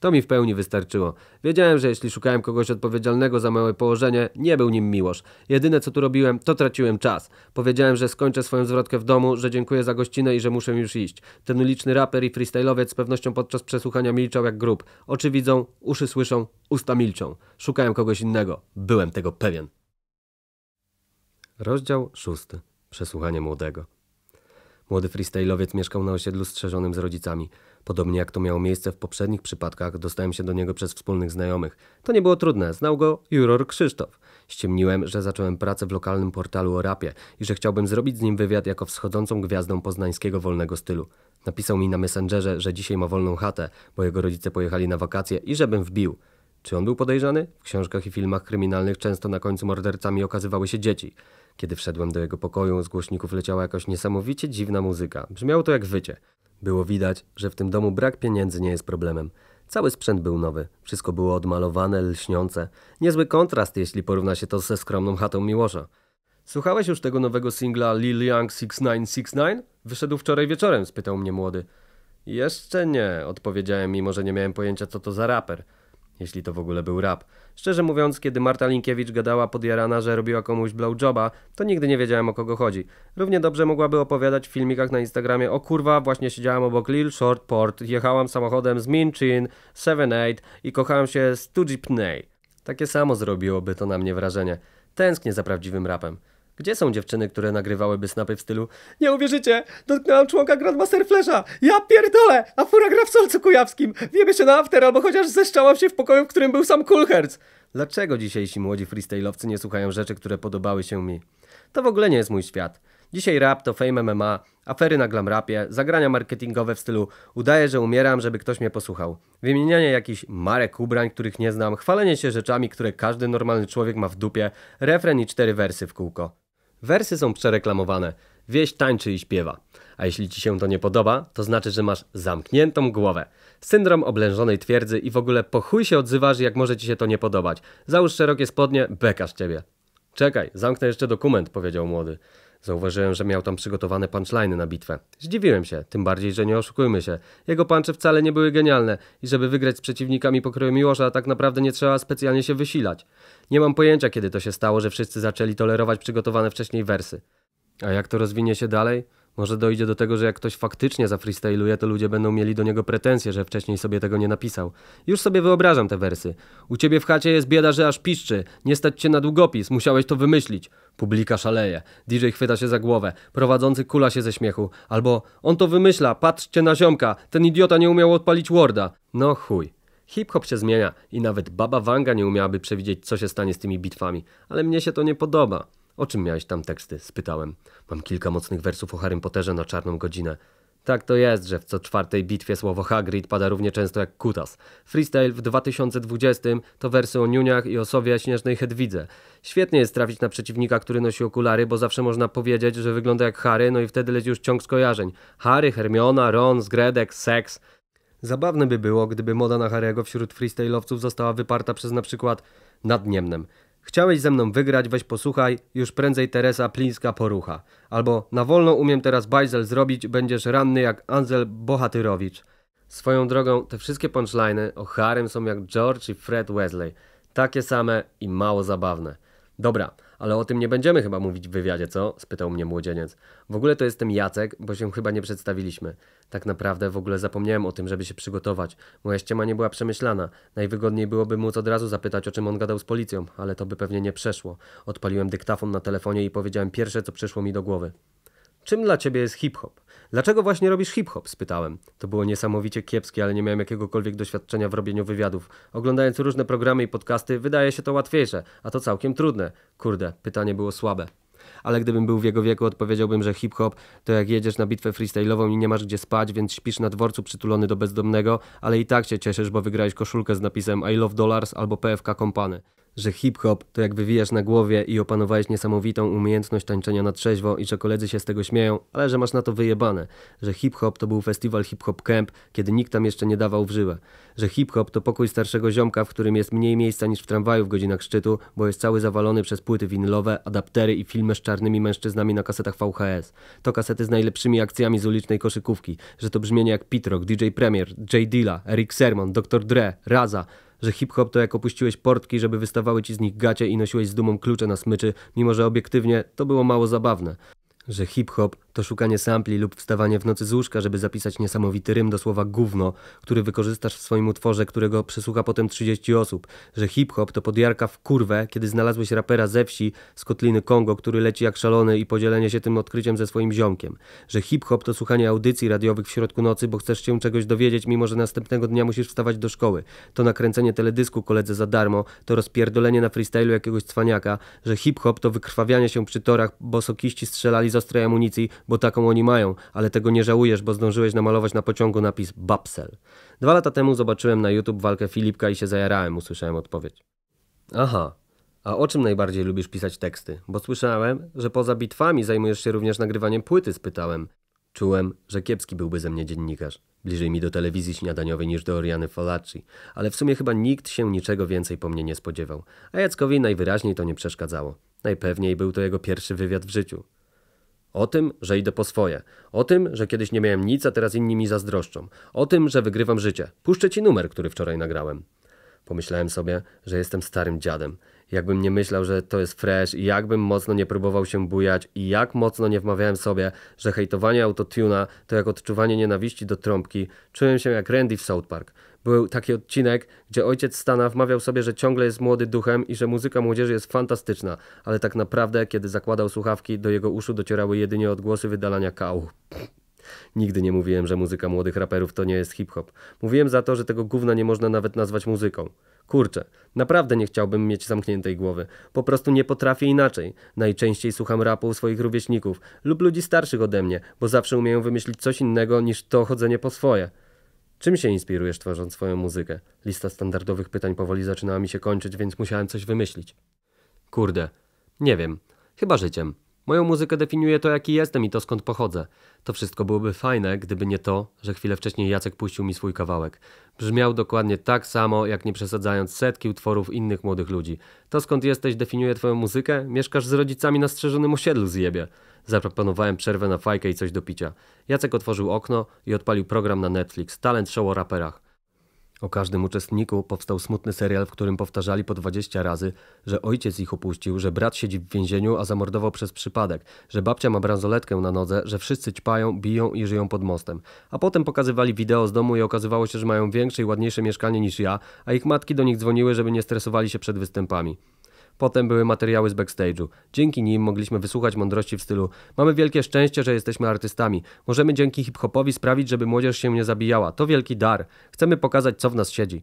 To mi w pełni wystarczyło. Wiedziałem, że jeśli szukałem kogoś odpowiedzialnego za moje położenie, nie był nim miłość. Jedyne co tu robiłem, to traciłem czas. Powiedziałem, że skończę swoją zwrotkę w domu, że dziękuję za gościnę i że muszę już iść. Ten liczny raper i freestyle'owiec z pewnością podczas przesłuchania milczał jak grób. Oczy widzą, uszy słyszą, usta milczą. Szukałem kogoś innego. Byłem tego pewien. Rozdział szósty. Przesłuchanie młodego. Młody freestyle'owiec mieszkał na osiedlu strzeżonym z rodzicami – Podobnie jak to miało miejsce w poprzednich przypadkach, dostałem się do niego przez wspólnych znajomych. To nie było trudne, znał go juror Krzysztof. Ściemniłem, że zacząłem pracę w lokalnym portalu o rapie i że chciałbym zrobić z nim wywiad jako wschodzącą gwiazdą poznańskiego wolnego stylu. Napisał mi na Messengerze, że dzisiaj ma wolną chatę, bo jego rodzice pojechali na wakacje i żebym wbił. Czy on był podejrzany? W książkach i filmach kryminalnych często na końcu mordercami okazywały się dzieci. Kiedy wszedłem do jego pokoju, z głośników leciała jakaś niesamowicie dziwna muzyka. Brzmiało to jak wycie. Było widać, że w tym domu brak pieniędzy nie jest problemem. Cały sprzęt był nowy, wszystko było odmalowane, lśniące. Niezły kontrast, jeśli porówna się to ze skromną chatą Miłosza. Słuchałeś już tego nowego singla Lil Young 6969? Wyszedł wczoraj wieczorem, spytał mnie młody. Jeszcze nie, odpowiedziałem, mimo że nie miałem pojęcia, co to za raper jeśli to w ogóle był rap. Szczerze mówiąc, kiedy Marta Linkiewicz gadała podjarana, że robiła komuś blowjoba, to nigdy nie wiedziałem o kogo chodzi. Równie dobrze mogłaby opowiadać w filmikach na Instagramie o kurwa, właśnie siedziałam obok Lil Shortport, jechałam samochodem z Minchin, 7-8 i kochałam się z Tujipnej. Takie samo zrobiłoby to na mnie wrażenie. Tęsknię za prawdziwym rapem. Gdzie są dziewczyny, które nagrywałyby snapy w stylu Nie uwierzycie, dotknęłam członka Grandmaster Flesza, ja pierdolę, a fura gra w Solcu Kujawskim, wiemy się na after albo chociaż zeszczałam się w pokoju, w którym był sam Kulherz. Dlaczego dzisiejsi młodzi freestyle'owcy nie słuchają rzeczy, które podobały się mi? To w ogóle nie jest mój świat. Dzisiaj rap to fame MMA, afery na glam rapie, zagrania marketingowe w stylu udaję, że umieram, żeby ktoś mnie posłuchał. Wymienianie jakichś marek ubrań, których nie znam, chwalenie się rzeczami, które każdy normalny człowiek ma w dupie, refren i cztery wersy w kółko. Wersy są przereklamowane. Wieś tańczy i śpiewa. A jeśli ci się to nie podoba, to znaczy, że masz zamkniętą głowę. Syndrom oblężonej twierdzy i w ogóle po chuj się odzywasz, jak może ci się to nie podobać. Załóż szerokie spodnie, bekasz ciebie. Czekaj, zamknę jeszcze dokument, powiedział młody. Zauważyłem, że miał tam przygotowane punchliny na bitwę. Zdziwiłem się, tym bardziej, że nie oszukujmy się. Jego punchy wcale nie były genialne i żeby wygrać z przeciwnikami pokroju Miłosza, tak naprawdę nie trzeba specjalnie się wysilać. Nie mam pojęcia, kiedy to się stało, że wszyscy zaczęli tolerować przygotowane wcześniej wersy. A jak to rozwinie się dalej? Może dojdzie do tego, że jak ktoś faktycznie zafreestyluje, to ludzie będą mieli do niego pretensje, że wcześniej sobie tego nie napisał. Już sobie wyobrażam te wersy. U ciebie w chacie jest bieda, że aż piszczy. Nie stać cię na długopis, musiałeś to wymyślić. Publika szaleje. DJ chwyta się za głowę. Prowadzący kula się ze śmiechu. Albo on to wymyśla, patrzcie na ziomka. Ten idiota nie umiał odpalić Worda. No chuj. Hip-hop się zmienia i nawet Baba Wanga nie umiałaby przewidzieć, co się stanie z tymi bitwami, ale mnie się to nie podoba. O czym miałeś tam teksty? spytałem. Mam kilka mocnych wersów o Harrym Potterze na czarną godzinę. Tak to jest, że w co czwartej bitwie słowo Hagrid pada równie często jak kutas. Freestyle w 2020 to wersy o niuniach i osowie śnieżnej Hedwidze. Świetnie jest trafić na przeciwnika, który nosi okulary, bo zawsze można powiedzieć, że wygląda jak Harry, no i wtedy leci już ciąg skojarzeń. Harry, Hermiona, Ron, Zgredek, seks. Zabawne by było, gdyby moda na Harry'ego wśród freestyle'owców została wyparta przez na przykład Niemnem. Chciałeś ze mną wygrać, weź posłuchaj, już prędzej Teresa Plińska porucha. Albo na wolno umiem teraz bajzel zrobić, będziesz ranny jak Anzel Bohatyrowicz. Swoją drogą, te wszystkie punchliny o Harrym są jak George i Fred Wesley. Takie same i mało zabawne. Dobra, ale o tym nie będziemy chyba mówić w wywiadzie, co? spytał mnie młodzieniec. W ogóle to jestem Jacek, bo się chyba nie przedstawiliśmy. Tak naprawdę w ogóle zapomniałem o tym, żeby się przygotować. Moja ściema nie była przemyślana. Najwygodniej byłoby móc od razu zapytać, o czym on gadał z policją, ale to by pewnie nie przeszło. Odpaliłem dyktafon na telefonie i powiedziałem pierwsze, co przyszło mi do głowy. Czym dla ciebie jest hip-hop? Dlaczego właśnie robisz hip-hop? spytałem. To było niesamowicie kiepskie, ale nie miałem jakiegokolwiek doświadczenia w robieniu wywiadów. Oglądając różne programy i podcasty, wydaje się to łatwiejsze, a to całkiem trudne. Kurde, pytanie było słabe. Ale gdybym był w jego wieku, odpowiedziałbym, że hip-hop to jak jedziesz na bitwę freestyle'ową i nie masz gdzie spać, więc śpisz na dworcu przytulony do bezdomnego, ale i tak się cieszysz, bo wygrałeś koszulkę z napisem I love dollars albo PFK kompany że hip-hop to jak wywijasz na głowie i opanowałeś niesamowitą umiejętność tańczenia na trzeźwo i że koledzy się z tego śmieją, ale że masz na to wyjebane, że hip-hop to był festiwal hip-hop camp, kiedy nikt tam jeszcze nie dawał w żyłę, że hip-hop to pokój starszego ziomka, w którym jest mniej miejsca niż w tramwaju w godzinach szczytu, bo jest cały zawalony przez płyty winylowe, adaptery i filmy z czarnymi mężczyznami na kasetach VHS. To kasety z najlepszymi akcjami z ulicznej koszykówki, że to brzmienie jak Pitrock, DJ Premier, J. Dilla, Eric Sermon, Dr. Dre, Raza, że hip-hop to jak opuściłeś portki, żeby wystawały ci z nich gacie i nosiłeś z dumą klucze na smyczy, mimo że obiektywnie to było mało zabawne. Że hip-hop to szukanie sampli lub wstawanie w nocy z łóżka, żeby zapisać niesamowity rym do słowa gówno, który wykorzystasz w swoim utworze, którego przesłucha potem 30 osób. Że hip-hop to podjarka w kurwę, kiedy znalazłeś rapera ze wsi, z kotliny Kongo, który leci jak szalony i podzielenie się tym odkryciem ze swoim ziomkiem. Że hip-hop to słuchanie audycji radiowych w środku nocy, bo chcesz się czegoś dowiedzieć, mimo że następnego dnia musisz wstawać do szkoły. To nakręcenie teledysku koledze za darmo, to rozpierdolenie na freestylu jakiegoś cwaniaka. Że hip-hop to wykrwawianie się przy torach, bo sokiści strzelali z ostrej amunicji, bo taką oni mają, ale tego nie żałujesz, bo zdążyłeś namalować na pociągu napis Babsel. Dwa lata temu zobaczyłem na YouTube walkę Filipka i się zajarałem, usłyszałem odpowiedź. Aha, a o czym najbardziej lubisz pisać teksty? Bo słyszałem, że poza bitwami zajmujesz się również nagrywaniem płyty, spytałem. Czułem, że kiepski byłby ze mnie dziennikarz. Bliżej mi do telewizji śniadaniowej niż do Oriany Falacci. ale w sumie chyba nikt się niczego więcej po mnie nie spodziewał. A Jackowi najwyraźniej to nie przeszkadzało. Najpewniej był to jego pierwszy wywiad w życiu. O tym, że idę po swoje. O tym, że kiedyś nie miałem nic, a teraz inni mi zazdroszczą. O tym, że wygrywam życie. Puszczę ci numer, który wczoraj nagrałem. Pomyślałem sobie, że jestem starym dziadem. Jakbym nie myślał, że to jest fresh i jakbym mocno nie próbował się bujać i jak mocno nie wmawiałem sobie, że hejtowanie autotuna to jak odczuwanie nienawiści do trąbki, czułem się jak Randy w South Park był taki odcinek, gdzie ojciec Stana wmawiał sobie, że ciągle jest młody duchem i że muzyka młodzieży jest fantastyczna, ale tak naprawdę, kiedy zakładał słuchawki, do jego uszu docierały jedynie odgłosy wydalania kału. Nigdy nie mówiłem, że muzyka młodych raperów to nie jest hip-hop. Mówiłem za to, że tego gówna nie można nawet nazwać muzyką. Kurczę, naprawdę nie chciałbym mieć zamkniętej głowy. Po prostu nie potrafię inaczej. Najczęściej słucham rapu swoich rówieśników lub ludzi starszych ode mnie, bo zawsze umieją wymyślić coś innego niż to chodzenie po swoje. Czym się inspirujesz tworząc swoją muzykę? Lista standardowych pytań powoli zaczynała mi się kończyć, więc musiałem coś wymyślić. Kurde, nie wiem. Chyba życiem. Moją muzykę definiuje to, jaki jestem i to skąd pochodzę. To wszystko byłoby fajne, gdyby nie to, że chwilę wcześniej Jacek puścił mi swój kawałek. Brzmiał dokładnie tak samo, jak nie przesadzając setki utworów innych młodych ludzi. To skąd jesteś definiuje twoją muzykę? Mieszkasz z rodzicami na strzeżonym osiedlu jebie. Zaproponowałem przerwę na fajkę i coś do picia. Jacek otworzył okno i odpalił program na Netflix, talent show o raperach. O każdym uczestniku powstał smutny serial, w którym powtarzali po 20 razy, że ojciec ich opuścił, że brat siedzi w więzieniu, a zamordował przez przypadek, że babcia ma bransoletkę na nodze, że wszyscy ćpają, biją i żyją pod mostem. A potem pokazywali wideo z domu i okazywało się, że mają większe i ładniejsze mieszkanie niż ja, a ich matki do nich dzwoniły, żeby nie stresowali się przed występami. Potem były materiały z backstage'u. Dzięki nim mogliśmy wysłuchać mądrości w stylu Mamy wielkie szczęście, że jesteśmy artystami. Możemy dzięki hip-hopowi sprawić, żeby młodzież się nie zabijała. To wielki dar. Chcemy pokazać, co w nas siedzi.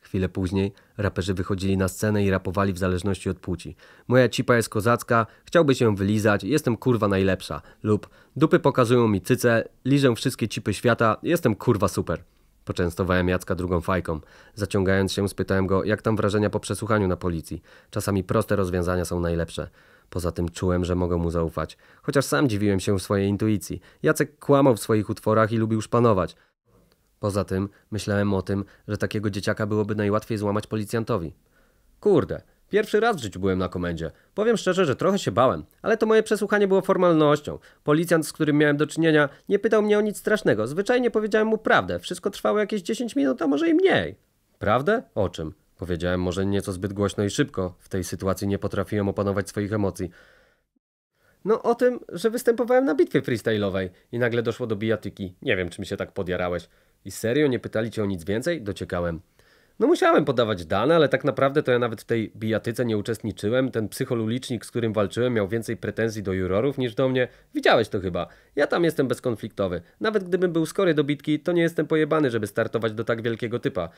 Chwilę później raperzy wychodzili na scenę i rapowali w zależności od płci. Moja cipa jest kozacka, chciałby się wylizać, jestem kurwa najlepsza. Lub dupy pokazują mi cyce, liżę wszystkie cipy świata, jestem kurwa super. Poczęstowałem Jacka drugą fajką. Zaciągając się, spytałem go, jak tam wrażenia po przesłuchaniu na policji. Czasami proste rozwiązania są najlepsze. Poza tym czułem, że mogę mu zaufać. Chociaż sam dziwiłem się swojej intuicji. Jacek kłamał w swoich utworach i lubił szpanować. Poza tym myślałem o tym, że takiego dzieciaka byłoby najłatwiej złamać policjantowi. Kurde, Pierwszy raz w życiu byłem na komendzie. Powiem szczerze, że trochę się bałem, ale to moje przesłuchanie było formalnością. Policjant, z którym miałem do czynienia, nie pytał mnie o nic strasznego. Zwyczajnie powiedziałem mu prawdę. Wszystko trwało jakieś 10 minut, a może i mniej. Prawdę? O czym? Powiedziałem może nieco zbyt głośno i szybko. W tej sytuacji nie potrafiłem opanować swoich emocji. No o tym, że występowałem na bitwie freestyle'owej i nagle doszło do bijatyki. Nie wiem, czy mi się tak podjarałeś. I serio nie pytali cię o nic więcej? Dociekałem. No musiałem podawać dane, ale tak naprawdę to ja nawet w tej bijatyce nie uczestniczyłem. Ten psycholulicznik, z którym walczyłem, miał więcej pretensji do jurorów niż do mnie. Widziałeś to chyba. Ja tam jestem bezkonfliktowy. Nawet gdybym był skory do bitki, to nie jestem pojebany, żeby startować do tak wielkiego typa.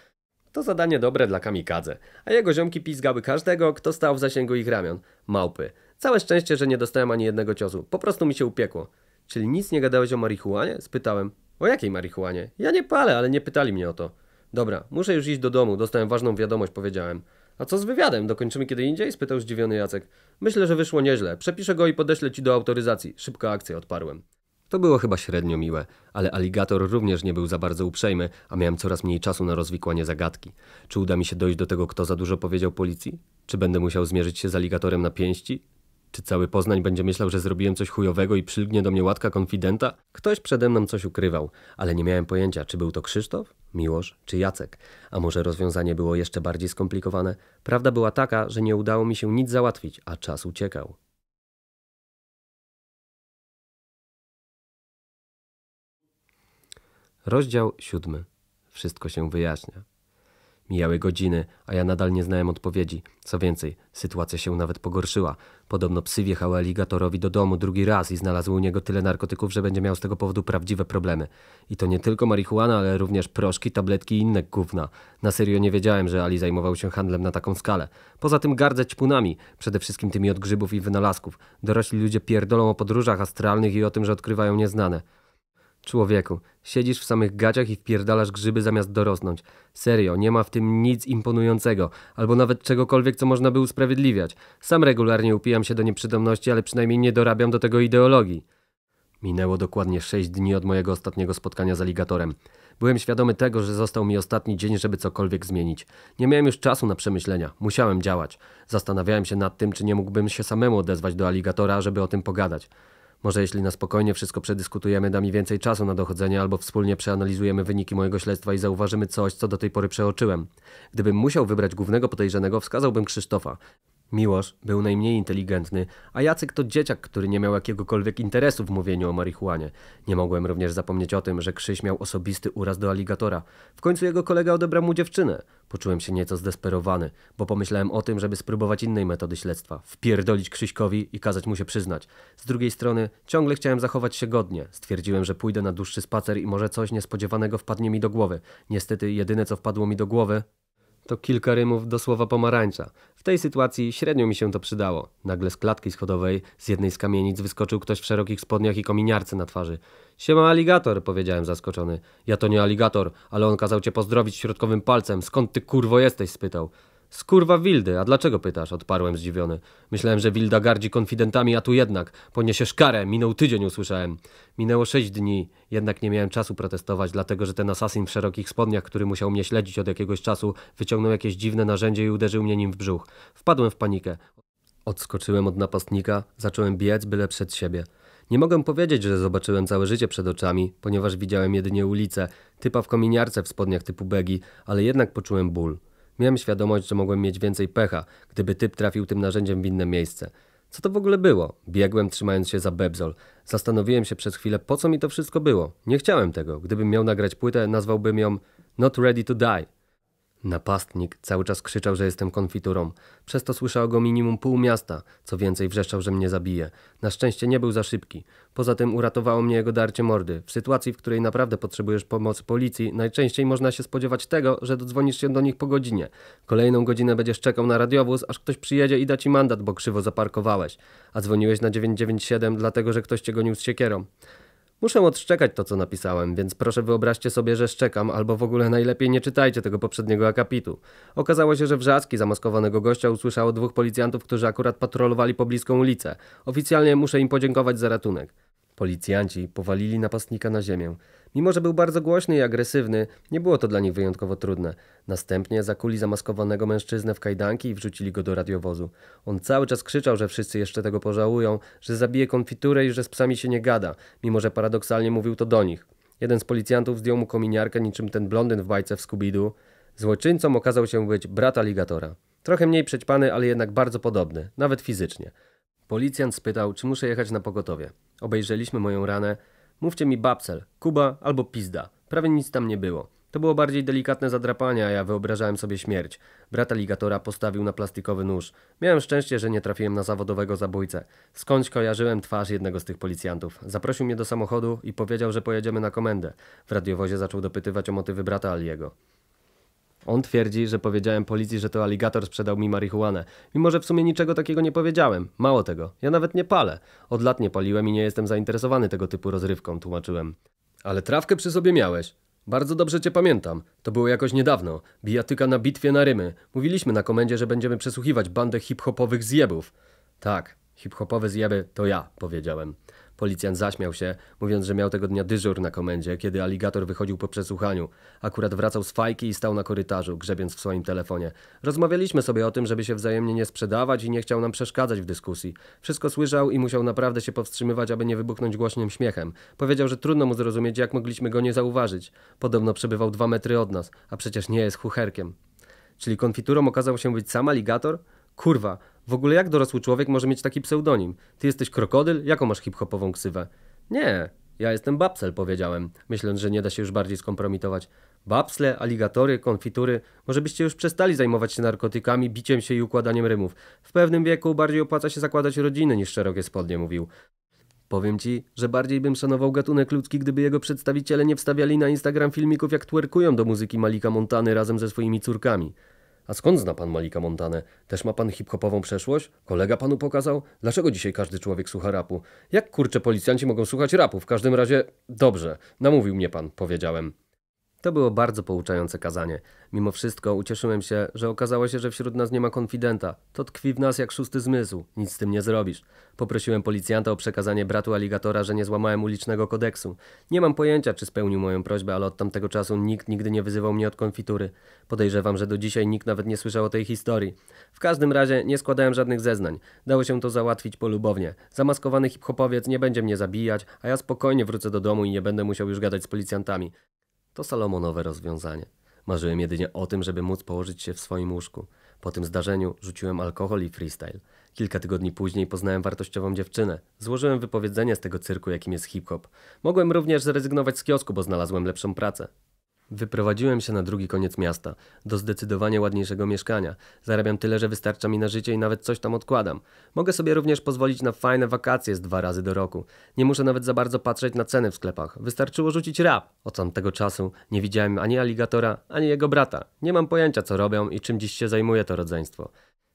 To zadanie dobre dla kamikadze, a jego ziomki pizgały każdego, kto stał w zasięgu ich ramion. Małpy. Całe szczęście, że nie dostałem ani jednego ciosu. Po prostu mi się upiekło. Czyli nic nie gadałeś o marihuanie? Spytałem. O jakiej marihuanie? Ja nie palę, ale nie pytali mnie o to. Dobra, muszę już iść do domu, dostałem ważną wiadomość, powiedziałem. A co z wywiadem? Dokończymy kiedy indziej? spytał zdziwiony Jacek. Myślę, że wyszło nieźle. Przepiszę go i podeślę ci do autoryzacji. Szybka akcja, odparłem. To było chyba średnio miłe, ale aligator również nie był za bardzo uprzejmy, a miałem coraz mniej czasu na rozwikłanie zagadki. Czy uda mi się dojść do tego, kto za dużo powiedział policji? Czy będę musiał zmierzyć się z aligatorem na pięści? Czy cały Poznań będzie myślał, że zrobiłem coś chujowego i przylgnie do mnie łatka konfidenta? Ktoś przede mną coś ukrywał, ale nie miałem pojęcia, czy był to Krzysztof, Miłosz czy Jacek. A może rozwiązanie było jeszcze bardziej skomplikowane? Prawda była taka, że nie udało mi się nic załatwić, a czas uciekał. Rozdział siódmy. Wszystko się wyjaśnia. Mijały godziny, a ja nadal nie znałem odpowiedzi. Co więcej, sytuacja się nawet pogorszyła. Podobno psy wjechały aligatorowi do domu drugi raz i znalazły u niego tyle narkotyków, że będzie miał z tego powodu prawdziwe problemy. I to nie tylko marihuana, ale również proszki, tabletki i inne gówna. Na serio nie wiedziałem, że Ali zajmował się handlem na taką skalę. Poza tym gardzę punami, przede wszystkim tymi od grzybów i wynalazków. Dorośli ludzie pierdolą o podróżach astralnych i o tym, że odkrywają nieznane. Człowieku, siedzisz w samych gaciach i wpierdalasz grzyby zamiast dorosnąć. Serio, nie ma w tym nic imponującego, albo nawet czegokolwiek, co można by usprawiedliwiać. Sam regularnie upijam się do nieprzytomności, ale przynajmniej nie dorabiam do tego ideologii. Minęło dokładnie sześć dni od mojego ostatniego spotkania z aligatorem. Byłem świadomy tego, że został mi ostatni dzień, żeby cokolwiek zmienić. Nie miałem już czasu na przemyślenia, musiałem działać. Zastanawiałem się nad tym, czy nie mógłbym się samemu odezwać do aligatora, żeby o tym pogadać. Może jeśli na spokojnie wszystko przedyskutujemy, da mi więcej czasu na dochodzenie albo wspólnie przeanalizujemy wyniki mojego śledztwa i zauważymy coś, co do tej pory przeoczyłem. Gdybym musiał wybrać głównego podejrzanego, wskazałbym Krzysztofa. Miłosz był najmniej inteligentny, a Jacek to dzieciak, który nie miał jakiegokolwiek interesu w mówieniu o marihuanie. Nie mogłem również zapomnieć o tym, że Krzyś miał osobisty uraz do aligatora. W końcu jego kolega odebrał mu dziewczynę. Poczułem się nieco zdesperowany, bo pomyślałem o tym, żeby spróbować innej metody śledztwa. Wpierdolić Krzyśkowi i kazać mu się przyznać. Z drugiej strony ciągle chciałem zachować się godnie. Stwierdziłem, że pójdę na dłuższy spacer i może coś niespodziewanego wpadnie mi do głowy. Niestety jedyne co wpadło mi do głowy to kilka rymów do słowa pomarańcza. W tej sytuacji średnio mi się to przydało. Nagle z klatki schodowej, z jednej z kamienic wyskoczył ktoś w szerokich spodniach i kominiarce na twarzy. Siema aligator, powiedziałem zaskoczony. Ja to nie aligator, ale on kazał cię pozdrowić środkowym palcem. Skąd ty kurwo jesteś? spytał. Skurwa Wildy, a dlaczego pytasz? Odparłem zdziwiony. Myślałem, że Wilda gardzi konfidentami, a tu jednak. Poniesiesz karę, minął tydzień usłyszałem. Minęło sześć dni, jednak nie miałem czasu protestować, dlatego że ten asasin w szerokich spodniach, który musiał mnie śledzić od jakiegoś czasu, wyciągnął jakieś dziwne narzędzie i uderzył mnie nim w brzuch. Wpadłem w panikę. Odskoczyłem od napastnika, zacząłem biec byle przed siebie. Nie mogę powiedzieć, że zobaczyłem całe życie przed oczami, ponieważ widziałem jedynie ulicę, typa w kominiarce w spodniach typu begi, ale jednak poczułem ból. Miałem świadomość, że mogłem mieć więcej pecha, gdyby typ trafił tym narzędziem w inne miejsce. Co to w ogóle było? Biegłem, trzymając się za bebzol. Zastanowiłem się przez chwilę, po co mi to wszystko było. Nie chciałem tego. Gdybym miał nagrać płytę, nazwałbym ją Not Ready to Die. Napastnik cały czas krzyczał, że jestem konfiturą. Przez to słyszało go minimum pół miasta. Co więcej, wrzeszczał, że mnie zabije. Na szczęście nie był za szybki. Poza tym uratowało mnie jego darcie mordy. W sytuacji, w której naprawdę potrzebujesz pomocy policji, najczęściej można się spodziewać tego, że dodzwonisz się do nich po godzinie. Kolejną godzinę będziesz czekał na radiowóz, aż ktoś przyjedzie i da ci mandat, bo krzywo zaparkowałeś. A dzwoniłeś na 997 dlatego, że ktoś cię gonił z siekierą. Muszę odszczekać to, co napisałem, więc proszę wyobraźcie sobie, że szczekam, albo w ogóle najlepiej nie czytajcie tego poprzedniego akapitu. Okazało się, że wrzaski zamaskowanego gościa usłyszało dwóch policjantów, którzy akurat patrolowali pobliską ulicę. Oficjalnie muszę im podziękować za ratunek. Policjanci powalili napastnika na ziemię. Mimo, że był bardzo głośny i agresywny, nie było to dla nich wyjątkowo trudne. Następnie zakuli zamaskowanego mężczyznę w kajdanki i wrzucili go do radiowozu. On cały czas krzyczał, że wszyscy jeszcze tego pożałują, że zabije konfiturę i że z psami się nie gada, mimo że paradoksalnie mówił to do nich. Jeden z policjantów zdjął mu kominiarkę niczym ten blondyn w bajce w Skubidu. doo Złoczyńcą okazał się być brat aligatora. Trochę mniej przećpany, ale jednak bardzo podobny, nawet fizycznie. Policjant spytał, czy muszę jechać na pogotowie. Obejrzeliśmy moją ranę, Mówcie mi babcel, Kuba albo pizda. Prawie nic tam nie było. To było bardziej delikatne zadrapanie, a ja wyobrażałem sobie śmierć. Brat aligatora postawił na plastikowy nóż. Miałem szczęście, że nie trafiłem na zawodowego zabójcę. Skądś kojarzyłem twarz jednego z tych policjantów. Zaprosił mnie do samochodu i powiedział, że pojedziemy na komendę. W radiowozie zaczął dopytywać o motywy brata Aliego. On twierdzi, że powiedziałem policji, że to aligator sprzedał mi marihuanę, mimo że w sumie niczego takiego nie powiedziałem. Mało tego, ja nawet nie palę. Od lat nie paliłem i nie jestem zainteresowany tego typu rozrywką, tłumaczyłem. Ale trawkę przy sobie miałeś. Bardzo dobrze cię pamiętam. To było jakoś niedawno. Bijatyka na bitwie na Rymy. Mówiliśmy na komendzie, że będziemy przesłuchiwać bandę hip-hopowych zjebów. Tak, hip-hopowe zjeby to ja, powiedziałem. Policjant zaśmiał się, mówiąc, że miał tego dnia dyżur na komendzie, kiedy aligator wychodził po przesłuchaniu. Akurat wracał z fajki i stał na korytarzu, grzebiąc w swoim telefonie. Rozmawialiśmy sobie o tym, żeby się wzajemnie nie sprzedawać i nie chciał nam przeszkadzać w dyskusji. Wszystko słyszał i musiał naprawdę się powstrzymywać, aby nie wybuchnąć głośnym śmiechem. Powiedział, że trudno mu zrozumieć, jak mogliśmy go nie zauważyć. Podobno przebywał dwa metry od nas, a przecież nie jest chucherkiem. Czyli konfiturą okazał się być sam aligator? Kurwa, w ogóle jak dorosły człowiek może mieć taki pseudonim? Ty jesteś krokodyl? Jaką masz hip-hopową ksywę? Nie, ja jestem Babsel, powiedziałem, myśląc, że nie da się już bardziej skompromitować. Babsle, aligatory, konfitury. Może byście już przestali zajmować się narkotykami, biciem się i układaniem rymów. W pewnym wieku bardziej opłaca się zakładać rodziny niż szerokie spodnie, mówił. Powiem ci, że bardziej bym szanował gatunek ludzki, gdyby jego przedstawiciele nie wstawiali na Instagram filmików, jak twerkują do muzyki Malika Montany razem ze swoimi córkami. A skąd zna pan Malika Montanę? Też ma pan hip-hopową przeszłość? Kolega panu pokazał? Dlaczego dzisiaj każdy człowiek słucha rapu? Jak kurcze policjanci mogą słuchać rapu? W każdym razie, dobrze, namówił mnie pan, powiedziałem. To było bardzo pouczające kazanie. Mimo wszystko ucieszyłem się, że okazało się, że wśród nas nie ma konfidenta. To tkwi w nas jak szósty zmysł. Nic z tym nie zrobisz. Poprosiłem policjanta o przekazanie bratu aligatora, że nie złamałem ulicznego kodeksu. Nie mam pojęcia, czy spełnił moją prośbę, ale od tamtego czasu nikt nigdy nie wyzywał mnie od konfitury. Podejrzewam, że do dzisiaj nikt nawet nie słyszał o tej historii. W każdym razie nie składałem żadnych zeznań. Dało się to załatwić polubownie. Zamaskowany hip-hopowiec nie będzie mnie zabijać, a ja spokojnie wrócę do domu i nie będę musiał już gadać z policjantami. To salomonowe rozwiązanie. Marzyłem jedynie o tym, żeby móc położyć się w swoim łóżku. Po tym zdarzeniu rzuciłem alkohol i freestyle. Kilka tygodni później poznałem wartościową dziewczynę. Złożyłem wypowiedzenie z tego cyrku, jakim jest hip-hop. Mogłem również zrezygnować z kiosku, bo znalazłem lepszą pracę. Wyprowadziłem się na drugi koniec miasta, do zdecydowanie ładniejszego mieszkania. Zarabiam tyle, że wystarcza mi na życie i nawet coś tam odkładam. Mogę sobie również pozwolić na fajne wakacje z dwa razy do roku. Nie muszę nawet za bardzo patrzeć na ceny w sklepach. Wystarczyło rzucić rap. Od tamtego czasu nie widziałem ani aligatora, ani jego brata. Nie mam pojęcia, co robią i czym dziś się zajmuje to rodzeństwo.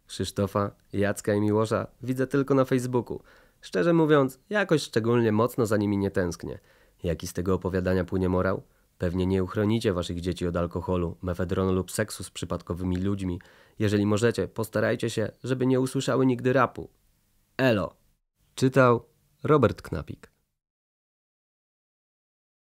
Krzysztofa, Jacka i Miłosza widzę tylko na Facebooku. Szczerze mówiąc, jakoś szczególnie mocno za nimi nie tęsknię. Jaki z tego opowiadania płynie morał? Pewnie nie uchronicie waszych dzieci od alkoholu, mefedronu lub seksu z przypadkowymi ludźmi. Jeżeli możecie, postarajcie się, żeby nie usłyszały nigdy rapu. Elo. Czytał Robert Knapik.